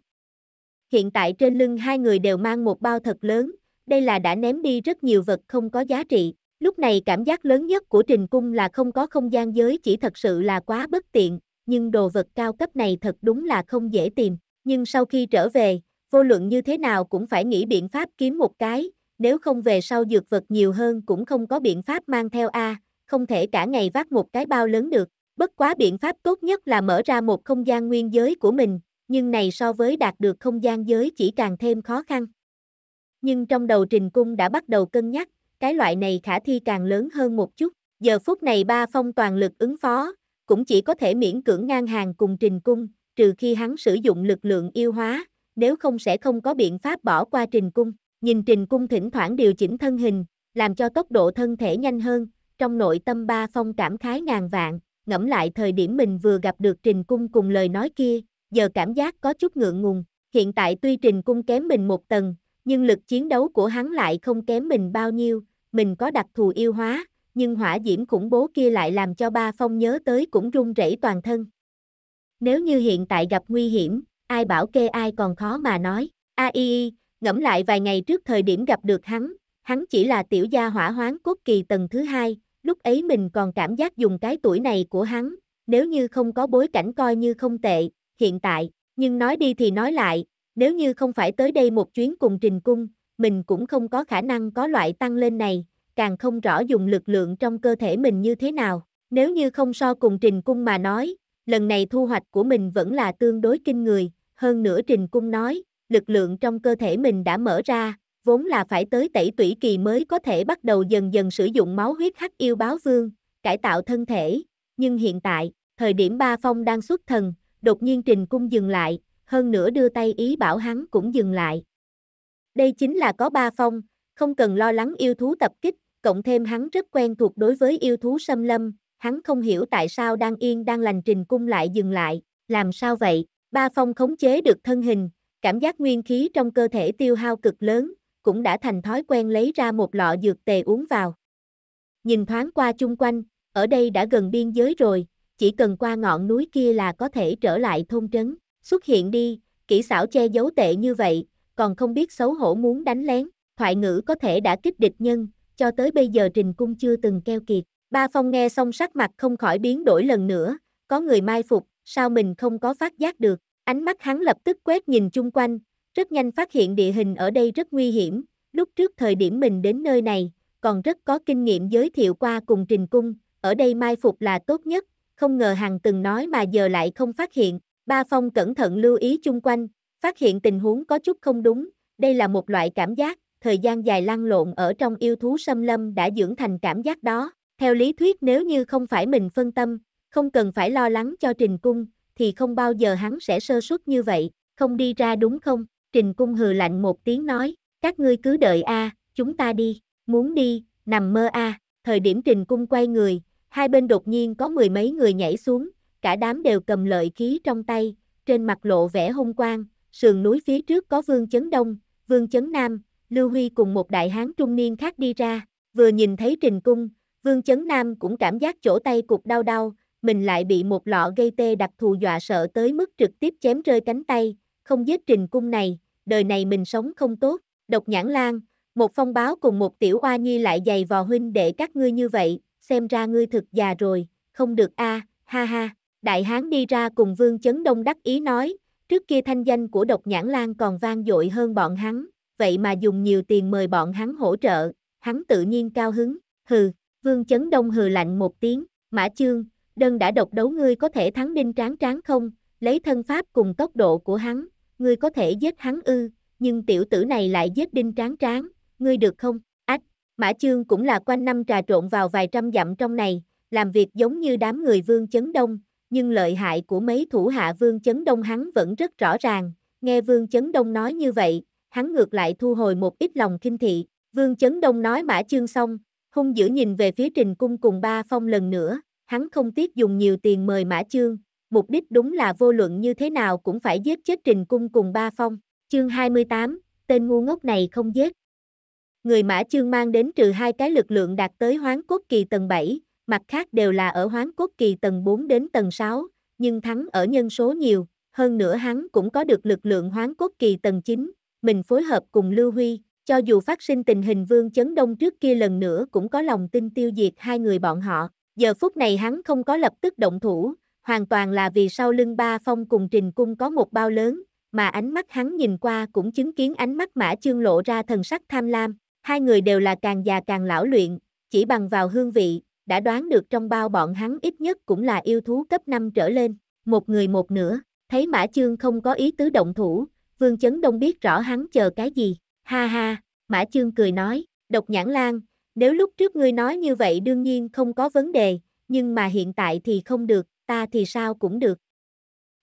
Hiện tại trên lưng hai người đều mang một bao thật lớn, đây là đã ném đi rất nhiều vật không có giá trị. Lúc này cảm giác lớn nhất của Trình Cung là không có không gian giới chỉ thật sự là quá bất tiện, nhưng đồ vật cao cấp này thật đúng là không dễ tìm. Nhưng sau khi trở về, vô luận như thế nào cũng phải nghĩ biện pháp kiếm một cái, nếu không về sau dược vật nhiều hơn cũng không có biện pháp mang theo A, không thể cả ngày vác một cái bao lớn được. Bất quá biện pháp tốt nhất là mở ra một không gian nguyên giới của mình, nhưng này so với đạt được không gian giới chỉ càng thêm khó khăn. Nhưng trong đầu Trình Cung đã bắt đầu cân nhắc, cái loại này khả thi càng lớn hơn một chút. Giờ phút này ba phong toàn lực ứng phó, cũng chỉ có thể miễn cưỡng ngang hàng cùng Trình Cung, trừ khi hắn sử dụng lực lượng yêu hóa, nếu không sẽ không có biện pháp bỏ qua Trình Cung. Nhìn Trình Cung thỉnh thoảng điều chỉnh thân hình, làm cho tốc độ thân thể nhanh hơn, trong nội tâm ba phong cảm khái ngàn vạn, ngẫm lại thời điểm mình vừa gặp được Trình Cung cùng lời nói kia, giờ cảm giác có chút ngượng ngùng, hiện tại tuy Trình Cung kém mình một tầng, nhưng lực chiến đấu của hắn lại không kém mình bao nhiêu, mình có đặc thù yêu hóa, nhưng hỏa diễm khủng bố kia lại làm cho ba phong nhớ tới cũng run rẩy toàn thân. Nếu như hiện tại gặp nguy hiểm, ai bảo kê ai còn khó mà nói, a i ngẫm lại vài ngày trước thời điểm gặp được hắn, hắn chỉ là tiểu gia hỏa hoán cốt kỳ tầng thứ hai, lúc ấy mình còn cảm giác dùng cái tuổi này của hắn, nếu như không có bối cảnh coi như không tệ, hiện tại, nhưng nói đi thì nói lại, nếu như không phải tới đây một chuyến cùng trình cung, mình cũng không có khả năng có loại tăng lên này, càng không rõ dùng lực lượng trong cơ thể mình như thế nào, nếu như không so cùng trình cung mà nói, lần này thu hoạch của mình vẫn là tương đối kinh người, hơn nữa trình cung nói, lực lượng trong cơ thể mình đã mở ra, vốn là phải tới tẩy tủy kỳ mới có thể bắt đầu dần dần sử dụng máu huyết hắc yêu báo vương, cải tạo thân thể, nhưng hiện tại, thời điểm ba phong đang xuất thần, đột nhiên trình cung dừng lại, hơn nữa đưa tay ý bảo hắn cũng dừng lại. Đây chính là có ba phong, không cần lo lắng yêu thú tập kích, cộng thêm hắn rất quen thuộc đối với yêu thú xâm lâm, hắn không hiểu tại sao đang yên đang lành trình cung lại dừng lại, làm sao vậy, ba phong khống chế được thân hình, Cảm giác nguyên khí trong cơ thể tiêu hao cực lớn, cũng đã thành thói quen lấy ra một lọ dược tề uống vào. Nhìn thoáng qua chung quanh, ở đây đã gần biên giới rồi, chỉ cần qua ngọn núi kia là có thể trở lại thôn trấn, xuất hiện đi, kỹ xảo che giấu tệ như vậy, còn không biết xấu hổ muốn đánh lén, thoại ngữ có thể đã kích địch nhân, cho tới bây giờ trình cung chưa từng keo kiệt. Ba Phong nghe xong sắc mặt không khỏi biến đổi lần nữa, có người mai phục, sao mình không có phát giác được. Ánh mắt hắn lập tức quét nhìn chung quanh, rất nhanh phát hiện địa hình ở đây rất nguy hiểm, lúc trước thời điểm mình đến nơi này, còn rất có kinh nghiệm giới thiệu qua cùng trình cung, ở đây mai phục là tốt nhất, không ngờ hàng từng nói mà giờ lại không phát hiện, ba phong cẩn thận lưu ý chung quanh, phát hiện tình huống có chút không đúng, đây là một loại cảm giác, thời gian dài lăn lộn ở trong yêu thú xâm lâm đã dưỡng thành cảm giác đó, theo lý thuyết nếu như không phải mình phân tâm, không cần phải lo lắng cho trình cung, thì không bao giờ hắn sẽ sơ suất như vậy, không đi ra đúng không? Trình Cung hừ lạnh một tiếng nói, các ngươi cứ đợi a, chúng ta đi, muốn đi, nằm mơ a. Thời điểm Trình Cung quay người, hai bên đột nhiên có mười mấy người nhảy xuống, cả đám đều cầm lợi khí trong tay, trên mặt lộ vẻ hung quang, sườn núi phía trước có Vương Chấn Đông, Vương Chấn Nam, Lưu Huy cùng một đại hán trung niên khác đi ra, vừa nhìn thấy Trình Cung, Vương Chấn Nam cũng cảm giác chỗ tay cục đau đau, mình lại bị một lọ gây tê đặc thù dọa sợ tới mức trực tiếp chém rơi cánh tay, không giết trình cung này, đời này mình sống không tốt, độc nhãn lan, một phong báo cùng một tiểu oa nhi lại dày vò huynh để các ngươi như vậy, xem ra ngươi thực già rồi, không được a, à, ha ha, đại hán đi ra cùng vương chấn đông đắc ý nói, trước kia thanh danh của độc nhãn lan còn vang dội hơn bọn hắn, vậy mà dùng nhiều tiền mời bọn hắn hỗ trợ, hắn tự nhiên cao hứng, hừ, vương chấn đông hừ lạnh một tiếng, mã chương, đơn đã độc đấu ngươi có thể thắng đinh tráng tráng không, lấy thân pháp cùng tốc độ của hắn, ngươi có thể giết hắn ư, nhưng tiểu tử này lại giết đinh tráng tráng, ngươi được không? Ách, Mã Chương cũng là quanh năm trà trộn vào vài trăm dặm trong này, làm việc giống như đám người vương chấn đông, nhưng lợi hại của mấy thủ hạ vương chấn đông hắn vẫn rất rõ ràng, nghe vương chấn đông nói như vậy, hắn ngược lại thu hồi một ít lòng kinh thị, vương chấn đông nói Mã Chương xong, hung dữ nhìn về phía trình cung cùng ba phong lần nữa, hắn không tiếc dùng nhiều tiền mời Mã Chương, mục đích đúng là vô luận như thế nào cũng phải giết chết Trình Cung cùng Ba Phong. Chương 28, tên ngu ngốc này không giết. Người Mã Chương mang đến trừ hai cái lực lượng đạt tới hoán cốt kỳ tầng 7, mặt khác đều là ở hoán cốt kỳ tầng 4 đến tầng 6, nhưng thắng ở nhân số nhiều, hơn nữa hắn cũng có được lực lượng hoán cốt kỳ tầng 9, mình phối hợp cùng Lưu Huy, cho dù phát sinh tình hình vương chấn đông trước kia lần nữa cũng có lòng tin tiêu diệt hai người bọn họ. Giờ phút này hắn không có lập tức động thủ, hoàn toàn là vì sau lưng ba phong cùng trình cung có một bao lớn, mà ánh mắt hắn nhìn qua cũng chứng kiến ánh mắt mã chương lộ ra thần sắc tham lam. Hai người đều là càng già càng lão luyện, chỉ bằng vào hương vị, đã đoán được trong bao bọn hắn ít nhất cũng là yêu thú cấp 5 trở lên, một người một nửa, thấy Mã Chương không có ý tứ động thủ, Vương Chấn Đông biết rõ hắn chờ cái gì, ha ha, Mã Chương cười nói, độc nhãn lang nếu lúc trước ngươi nói như vậy đương nhiên không có vấn đề, nhưng mà hiện tại thì không được, ta thì sao cũng được.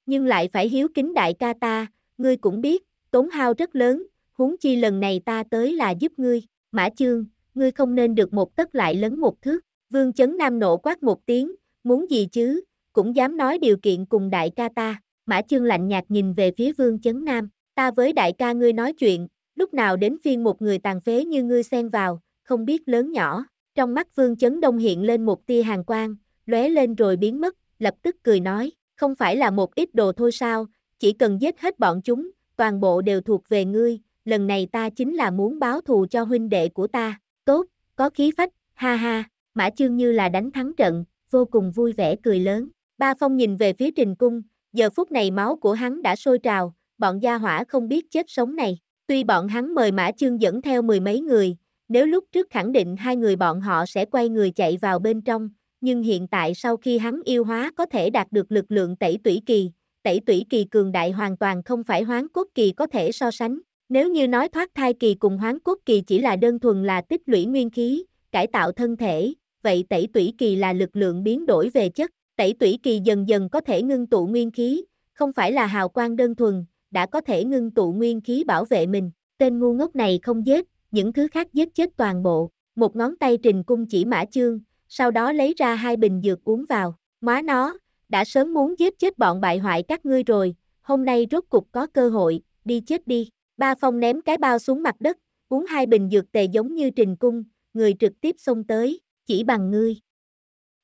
Nhưng lại phải hiếu kính đại ca ta, ngươi cũng biết, tốn hao rất lớn, huống chi lần này ta tới là giúp ngươi, mã chương, ngươi không nên được một tất lại lớn một thước, vương chấn nam nộ quát một tiếng, muốn gì chứ, cũng dám nói điều kiện cùng đại ca ta, mã chương lạnh nhạt nhìn về phía vương chấn nam, ta với đại ca ngươi nói chuyện, lúc nào đến phiên một người tàn phế như ngươi xen vào, không biết lớn nhỏ. Trong mắt Vương Chấn Đông hiện lên một tia hàng quang, lóe lên rồi biến mất, lập tức cười nói, không phải là một ít đồ thôi sao, chỉ cần giết hết bọn chúng, toàn bộ đều thuộc về ngươi, lần này ta chính là muốn báo thù cho huynh đệ của ta, tốt, có khí phách, ha ha, Mã Chương như là đánh thắng trận, vô cùng vui vẻ cười lớn. Ba Phong nhìn về phía Trình Cung, giờ phút này máu của hắn đã sôi trào, bọn gia hỏa không biết chết sống này. Tuy bọn hắn mời Mã Chương dẫn theo mười mấy người, nếu lúc trước khẳng định hai người bọn họ sẽ quay người chạy vào bên trong, nhưng hiện tại sau khi hắn yêu hóa có thể đạt được lực lượng tẩy tủy kỳ, tẩy tủy kỳ cường đại hoàn toàn không phải hoán cốt kỳ có thể so sánh. Nếu như nói thoát thai kỳ cùng hoán cốt kỳ chỉ là đơn thuần là tích lũy nguyên khí, cải tạo thân thể, vậy tẩy tủy kỳ là lực lượng biến đổi về chất, tẩy tủy kỳ dần dần có thể ngưng tụ nguyên khí, không phải là hào quang đơn thuần, đã có thể ngưng tụ nguyên khí bảo vệ mình. Tên ngu ngốc này không giết, những thứ khác giết chết toàn bộ, một ngón tay trình cung chỉ mã chương, sau đó lấy ra hai bình dược uống vào, má nó, đã sớm muốn giết chết bọn bại hoại các ngươi rồi, hôm nay rốt cục có cơ hội, đi chết đi. Ba Phong ném cái bao xuống mặt đất, uống hai bình dược tề giống như trình cung, người trực tiếp xông tới, chỉ bằng ngươi.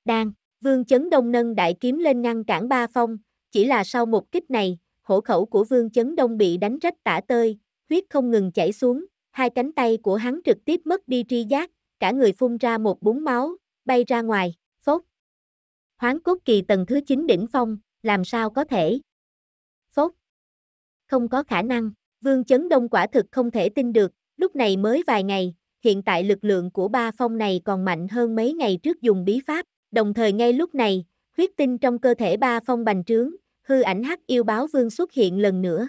đan Vương Chấn Đông nâng đại kiếm lên ngăn cản Ba Phong, chỉ là sau một kích này, hổ khẩu của Vương Chấn Đông bị đánh rách tả tơi, huyết không ngừng chảy xuống, hai cánh tay của hắn trực tiếp mất đi tri giác, cả người phun ra một búng máu, bay ra ngoài, phốt. Hoán cốt kỳ tầng thứ 9 đỉnh phong, làm sao có thể? Phốt. Không có khả năng, vương chấn đông quả thực không thể tin được, lúc này mới vài ngày, hiện tại lực lượng của ba phong này còn mạnh hơn mấy ngày trước dùng bí pháp, đồng thời ngay lúc này, huyết tinh trong cơ thể ba phong bành trướng, hư ảnh hắc yêu báo vương xuất hiện lần nữa.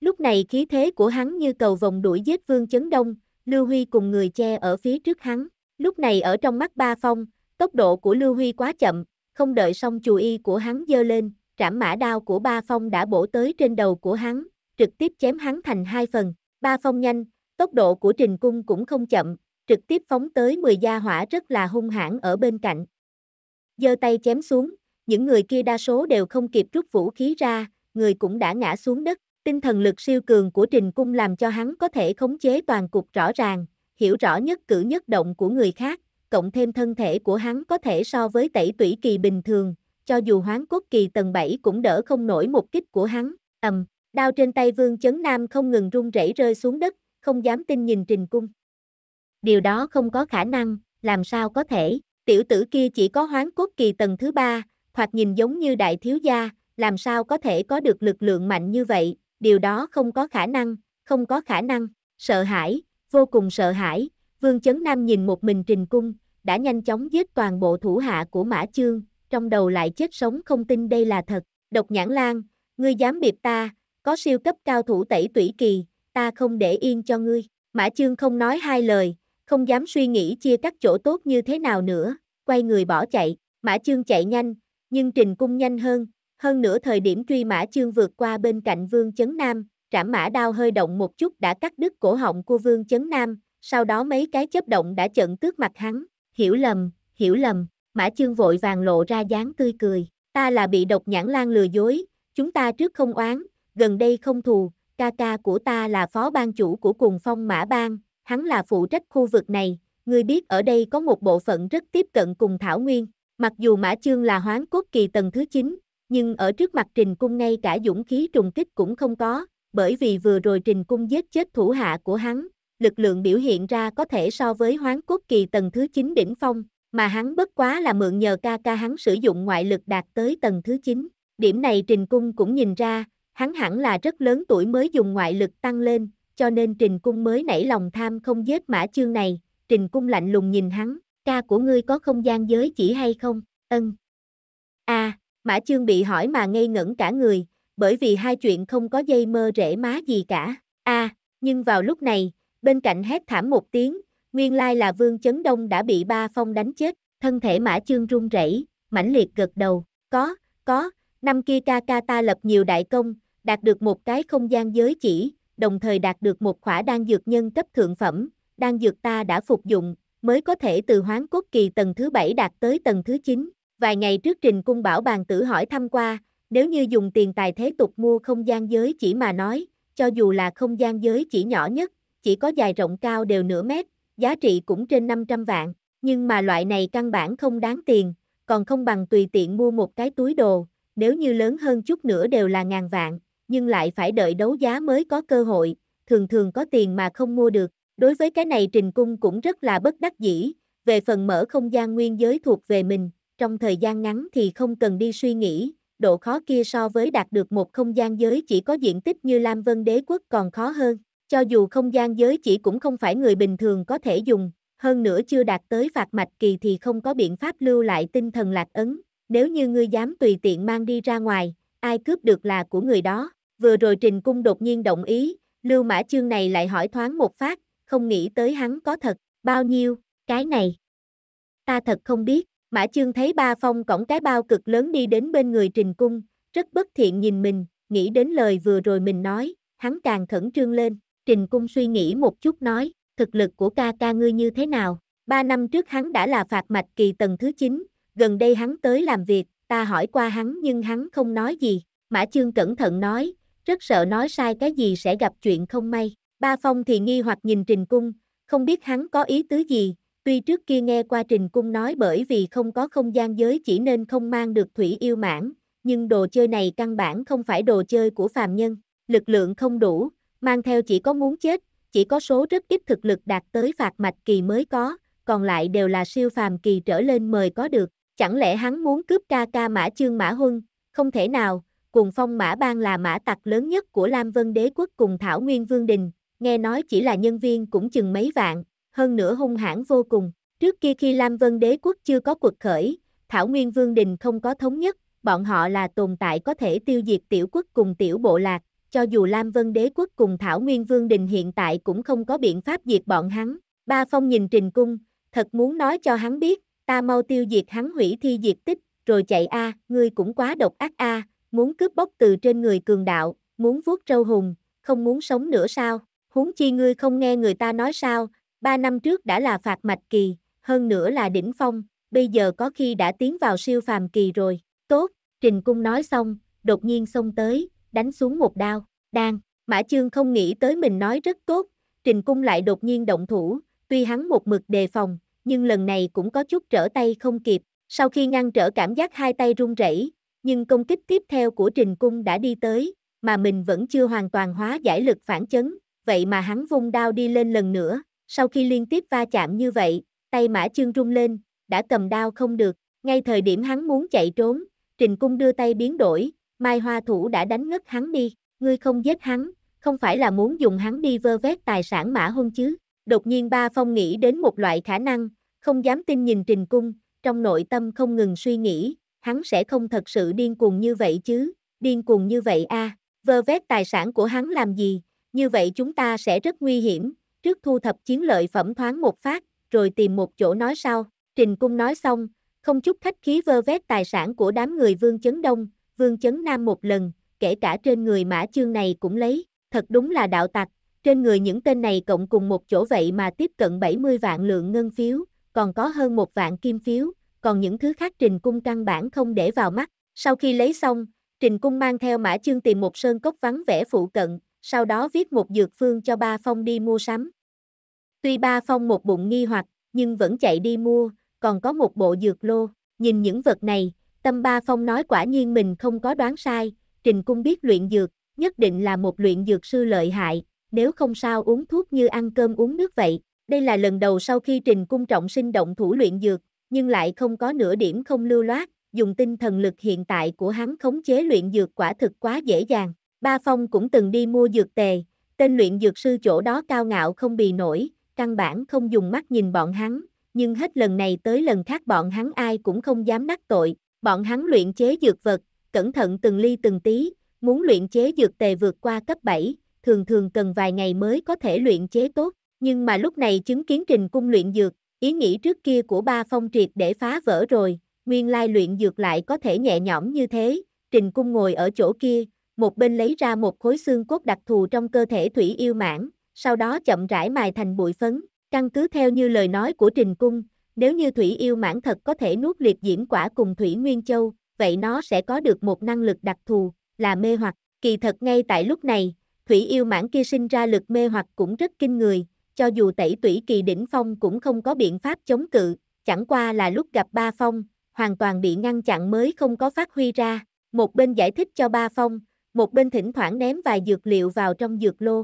Lúc này khí thế của hắn như cầu vòng đuổi giết Vương Chấn Đông, Lưu Huy cùng người che ở phía trước hắn. Lúc này ở trong mắt ba phong, tốc độ của Lưu Huy quá chậm, không đợi xong chù y của hắn dơ lên, trảm mã đao của ba phong đã bổ tới trên đầu của hắn, trực tiếp chém hắn thành hai phần. Ba phong nhanh, tốc độ của trình cung cũng không chậm, trực tiếp phóng tới 10 gia hỏa rất là hung hãn ở bên cạnh. dơ tay chém xuống, những người kia đa số đều không kịp rút vũ khí ra, người cũng đã ngã xuống đất. Tinh thần lực siêu cường của Trình Cung làm cho hắn có thể khống chế toàn cục rõ ràng, hiểu rõ nhất cử nhất động của người khác, cộng thêm thân thể của hắn có thể so với tẩy tủy kỳ bình thường, cho dù hoán quốc kỳ tầng 7 cũng đỡ không nổi một kích của hắn. Ầm, đao trên tay Vương Chấn Nam không ngừng rung rẩy rơi xuống đất, không dám tin nhìn Trình Cung. Điều đó không có khả năng, làm sao có thể? Tiểu tử kia chỉ có hoán quốc kỳ tầng thứ ba, hoặc nhìn giống như đại thiếu gia, làm sao có thể có được lực lượng mạnh như vậy, điều đó không có khả năng, không có khả năng, sợ hãi, vô cùng sợ hãi, Vương Chấn Nam nhìn một mình Trình Cung, đã nhanh chóng giết toàn bộ thủ hạ của Mã Chương, trong đầu lại chết sống không tin đây là thật, độc nhãn lan, ngươi dám biệt ta, có siêu cấp cao thủ tẩy tủy kỳ, ta không để yên cho ngươi, Mã Chương không nói hai lời, không dám suy nghĩ chia cắt chỗ tốt như thế nào nữa, quay người bỏ chạy, Mã Chương chạy nhanh, nhưng Trình Cung nhanh hơn, hơn nữa thời điểm truy mã chương vượt qua bên cạnh Vương Chấn Nam, trảm mã đao hơi động một chút đã cắt đứt cổ họng của Vương Chấn Nam, sau đó mấy cái chấp động đã trận tước mặt hắn. Hiểu lầm, hiểu lầm, mã chương vội vàng lộ ra dáng tươi cười. Ta là bị độc nhãn lan lừa dối, chúng ta trước không oán, gần đây không thù, ca ca của ta là phó ban chủ của cùng phong mã bang, hắn là phụ trách khu vực này, ngươi biết ở đây có một bộ phận rất tiếp cận cùng Thảo Nguyên. Mặc dù Mã Chương là hoán cốt kỳ tầng thứ 9, nhưng ở trước mặt Trình Cung ngay cả dũng khí trùng kích cũng không có, bởi vì vừa rồi Trình Cung giết chết thủ hạ của hắn, lực lượng biểu hiện ra có thể so với hoán quốc kỳ tầng thứ 9 đỉnh phong, mà hắn bất quá là mượn nhờ ca ca hắn sử dụng ngoại lực đạt tới tầng thứ 9. Điểm này Trình Cung cũng nhìn ra, hắn hẳn là rất lớn tuổi mới dùng ngoại lực tăng lên, cho nên Trình Cung mới nảy lòng tham không giết mã chương này. Trình Cung lạnh lùng nhìn hắn, ca của ngươi có không gian giới chỉ hay không? Ân. a à, Mã chương bị hỏi mà ngây ngẩn cả người, bởi vì hai chuyện không có dây mơ rễ má gì cả. a à, nhưng vào lúc này, bên cạnh hét thảm một tiếng, nguyên lai là Vương Chấn Đông đã bị ba phong đánh chết, thân thể Mã chương run rẩy, mãnh liệt gật đầu, có, có, năm kia ca ca ta lập nhiều đại công, đạt được một cái không gian giới chỉ, đồng thời đạt được một khỏa đan dược nhân cấp thượng phẩm, đan dược ta đã phục dụng, mới có thể từ hoán cốt kỳ tầng thứ bảy đạt tới tầng thứ 9, Vài ngày trước Trình Cung Bảo bàn tử hỏi thăm qua, nếu như dùng tiền tài thế tục mua không gian giới chỉ mà nói, cho dù là không gian giới chỉ nhỏ nhất, chỉ có dài rộng cao đều nửa mét, giá trị cũng trên 500 vạn, nhưng mà loại này căn bản không đáng tiền, còn không bằng tùy tiện mua một cái túi đồ, nếu như lớn hơn chút nữa đều là ngàn vạn, nhưng lại phải đợi đấu giá mới có cơ hội, thường thường có tiền mà không mua được. Đối với cái này Trình Cung cũng rất là bất đắc dĩ, về phần mở không gian nguyên giới thuộc về mình, trong thời gian ngắn thì không cần đi suy nghĩ, độ khó kia so với đạt được một không gian giới chỉ có diện tích như Lam Vân Đế Quốc còn khó hơn, cho dù không gian giới chỉ cũng không phải người bình thường có thể dùng, hơn nữa chưa đạt tới phạt mạch kỳ thì không có biện pháp lưu lại tinh thần lạc ấn, nếu như ngươi dám tùy tiện mang đi ra ngoài, ai cướp được là của người đó, vừa rồi Trình Cung đột nhiên động ý, Lưu Mã Chương này lại hỏi thoáng một phát, không nghĩ tới hắn có thật, bao nhiêu, cái này, ta thật không biết. Mã chương thấy ba phong cổng cái bao cực lớn đi đến bên người trình cung, rất bất thiện nhìn mình, nghĩ đến lời vừa rồi mình nói, hắn càng khẩn trương lên, trình cung suy nghĩ một chút nói, thực lực của ca ca ngươi như thế nào, ba năm trước hắn đã là phạt mạch kỳ tầng thứ 9, gần đây hắn tới làm việc, ta hỏi qua hắn nhưng hắn không nói gì, mã chương cẩn thận nói, rất sợ nói sai cái gì sẽ gặp chuyện không may, ba phong thì nghi hoặc nhìn trình cung, không biết hắn có ý tứ gì, Tuy trước kia nghe qua Trình Cung nói bởi vì không có không gian giới chỉ nên không mang được thủy yêu mãn, nhưng đồ chơi này căn bản không phải đồ chơi của phàm nhân, lực lượng không đủ, mang theo chỉ có muốn chết, chỉ có số rất ít thực lực đạt tới phạt mạch kỳ mới có, còn lại đều là siêu phàm kỳ trở lên mời có được. Chẳng lẽ hắn muốn cướp ca ca mã chương mã huân, không thể nào, cùng phong mã bang là mã tặc lớn nhất của Lam Vân Đế Quốc cùng Thảo Nguyên Vương Đình, nghe nói chỉ là nhân viên cũng chừng mấy vạn, hơn nữa hung hãn vô cùng. Trước kia khi Lam Vân đế quốc chưa có cuộc khởi, Thảo Nguyên Vương Đình không có thống nhất, bọn họ là tồn tại có thể tiêu diệt tiểu quốc cùng tiểu bộ lạc, cho dù Lam Vân đế quốc cùng Thảo Nguyên Vương Đình hiện tại cũng không có biện pháp diệt bọn hắn. Ba Phong nhìn Trình Cung, thật muốn nói cho hắn biết, ta mau tiêu diệt hắn hủy thi diệt tích, rồi chạy a, ngươi cũng quá độc ác a, muốn cướp bóc từ trên người cường đạo, muốn vuốt trâu hùng, không muốn sống nữa sao, huống chi ngươi không nghe người ta nói sao, 3 năm trước đã là phạt mạch kỳ, hơn nữa là đỉnh phong, bây giờ có khi đã tiến vào siêu phàm kỳ rồi. Tốt, Trình Cung nói xong, đột nhiên xông tới, đánh xuống một đao, đang, Mã Chương không nghĩ tới mình nói rất tốt, Trình Cung lại đột nhiên động thủ, tuy hắn một mực đề phòng, nhưng lần này cũng có chút trở tay không kịp, sau khi ngăn trở cảm giác hai tay run rẩy, nhưng công kích tiếp theo của Trình Cung đã đi tới, mà mình vẫn chưa hoàn toàn hóa giải lực phản chấn, vậy mà hắn vung đao đi lên lần nữa, sau khi liên tiếp va chạm như vậy, tay Mã Chương rung lên, đã cầm đao không được, ngay thời điểm hắn muốn chạy trốn, Trình Cung đưa tay biến đổi, Mai Hoa Thủ đã đánh ngất hắn đi, ngươi không giết hắn, không phải là muốn dùng hắn đi vơ vét tài sản Mã Hôn chứ. Đột nhiên Ba Phong nghĩ đến một loại khả năng, không dám tin nhìn Trình Cung, trong nội tâm không ngừng suy nghĩ, hắn sẽ không thật sự điên cuồng như vậy chứ, điên cuồng như vậy a, à? vơ vét tài sản của hắn làm gì, như vậy chúng ta sẽ rất nguy hiểm, trước thu thập chiến lợi phẩm thoáng một phát, rồi tìm một chỗ nói sau. Trình Cung nói xong, không chút khách khí vơ vét tài sản của đám người Vương Chấn Đông, Vương Chấn Nam một lần, kể cả trên người mã chương này cũng lấy, thật đúng là đạo tặc, trên người những tên này cộng cùng một chỗ vậy mà tiếp cận 70 vạn lượng ngân phiếu, còn có hơn một vạn kim phiếu, còn những thứ khác Trình Cung căn bản không để vào mắt. Sau khi lấy xong, Trình Cung mang theo mã chương tìm một sơn cốc vắng vẻ phụ cận, sau đó viết một dược phương cho ba phong đi mua sắm. Tuy ba phong một bụng nghi hoặc, nhưng vẫn chạy đi mua, còn có một bộ dược lô, nhìn những vật này, tâm ba phong nói quả nhiên mình không có đoán sai, trình cung biết luyện dược, nhất định là một luyện dược sư lợi hại, nếu không sao uống thuốc như ăn cơm uống nước vậy. Đây là lần đầu sau khi trình cung trọng sinh động thủ luyện dược, nhưng lại không có nửa điểm không lưu loát, dùng tinh thần lực hiện tại của hắn khống chế luyện dược quả thực quá dễ dàng. Ba Phong cũng từng đi mua dược tề, tên luyện dược sư chỗ đó cao ngạo không bì nổi, căn bản không dùng mắt nhìn bọn hắn, nhưng hết lần này tới lần khác bọn hắn ai cũng không dám đắc tội, bọn hắn luyện chế dược vật, cẩn thận từng ly từng tí, muốn luyện chế dược tề vượt qua cấp 7, thường thường cần vài ngày mới có thể luyện chế tốt, nhưng mà lúc này chứng kiến trình cung luyện dược, ý nghĩ trước kia của ba phong triệt để phá vỡ rồi, nguyên lai luyện dược lại có thể nhẹ nhõm như thế, trình cung ngồi ở chỗ kia, một bên lấy ra một khối xương cốt đặc thù trong cơ thể thủy yêu mãn, sau đó chậm rãi mài thành bụi phấn, căn cứ theo như lời nói của Trình Cung, nếu như Thủy Yêu Mãn thật có thể nuốt liệt diễm quả cùng Thủy Nguyên Châu, vậy nó sẽ có được một năng lực đặc thù, là mê hoặc. Kỳ thật ngay tại lúc này, Thủy Yêu Mãn kia sinh ra lực mê hoặc cũng rất kinh người, cho dù tẩy tủy kỳ đỉnh phong cũng không có biện pháp chống cự, chẳng qua là lúc gặp ba phong, hoàn toàn bị ngăn chặn mới không có phát huy ra, một bên giải thích cho ba phong, một bên thỉnh thoảng ném vài dược liệu vào trong dược lô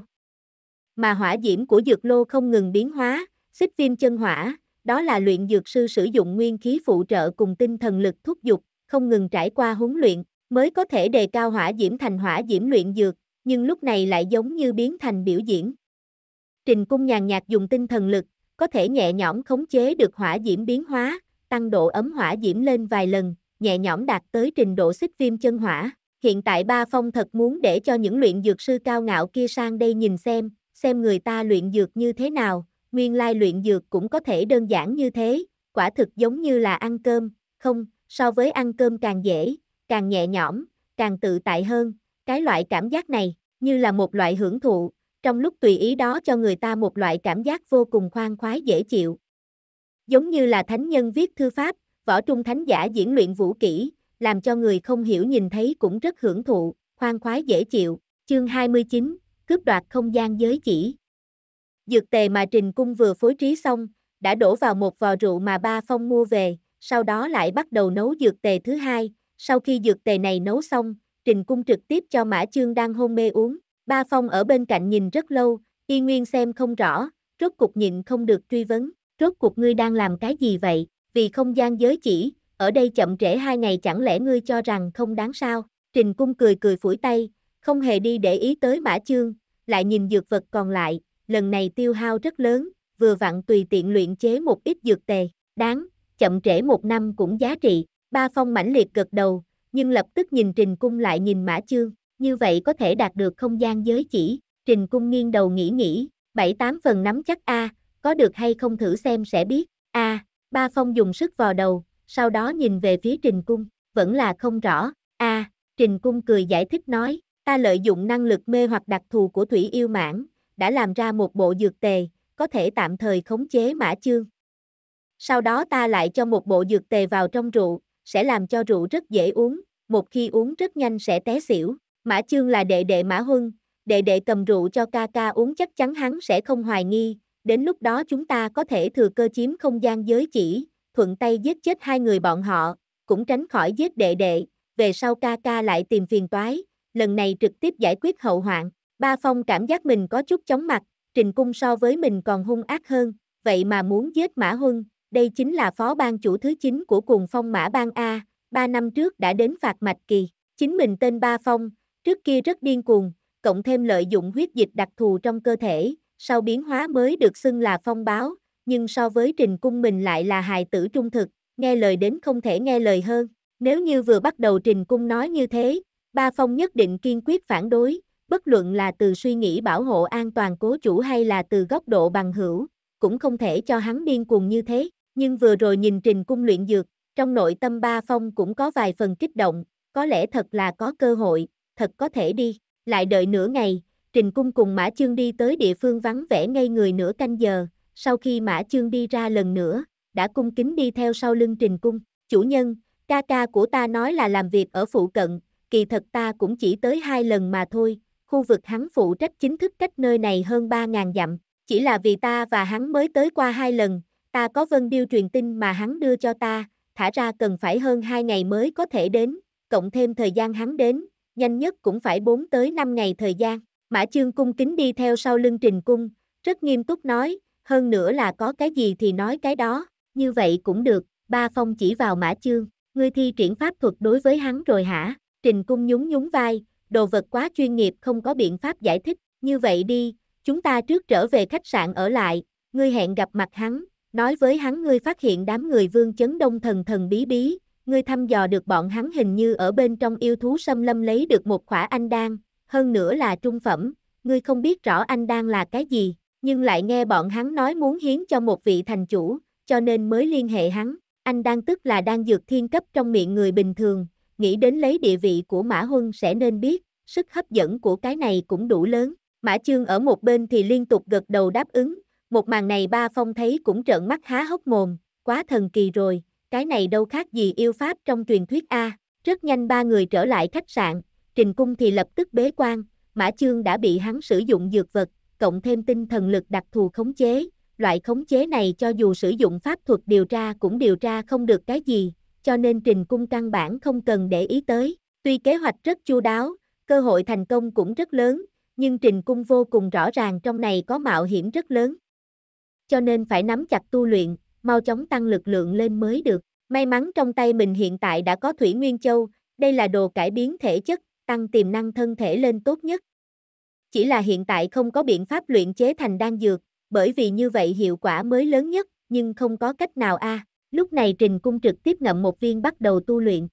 mà hỏa diễm của dược lô không ngừng biến hóa, xích viêm chân hỏa, đó là luyện dược sư sử dụng nguyên khí phụ trợ cùng tinh thần lực thúc giục, không ngừng trải qua huấn luyện, mới có thể đề cao hỏa diễm thành hỏa diễm luyện dược, nhưng lúc này lại giống như biến thành biểu diễn. Trình cung nhàn nhạt dùng tinh thần lực, có thể nhẹ nhõm khống chế được hỏa diễm biến hóa, tăng độ ấm hỏa diễm lên vài lần, nhẹ nhõm đạt tới trình độ xích viêm chân hỏa. Hiện tại ba phong thật muốn để cho những luyện dược sư cao ngạo kia sang đây nhìn xem, xem người ta luyện dược như thế nào, nguyên lai luyện dược cũng có thể đơn giản như thế, quả thực giống như là ăn cơm, không, so với ăn cơm càng dễ, càng nhẹ nhõm, càng tự tại hơn, cái loại cảm giác này, như là một loại hưởng thụ, trong lúc tùy ý đó cho người ta một loại cảm giác vô cùng khoan khoái dễ chịu. Giống như là thánh nhân viết thư pháp, võ trung thánh giả diễn luyện vũ kỹ, làm cho người không hiểu nhìn thấy cũng rất hưởng thụ, khoan khoái dễ chịu. Chương 29, cướp đoạt không gian giới chỉ. Dược tề mà Trình Cung vừa phối trí xong, đã đổ vào một vò rượu mà ba phong mua về, sau đó lại bắt đầu nấu dược tề thứ hai, sau khi dược tề này nấu xong, Trình Cung trực tiếp cho Mã Chương đang hôn mê uống, ba phong ở bên cạnh nhìn rất lâu, y nguyên xem không rõ, rốt cục nhịn không được truy vấn, rốt cục ngươi đang làm cái gì vậy, vì không gian giới chỉ, ở đây chậm trễ hai ngày chẳng lẽ ngươi cho rằng không đáng sao, Trình Cung cười cười phủi tay, không hề đi để ý tới mã chương, lại nhìn dược vật còn lại, lần này tiêu hao rất lớn, vừa vặn tùy tiện luyện chế một ít dược tề, đáng, chậm trễ một năm cũng giá trị, ba phong mãnh liệt gật đầu, nhưng lập tức nhìn Trình Cung lại nhìn Mã Chương, như vậy có thể đạt được không gian giới chỉ, Trình Cung nghiêng đầu nghĩ nghĩ, bảy tám phần nắm chắc A, có được hay không thử xem sẽ biết, A, ba phong dùng sức vò đầu, sau đó nhìn về phía Trình Cung, vẫn là không rõ, A, Trình Cung cười giải thích nói, Ta lợi dụng năng lực mê hoặc đặc thù của thủy yêu mãn, đã làm ra một bộ dược tề, có thể tạm thời khống chế mã chương. Sau đó ta lại cho một bộ dược tề vào trong rượu, sẽ làm cho rượu rất dễ uống, một khi uống rất nhanh sẽ té xỉu. Mã chương là đệ đệ Mã Huân, đệ đệ cầm rượu cho ca ca uống chắc chắn hắn sẽ không hoài nghi, đến lúc đó chúng ta có thể thừa cơ chiếm không gian giới chỉ, thuận tay giết chết hai người bọn họ, cũng tránh khỏi giết đệ đệ, về sau ca ca lại tìm phiền toái, lần này trực tiếp giải quyết hậu hoạn. Ba Phong cảm giác mình có chút chóng mặt, Trình Cung so với mình còn hung ác hơn, vậy mà muốn giết Mã Huân, đây chính là phó ban chủ thứ 9 của cùng phong Mã Ban A, Ba năm trước đã đến phạt mạch kỳ, chính mình tên Ba Phong, trước kia rất điên cuồng, cộng thêm lợi dụng huyết dịch đặc thù trong cơ thể, sau biến hóa mới được xưng là phong báo, nhưng so với Trình Cung mình lại là hài tử trung thực, nghe lời đến không thể nghe lời hơn. Nếu như vừa bắt đầu Trình Cung nói như thế, Ba Phong nhất định kiên quyết phản đối, bất luận là từ suy nghĩ bảo hộ an toàn cố chủ hay là từ góc độ bằng hữu, cũng không thể cho hắn điên cuồng như thế. Nhưng vừa rồi nhìn trình cung luyện dược, trong nội tâm Ba Phong cũng có vài phần kích động, có lẽ thật là có cơ hội, thật có thể đi. Lại đợi nửa ngày, trình cung cùng Mã Chương đi tới địa phương vắng vẻ ngay người nửa canh giờ, sau khi Mã Chương đi ra lần nữa, đã cung kính đi theo sau lưng trình cung. Chủ nhân, ca ca của ta nói là làm việc ở phụ cận, kỳ thật ta cũng chỉ tới hai lần mà thôi, khu vực hắn phụ trách chính thức cách nơi này hơn 3.000 dặm, chỉ là vì ta và hắn mới tới qua hai lần, ta có vân điêu truyền tin mà hắn đưa cho ta, thả ra cần phải hơn 2 ngày mới có thể đến, cộng thêm thời gian hắn đến, nhanh nhất cũng phải 4 tới 5 ngày thời gian. Mã chương cung kính đi theo sau lưng trình cung, rất nghiêm túc nói, hơn nữa là có cái gì thì nói cái đó, như vậy cũng được, ba phong chỉ vào mã chương, ngươi thi triển pháp thuật đối với hắn rồi hả? Trình Cung nhún nhún vai, đồ vật quá chuyên nghiệp không có biện pháp giải thích, như vậy đi, chúng ta trước trở về khách sạn ở lại, ngươi hẹn gặp mặt hắn, nói với hắn ngươi phát hiện đám người vương chấn đông thần thần bí bí, ngươi thăm dò được bọn hắn hình như ở bên trong yêu thú xâm lâm lấy được một khỏa anh đan, hơn nữa là trung phẩm, ngươi không biết rõ anh đan là cái gì, nhưng lại nghe bọn hắn nói muốn hiến cho một vị thành chủ, cho nên mới liên hệ hắn, anh đan tức là đan dược thiên cấp trong miệng người bình thường, nghĩ đến lấy địa vị của Mã Huân sẽ nên biết, sức hấp dẫn của cái này cũng đủ lớn. Mã Chương ở một bên thì liên tục gật đầu đáp ứng, một màn này ba phong thấy cũng trợn mắt há hốc mồm, quá thần kỳ rồi, cái này đâu khác gì yêu pháp trong truyền thuyết A. Rất nhanh ba người trở lại khách sạn, Trình Cung thì lập tức bế quan, Mã Chương đã bị hắn sử dụng dược vật, cộng thêm tinh thần lực đặc thù khống chế, loại khống chế này cho dù sử dụng pháp thuật điều tra cũng điều tra không được cái gì, cho nên Trình Cung căn bản không cần để ý tới. Tuy kế hoạch rất chu đáo, cơ hội thành công cũng rất lớn, nhưng Trình Cung vô cùng rõ ràng trong này có mạo hiểm rất lớn. Cho nên phải nắm chặt tu luyện, mau chóng tăng lực lượng lên mới được. May mắn trong tay mình hiện tại đã có Thủy Nguyên Châu, đây là đồ cải biến thể chất, tăng tiềm năng thân thể lên tốt nhất. Chỉ là hiện tại không có biện pháp luyện chế thành đan dược, bởi vì như vậy hiệu quả mới lớn nhất, nhưng không có cách nào a. À. Lúc này Trình Cung trực tiếp ngậm một viên bắt đầu tu luyện.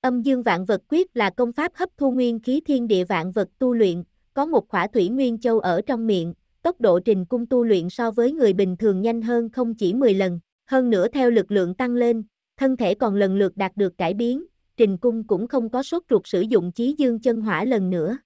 Âm dương vạn vật quyết là công pháp hấp thu nguyên khí thiên địa vạn vật tu luyện, có một khỏa thủy nguyên châu ở trong miệng, tốc độ Trình Cung tu luyện so với người bình thường nhanh hơn không chỉ 10 lần, hơn nữa theo lực lượng tăng lên, thân thể còn lần lượt đạt được cải biến, Trình Cung cũng không có sốt ruột sử dụng chí dương chân hỏa lần nữa.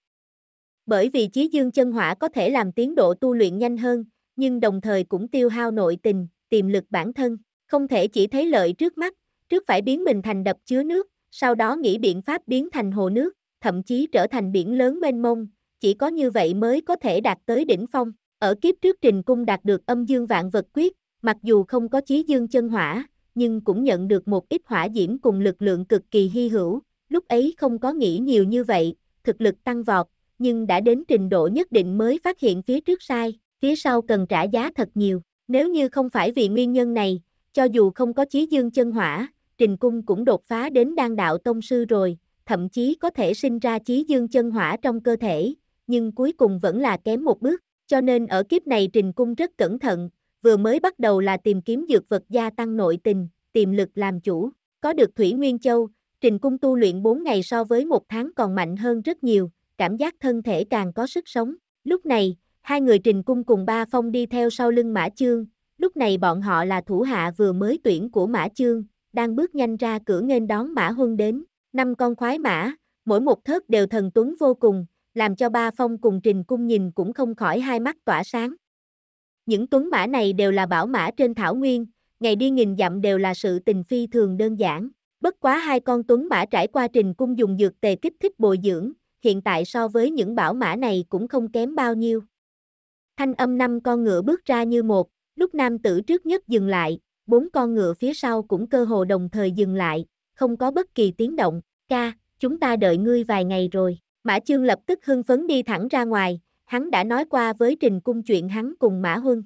Bởi vì chí dương chân hỏa có thể làm tiến độ tu luyện nhanh hơn, nhưng đồng thời cũng tiêu hao nội tình, tiềm lực bản thân. Không thể chỉ thấy lợi trước mắt, trước phải biến mình thành đập chứa nước, sau đó nghĩ biện pháp biến thành hồ nước, thậm chí trở thành biển lớn mênh mông, chỉ có như vậy mới có thể đạt tới đỉnh phong. Ở kiếp trước Trình Cung đạt được âm dương vạn vật quyết, mặc dù không có chí dương chân hỏa, nhưng cũng nhận được một ít hỏa diễm cùng lực lượng cực kỳ hy hữu, lúc ấy không có nghĩ nhiều như vậy, thực lực tăng vọt, nhưng đã đến trình độ nhất định mới phát hiện phía trước sai, phía sau cần trả giá thật nhiều. Nếu như không phải vì nguyên nhân này, cho dù không có chí dương chân hỏa, Trình Cung cũng đột phá đến đan đạo tông sư rồi, thậm chí có thể sinh ra chí dương chân hỏa trong cơ thể, nhưng cuối cùng vẫn là kém một bước, cho nên ở kiếp này Trình Cung rất cẩn thận, vừa mới bắt đầu là tìm kiếm dược vật gia tăng nội tình, tiềm lực làm chủ, có được Thủy Nguyên Châu, Trình Cung tu luyện 4 ngày so với một tháng còn mạnh hơn rất nhiều, cảm giác thân thể càng có sức sống. Lúc này, hai người Trình Cung cùng ba phong đi theo sau lưng Mã Chương, Lúc này bọn họ là thủ hạ vừa mới tuyển của Mã Chương, đang bước nhanh ra cửa nghênh đón Mã Huân đến. Năm con khoái mã, mỗi một thớt đều thần tuấn vô cùng, làm cho ba phong cùng trình cung nhìn cũng không khỏi hai mắt tỏa sáng. Những tuấn mã này đều là bảo mã trên thảo nguyên, ngày đi nghìn dặm đều là sự tình phi thường đơn giản. Bất quá hai con tuấn mã trải qua trình cung dùng dược tề kích thích bồi dưỡng, hiện tại so với những bảo mã này cũng không kém bao nhiêu. Thanh âm năm con ngựa bước ra như một, Lúc nam tử trước nhất dừng lại, bốn con ngựa phía sau cũng cơ hồ đồng thời dừng lại, không có bất kỳ tiếng động, ca, chúng ta đợi ngươi vài ngày rồi. Mã Chương lập tức hưng phấn đi thẳng ra ngoài, hắn đã nói qua với Trình Cung chuyện hắn cùng Mã Huân.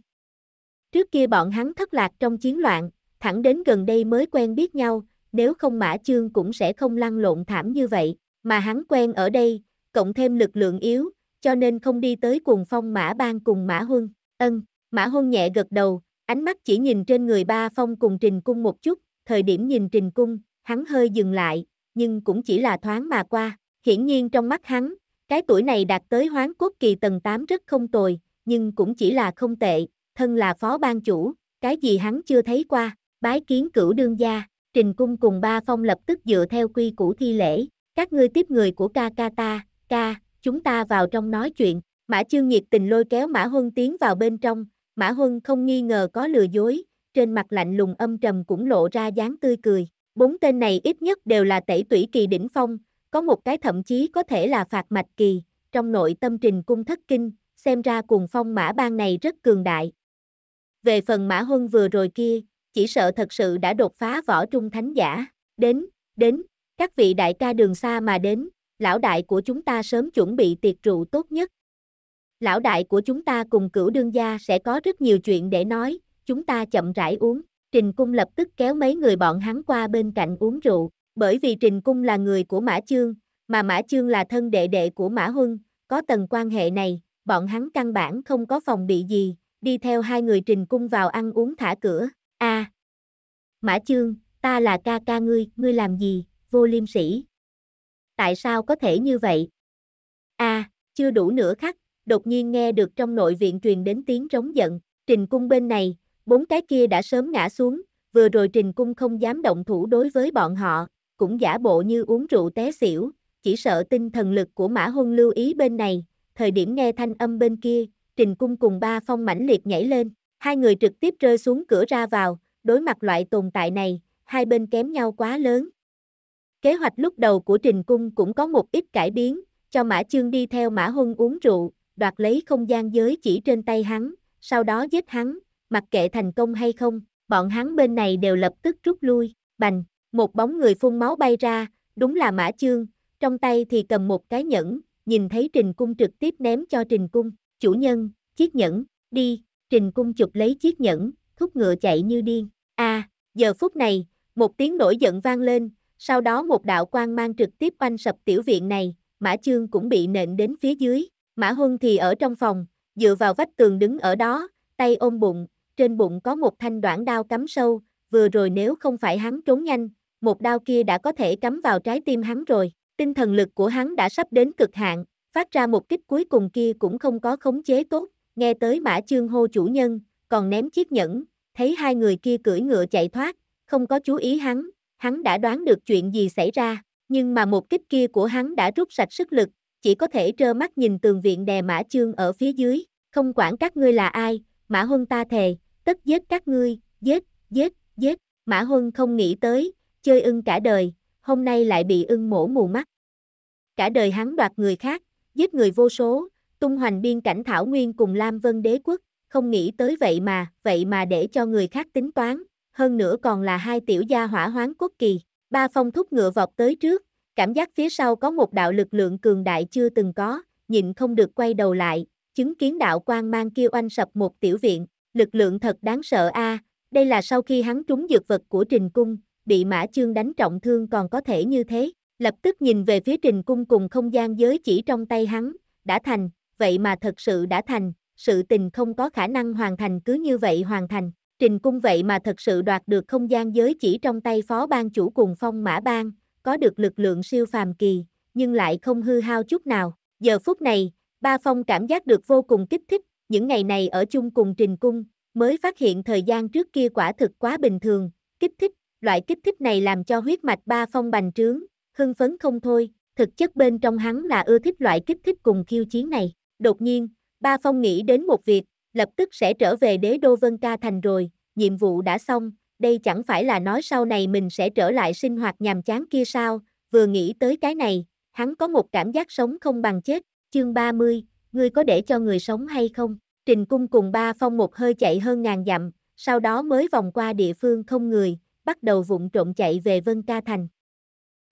Trước kia bọn hắn thất lạc trong chiến loạn, thẳng đến gần đây mới quen biết nhau, nếu không Mã Chương cũng sẽ không lăn lộn thảm như vậy, mà hắn quen ở đây, cộng thêm lực lượng yếu, cho nên không đi tới cùng phong Mã Bang cùng Mã Huân, ân, Mã Hôn nhẹ gật đầu, ánh mắt chỉ nhìn trên người ba phong cùng Trình Cung một chút, thời điểm nhìn Trình Cung, hắn hơi dừng lại, nhưng cũng chỉ là thoáng mà qua. Hiển nhiên trong mắt hắn, cái tuổi này đạt tới hoán quốc kỳ tầng 8 rất không tồi, nhưng cũng chỉ là không tệ, thân là phó ban chủ, cái gì hắn chưa thấy qua, bái kiến cửu đương gia, trình cung cùng ba phong lập tức dựa theo quy củ thi lễ, các ngươi tiếp người của ca ca ta, ca, chúng ta vào trong nói chuyện, mã chương nhiệt tình lôi kéo mã huân tiến vào bên trong, Mã Huân không nghi ngờ có lừa dối, trên mặt lạnh lùng âm trầm cũng lộ ra dáng tươi cười. Bốn tên này ít nhất đều là tẩy tủy kỳ đỉnh phong, có một cái thậm chí có thể là phạt mạch kỳ, trong nội tâm trình cung thất kinh, xem ra cuồng phong mã ban này rất cường đại. Về phần mã huân vừa rồi kia, chỉ sợ thật sự đã đột phá võ trung thánh giả, đến, đến, các vị đại ca đường xa mà đến, lão đại của chúng ta sớm chuẩn bị tiệc rượu tốt nhất, Lão đại của chúng ta cùng cửu đương gia sẽ có rất nhiều chuyện để nói, chúng ta chậm rãi uống. Trình Cung lập tức kéo mấy người bọn hắn qua bên cạnh uống rượu, bởi vì Trình Cung là người của Mã Chương, mà Mã Chương là thân đệ đệ của Mã Huân, có tầng quan hệ này, bọn hắn căn bản không có phòng bị gì, đi theo hai người Trình Cung vào ăn uống thả cửa. A. Mã Chương, ta là ca ca ngươi, ngươi làm gì, vô liêm sỉ Tại sao có thể như vậy? A, chưa đủ nửa khắc, đột nhiên nghe được trong nội viện truyền đến tiếng trống giận, trình cung bên này, bốn cái kia đã sớm ngã xuống, vừa rồi trình cung không dám động thủ đối với bọn họ, cũng giả bộ như uống rượu té xỉu, chỉ sợ tinh thần lực của mã hôn lưu ý bên này, thời điểm nghe thanh âm bên kia, trình cung cùng ba phong mãnh liệt nhảy lên, hai người trực tiếp rơi xuống cửa ra vào, đối mặt loại tồn tại này, hai bên kém nhau quá lớn. Kế hoạch lúc đầu của trình cung cũng có một ít cải biến, cho mã chương đi theo mã hôn uống rượu, đoạt lấy không gian giới chỉ trên tay hắn, sau đó giết hắn, mặc kệ thành công hay không, bọn hắn bên này đều lập tức rút lui, bành, một bóng người phun máu bay ra, đúng là Mã Chương, trong tay thì cầm một cái nhẫn, nhìn thấy Trình Cung trực tiếp ném cho Trình Cung, chủ nhân, chiếc nhẫn, đi, Trình Cung chụp lấy chiếc nhẫn, thúc ngựa chạy như điên, a à, giờ phút này, một tiếng nổi giận vang lên, sau đó một đạo quan mang trực tiếp oanh sập tiểu viện này, Mã Chương cũng bị nện đến phía dưới, Mã Huân thì ở trong phòng, dựa vào vách tường đứng ở đó, tay ôm bụng, trên bụng có một thanh đoạn đao cắm sâu, vừa rồi nếu không phải hắn trốn nhanh, một đao kia đã có thể cắm vào trái tim hắn rồi. Tinh thần lực của hắn đã sắp đến cực hạn, phát ra một kích cuối cùng kia cũng không có khống chế tốt, nghe tới mã chương hô chủ nhân, còn ném chiếc nhẫn, thấy hai người kia cưỡi ngựa chạy thoát, không có chú ý hắn, hắn đã đoán được chuyện gì xảy ra, nhưng mà một kích kia của hắn đã rút sạch sức lực, chỉ có thể trơ mắt nhìn tường viện đè Mã Chương ở phía dưới, không quản các ngươi là ai, Mã Huân ta thề, tất giết các ngươi, giết, giết, giết, Mã Huân không nghĩ tới, chơi ưng cả đời, hôm nay lại bị ưng mổ mù mắt. Cả đời hắn đoạt người khác, giết người vô số, tung hoành biên cảnh Thảo Nguyên cùng Lam Vân đế quốc, không nghĩ tới vậy mà, vậy mà để cho người khác tính toán, hơn nữa còn là hai tiểu gia hỏa hoáng quốc kỳ, ba phong thúc ngựa vọt tới trước, Cảm giác phía sau có một đạo lực lượng cường đại chưa từng có, nhịn không được quay đầu lại, chứng kiến đạo quang mang kia oanh sập một tiểu viện, lực lượng thật đáng sợ a. đây là sau khi hắn trúng dược vật của Trình Cung, bị Mã Chương đánh trọng thương còn có thể như thế, lập tức nhìn về phía Trình Cung cùng không gian giới chỉ trong tay hắn, đã thành, vậy mà thật sự đã thành, sự tình không có khả năng hoàn thành cứ như vậy hoàn thành. Trình cung vậy mà thật sự đoạt được không gian giới chỉ trong tay phó ban chủ cùng phong mã bang có được lực lượng siêu phàm kỳ, nhưng lại không hư hao chút nào. Giờ phút này, Ba Phong cảm giác được vô cùng kích thích, những ngày này ở chung cùng Trình Cung, mới phát hiện thời gian trước kia quả thực quá bình thường, kích thích, loại kích thích này làm cho huyết mạch Ba Phong bành trướng, hưng phấn không thôi, thực chất bên trong hắn là ưa thích loại kích thích cùng khiêu chiến này. Đột nhiên, Ba Phong nghĩ đến một việc, lập tức sẽ trở về đế đô Vân Ca Thành rồi, nhiệm vụ đã xong, đây chẳng phải là nói sau này mình sẽ trở lại sinh hoạt nhàm chán kia sao, vừa nghĩ tới cái này, hắn có một cảm giác sống không bằng chết, chương 30, ngươi có để cho người sống hay không, trình cung cùng ba phong một hơi chạy hơn ngàn dặm, sau đó mới vòng qua địa phương không người, bắt đầu vụng trộn chạy về Vân Ca Thành.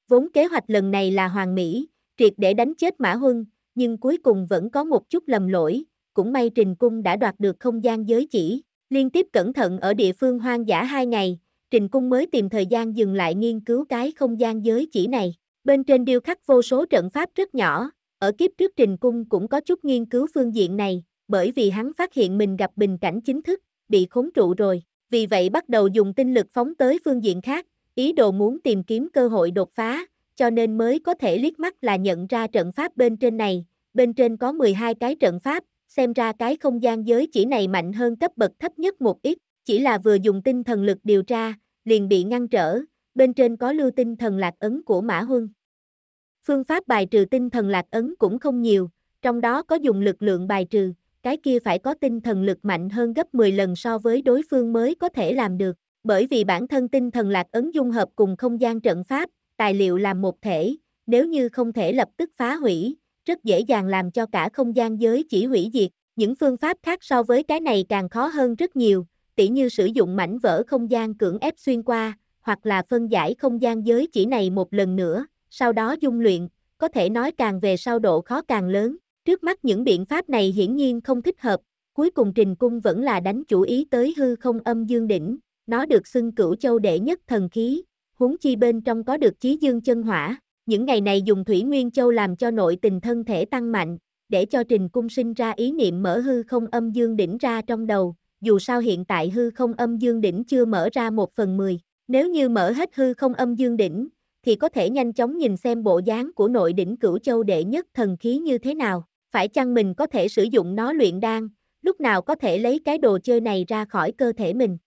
Vốn kế hoạch lần này là hoàng mỹ, triệt để đánh chết Mã Huân, nhưng cuối cùng vẫn có một chút lầm lỗi, cũng may Trình Cung đã đoạt được không gian giới chỉ, Liên tiếp cẩn thận ở địa phương hoang dã hai ngày, Trình Cung mới tìm thời gian dừng lại nghiên cứu cái không gian giới chỉ này. Bên trên điêu khắc vô số trận pháp rất nhỏ, ở kiếp trước Trình Cung cũng có chút nghiên cứu phương diện này, bởi vì hắn phát hiện mình gặp bình cảnh chính thức, bị khốn trụ rồi, vì vậy bắt đầu dùng tinh lực phóng tới phương diện khác, ý đồ muốn tìm kiếm cơ hội đột phá, cho nên mới có thể liếc mắt là nhận ra trận pháp bên trên này, bên trên có 12 cái trận pháp, xem ra cái không gian giới chỉ này mạnh hơn cấp bậc thấp nhất một ít, chỉ là vừa dùng tinh thần lực điều tra, liền bị ngăn trở, bên trên có lưu tinh thần lạc ấn của Mã Huân. Phương pháp bài trừ tinh thần lạc ấn cũng không nhiều, trong đó có dùng lực lượng bài trừ, cái kia phải có tinh thần lực mạnh hơn gấp 10 lần so với đối phương mới có thể làm được, bởi vì bản thân tinh thần lạc ấn dung hợp cùng không gian trận pháp, tài liệu làm một thể, nếu như không thể lập tức phá hủy, rất dễ dàng làm cho cả không gian giới chỉ hủy diệt. Những phương pháp khác so với cái này càng khó hơn rất nhiều, tỉ như sử dụng mảnh vỡ không gian cưỡng ép xuyên qua, hoặc là phân giải không gian giới chỉ này một lần nữa, sau đó dung luyện, có thể nói càng về sau độ khó càng lớn. Trước mắt những biện pháp này hiển nhiên không thích hợp, cuối cùng Trình Cung vẫn là đánh chủ ý tới hư không âm dương đỉnh, nó được xưng cửu châu đệ nhất thần khí, huống chi bên trong có được chí dương chân hỏa, những ngày này dùng Thủy Nguyên Châu làm cho nội tình thân thể tăng mạnh, để cho Trình Cung sinh ra ý niệm mở hư không âm dương đỉnh ra trong đầu, dù sao hiện tại hư không âm dương đỉnh chưa mở ra một phần mười. Nếu như mở hết hư không âm dương đỉnh, thì có thể nhanh chóng nhìn xem bộ dáng của nội đỉnh cửu châu đệ nhất thần khí như thế nào. Phải chăng mình có thể sử dụng nó luyện đan, lúc nào có thể lấy cái đồ chơi này ra khỏi cơ thể mình.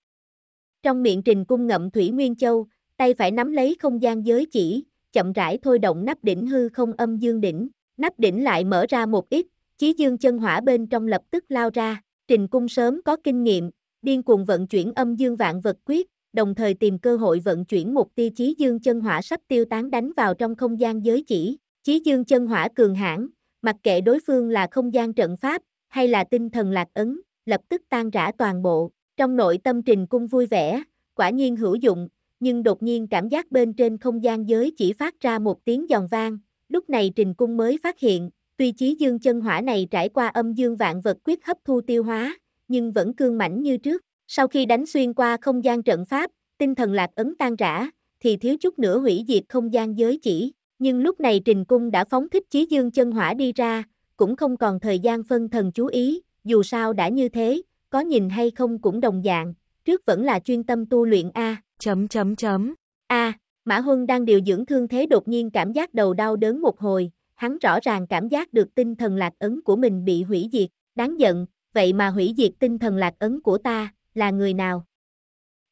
Trong miệng trình cung ngậm Thủy Nguyên Châu, tay phải nắm lấy không gian giới chỉ, chậm rãi thôi động nắp đỉnh hư không âm dương đỉnh, nắp đỉnh lại mở ra một ít, chí dương chân hỏa bên trong lập tức lao ra, trình cung sớm có kinh nghiệm, điên cuồng vận chuyển âm dương vạn vật quyết, đồng thời tìm cơ hội vận chuyển một tia chí dương chân hỏa sắp tiêu tán đánh vào trong không gian giới chỉ, chí dương chân hỏa cường hãn, mặc kệ đối phương là không gian trận pháp, hay là tinh thần lạc ấn, lập tức tan rã toàn bộ, trong nội tâm trình cung vui vẻ, quả nhiên hữu dụng, nhưng đột nhiên cảm giác bên trên không gian giới chỉ phát ra một tiếng giòn vang, lúc này Trình Cung mới phát hiện, tuy chí dương chân hỏa này trải qua âm dương vạn vật quyết hấp thu tiêu hóa, nhưng vẫn cương mãnh như trước, sau khi đánh xuyên qua không gian trận pháp, tinh thần lạc ấn tan rã, thì thiếu chút nữa hủy diệt không gian giới chỉ, nhưng lúc này Trình Cung đã phóng thích chí dương chân hỏa đi ra, cũng không còn thời gian phân thần chú ý, dù sao đã như thế, có nhìn hay không cũng đồng dạng, trước vẫn là chuyên tâm tu luyện A, chấm chấm chấm, A, Mã Huân đang điều dưỡng thương thế đột nhiên cảm giác đầu đau đớn một hồi, hắn rõ ràng cảm giác được tinh thần lạc ấn của mình bị hủy diệt, đáng giận, vậy mà hủy diệt tinh thần lạc ấn của ta, là người nào?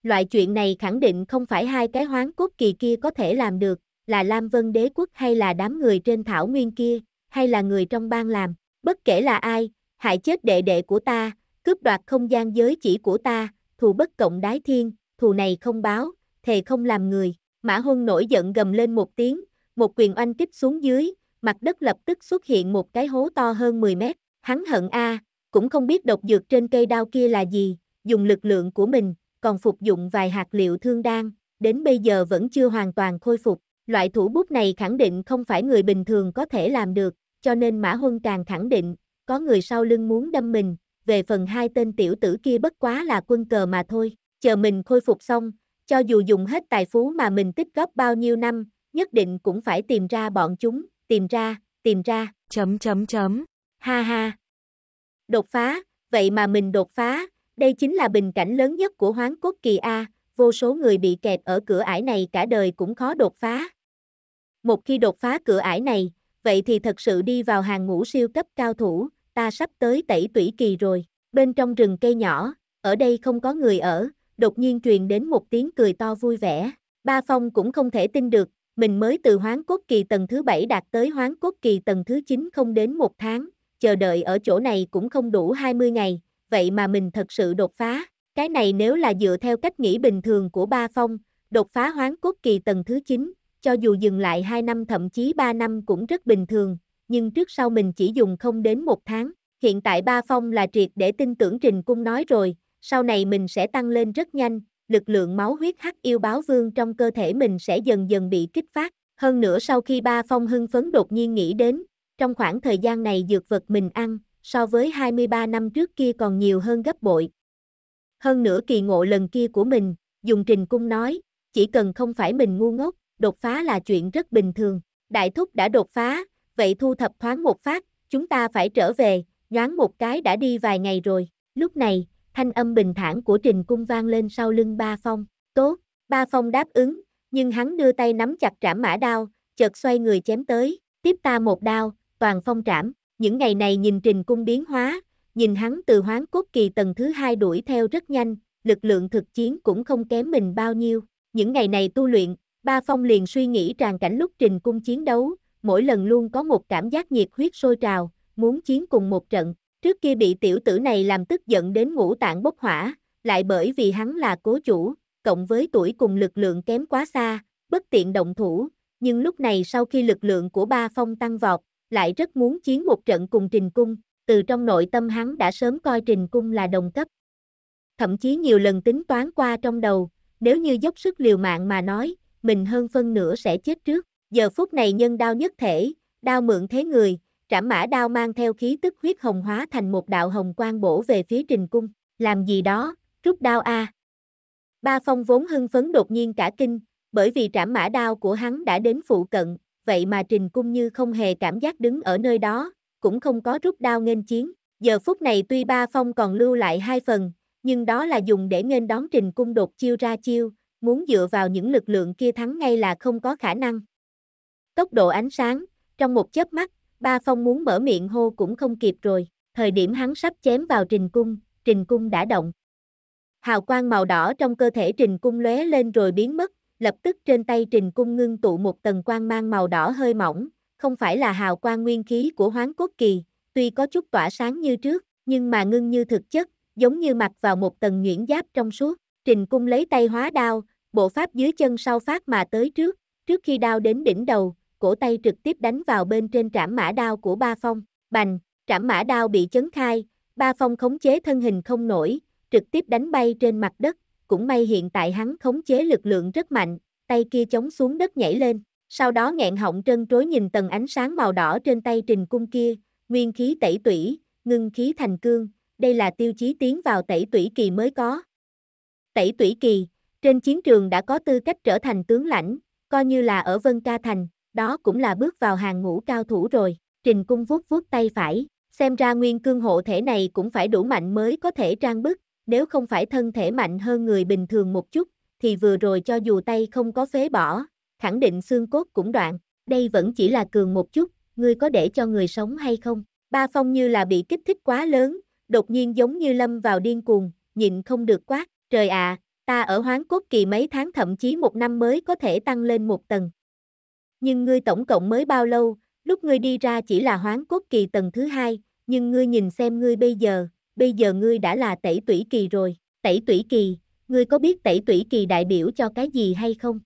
Loại chuyện này khẳng định không phải hai cái hoán cốt kỳ kia có thể làm được, là Lam Vân đế quốc hay là đám người trên thảo nguyên kia, hay là người trong bang làm, bất kể là ai, hại chết đệ đệ của ta, cướp đoạt không gian giới chỉ của ta, thù bất cộng đái thiên, thù này không báo, thề không làm người. Mã Huân nổi giận gầm lên một tiếng, một quyền oanh kích xuống dưới, mặt đất lập tức xuất hiện một cái hố to hơn 10 mét. Hắn hận a, cũng không biết độc dược trên cây đao kia là gì, dùng lực lượng của mình, còn phục dụng vài hạt liệu thương đan, đến bây giờ vẫn chưa hoàn toàn khôi phục. Loại thủ bút này khẳng định không phải người bình thường có thể làm được, cho nên Mã Huân càng khẳng định, có người sau lưng muốn đâm mình, về phần hai tên tiểu tử kia bất quá là quân cờ mà thôi, chờ mình khôi phục xong, cho dù dùng hết tài phú mà mình tích góp bao nhiêu năm, nhất định cũng phải tìm ra bọn chúng, tìm ra, tìm ra, chấm chấm chấm, ha ha. Đột phá, vậy mà mình đột phá, đây chính là bình cảnh lớn nhất của hoán quốc kỳ A, vô số người bị kẹt ở cửa ải này cả đời cũng khó đột phá. Một khi đột phá cửa ải này, vậy thì thật sự đi vào hàng ngũ siêu cấp cao thủ, ta sắp tới tẩy tủy kỳ rồi. Bên trong rừng cây nhỏ, ở đây không có người ở, đột nhiên truyền đến một tiếng cười to vui vẻ. Ba Phong cũng không thể tin được, mình mới từ hoán cốt kỳ tầng thứ bảy đạt tới hoán cốt kỳ tầng thứ 9 không đến một tháng, chờ đợi ở chỗ này cũng không đủ 20 ngày, vậy mà mình thật sự đột phá. Cái này nếu là dựa theo cách nghĩ bình thường của Ba Phong, đột phá hoán cốt kỳ tầng thứ 9, cho dù dừng lại 2 năm thậm chí 3 năm cũng rất bình thường, nhưng trước sau mình chỉ dùng không đến một tháng. Hiện tại ba phong là triệt để tin tưởng Trình Cung nói rồi, sau này mình sẽ tăng lên rất nhanh, lực lượng máu huyết hắc yêu báo vương trong cơ thể mình sẽ dần dần bị kích phát. Hơn nữa sau khi ba phong hưng phấn đột nhiên nghĩ đến, trong khoảng thời gian này dược vật mình ăn, so với 23 năm trước kia còn nhiều hơn gấp bội. Hơn nữa kỳ ngộ lần kia của mình, dùng trình cung nói, chỉ cần không phải mình ngu ngốc, đột phá là chuyện rất bình thường. Đại thúc đã đột phá, vậy thu thập thoáng một phát, chúng ta phải trở về, nhoáng một cái đã đi vài ngày rồi. Lúc này, thanh âm bình thản của Trình Cung vang lên sau lưng Ba Phong. Tốt, Ba Phong đáp ứng, nhưng hắn đưa tay nắm chặt trảm mã đao, chợt xoay người chém tới, tiếp ta một đao, toàn phong trảm. Những ngày này nhìn Trình Cung biến hóa, nhìn hắn từ hoán cốt kỳ tầng thứ hai đuổi theo rất nhanh, lực lượng thực chiến cũng không kém mình bao nhiêu. Những ngày này tu luyện, Ba Phong liền suy nghĩ tràn cảnh lúc Trình Cung chiến đấu, mỗi lần luôn có một cảm giác nhiệt huyết sôi trào, muốn chiến cùng một trận. Trước kia bị tiểu tử này làm tức giận đến ngũ tạng bốc hỏa, lại bởi vì hắn là cố chủ, cộng với tuổi cùng lực lượng kém quá xa, bất tiện động thủ, nhưng lúc này sau khi lực lượng của ba phong tăng vọt, lại rất muốn chiến một trận cùng Trình Cung, từ trong nội tâm hắn đã sớm coi Trình Cung là đồng cấp. Thậm chí nhiều lần tính toán qua trong đầu, nếu như dốc sức liều mạng mà nói, mình hơn phân nửa sẽ chết trước. Giờ phút này nhân đao nhất thể, đao mượn thế người, trảm mã đao mang theo khí tức huyết hồng hóa thành một đạo hồng quang bổ về phía trình cung. Làm gì đó, rút đao a. Ba phong vốn hưng phấn đột nhiên cả kinh, bởi vì trảm mã đao của hắn đã đến phụ cận, vậy mà trình cung như không hề cảm giác đứng ở nơi đó, cũng không có rút đao nghênh chiến. Giờ phút này tuy ba phong còn lưu lại hai phần, nhưng đó là dùng để nghênh đón trình cung đột chiêu ra chiêu, muốn dựa vào những lực lượng kia thắng ngay là không có khả năng. Tốc độ ánh sáng, trong một chớp mắt, ba phong muốn mở miệng hô cũng không kịp rồi, thời điểm hắn sắp chém vào trình cung, trình cung đã động. Hào quang màu đỏ trong cơ thể trình cung lóe lên rồi biến mất, lập tức trên tay trình cung ngưng tụ một tầng quang mang màu đỏ hơi mỏng, không phải là hào quang nguyên khí của hoán cốt kỳ, tuy có chút tỏa sáng như trước, nhưng mà ngưng như thực chất, giống như mặc vào một tầng nhuyễn giáp trong suốt, trình cung lấy tay hóa đao, bộ pháp dưới chân sau phát mà tới trước, trước khi đao đến đỉnh đầu, cổ tay trực tiếp đánh vào bên trên trảm mã đao của ba phong, bành, trảm mã đao bị chấn khai, ba phong khống chế thân hình không nổi, trực tiếp đánh bay trên mặt đất, cũng may hiện tại hắn khống chế lực lượng rất mạnh, tay kia chống xuống đất nhảy lên, sau đó nghẹn họng trân trối nhìn tầng ánh sáng màu đỏ trên tay trình cung kia, nguyên khí tẩy tủy, ngưng khí thành cương, đây là tiêu chí tiến vào tẩy tủy kỳ mới có. Tẩy tủy kỳ, trên chiến trường đã có tư cách trở thành tướng lãnh, coi như là ở Vân Ca Thành, đó cũng là bước vào hàng ngũ cao thủ rồi. Trình cung vuốt vuốt tay phải, xem ra nguyên cương hộ thể này cũng phải đủ mạnh mới có thể trang bức, nếu không phải thân thể mạnh hơn người bình thường một chút, thì vừa rồi cho dù tay không có phế bỏ, khẳng định xương cốt cũng đoạn, đây vẫn chỉ là cường một chút, ngươi có để cho người sống hay không? Ba Phong như là bị kích thích quá lớn, đột nhiên giống như lâm vào điên cuồng, nhịn không được quát, trời ạ, ta ở hoán cốt kỳ mấy tháng thậm chí một năm mới có thể tăng lên một tầng, nhưng ngươi tổng cộng mới bao lâu, lúc ngươi đi ra chỉ là hoán cốt kỳ tầng thứ hai, nhưng ngươi nhìn xem ngươi bây giờ, bây giờ ngươi đã là tẩy tủy kỳ rồi, tẩy tủy kỳ, ngươi có biết tẩy tủy kỳ đại biểu cho cái gì hay không?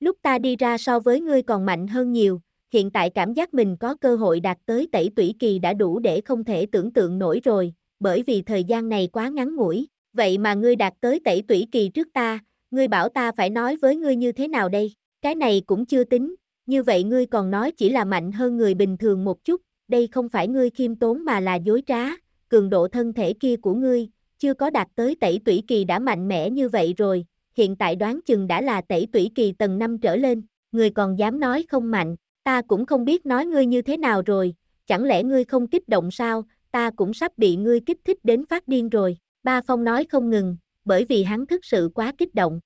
Lúc ta đi ra so với ngươi còn mạnh hơn nhiều, hiện tại cảm giác mình có cơ hội đạt tới tẩy tủy kỳ đã đủ để không thể tưởng tượng nổi rồi, bởi vì thời gian này quá ngắn ngủi, vậy mà ngươi đạt tới tẩy tủy kỳ trước ta, ngươi bảo ta phải nói với ngươi như thế nào đây? Cái này cũng chưa tính, như vậy ngươi còn nói chỉ là mạnh hơn người bình thường một chút, đây không phải ngươi khiêm tốn mà là dối trá, cường độ thân thể kia của ngươi, chưa có đạt tới tẩy tủy kỳ đã mạnh mẽ như vậy rồi, hiện tại đoán chừng đã là tẩy tủy kỳ tầng 5 trở lên, ngươi còn dám nói không mạnh, ta cũng không biết nói ngươi như thế nào rồi, chẳng lẽ ngươi không kích động sao, ta cũng sắp bị ngươi kích thích đến phát điên rồi, ba phong nói không ngừng, bởi vì hắn thực sự quá kích động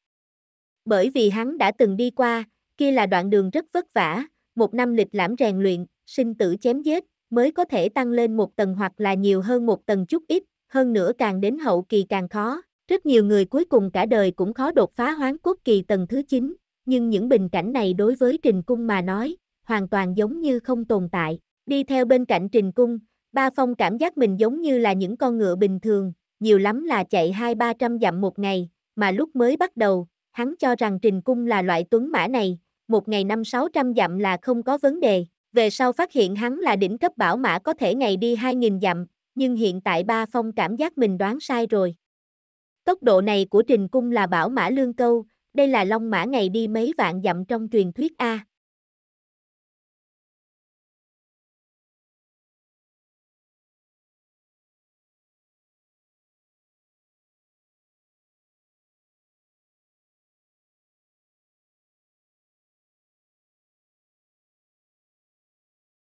bởi vì hắn đã từng đi qua, kia là đoạn đường rất vất vả, một năm lịch lãm rèn luyện, sinh tử chém giết, mới có thể tăng lên một tầng hoặc là nhiều hơn một tầng chút ít, hơn nữa càng đến hậu kỳ càng khó, rất nhiều người cuối cùng cả đời cũng khó đột phá hoán cốt kỳ tầng thứ 9, nhưng những bình cảnh này đối với Trình Cung mà nói, hoàn toàn giống như không tồn tại. Đi theo bên cạnh Trình Cung, Ba Phong cảm giác mình giống như là những con ngựa bình thường, nhiều lắm là chạy hai ba trăm dặm một ngày, mà lúc mới bắt đầu, hắn cho rằng Trình Cung là loại tuấn mã này, một ngày năm sáu trăm dặm là không có vấn đề, về sau phát hiện hắn là đỉnh cấp bảo mã có thể ngày đi hai nghìn dặm, nhưng hiện tại ba phong cảm giác mình đoán sai rồi. Tốc độ này của Trình Cung là bảo mã lương câu, đây là long mã ngày đi mấy vạn dặm trong truyền thuyết A.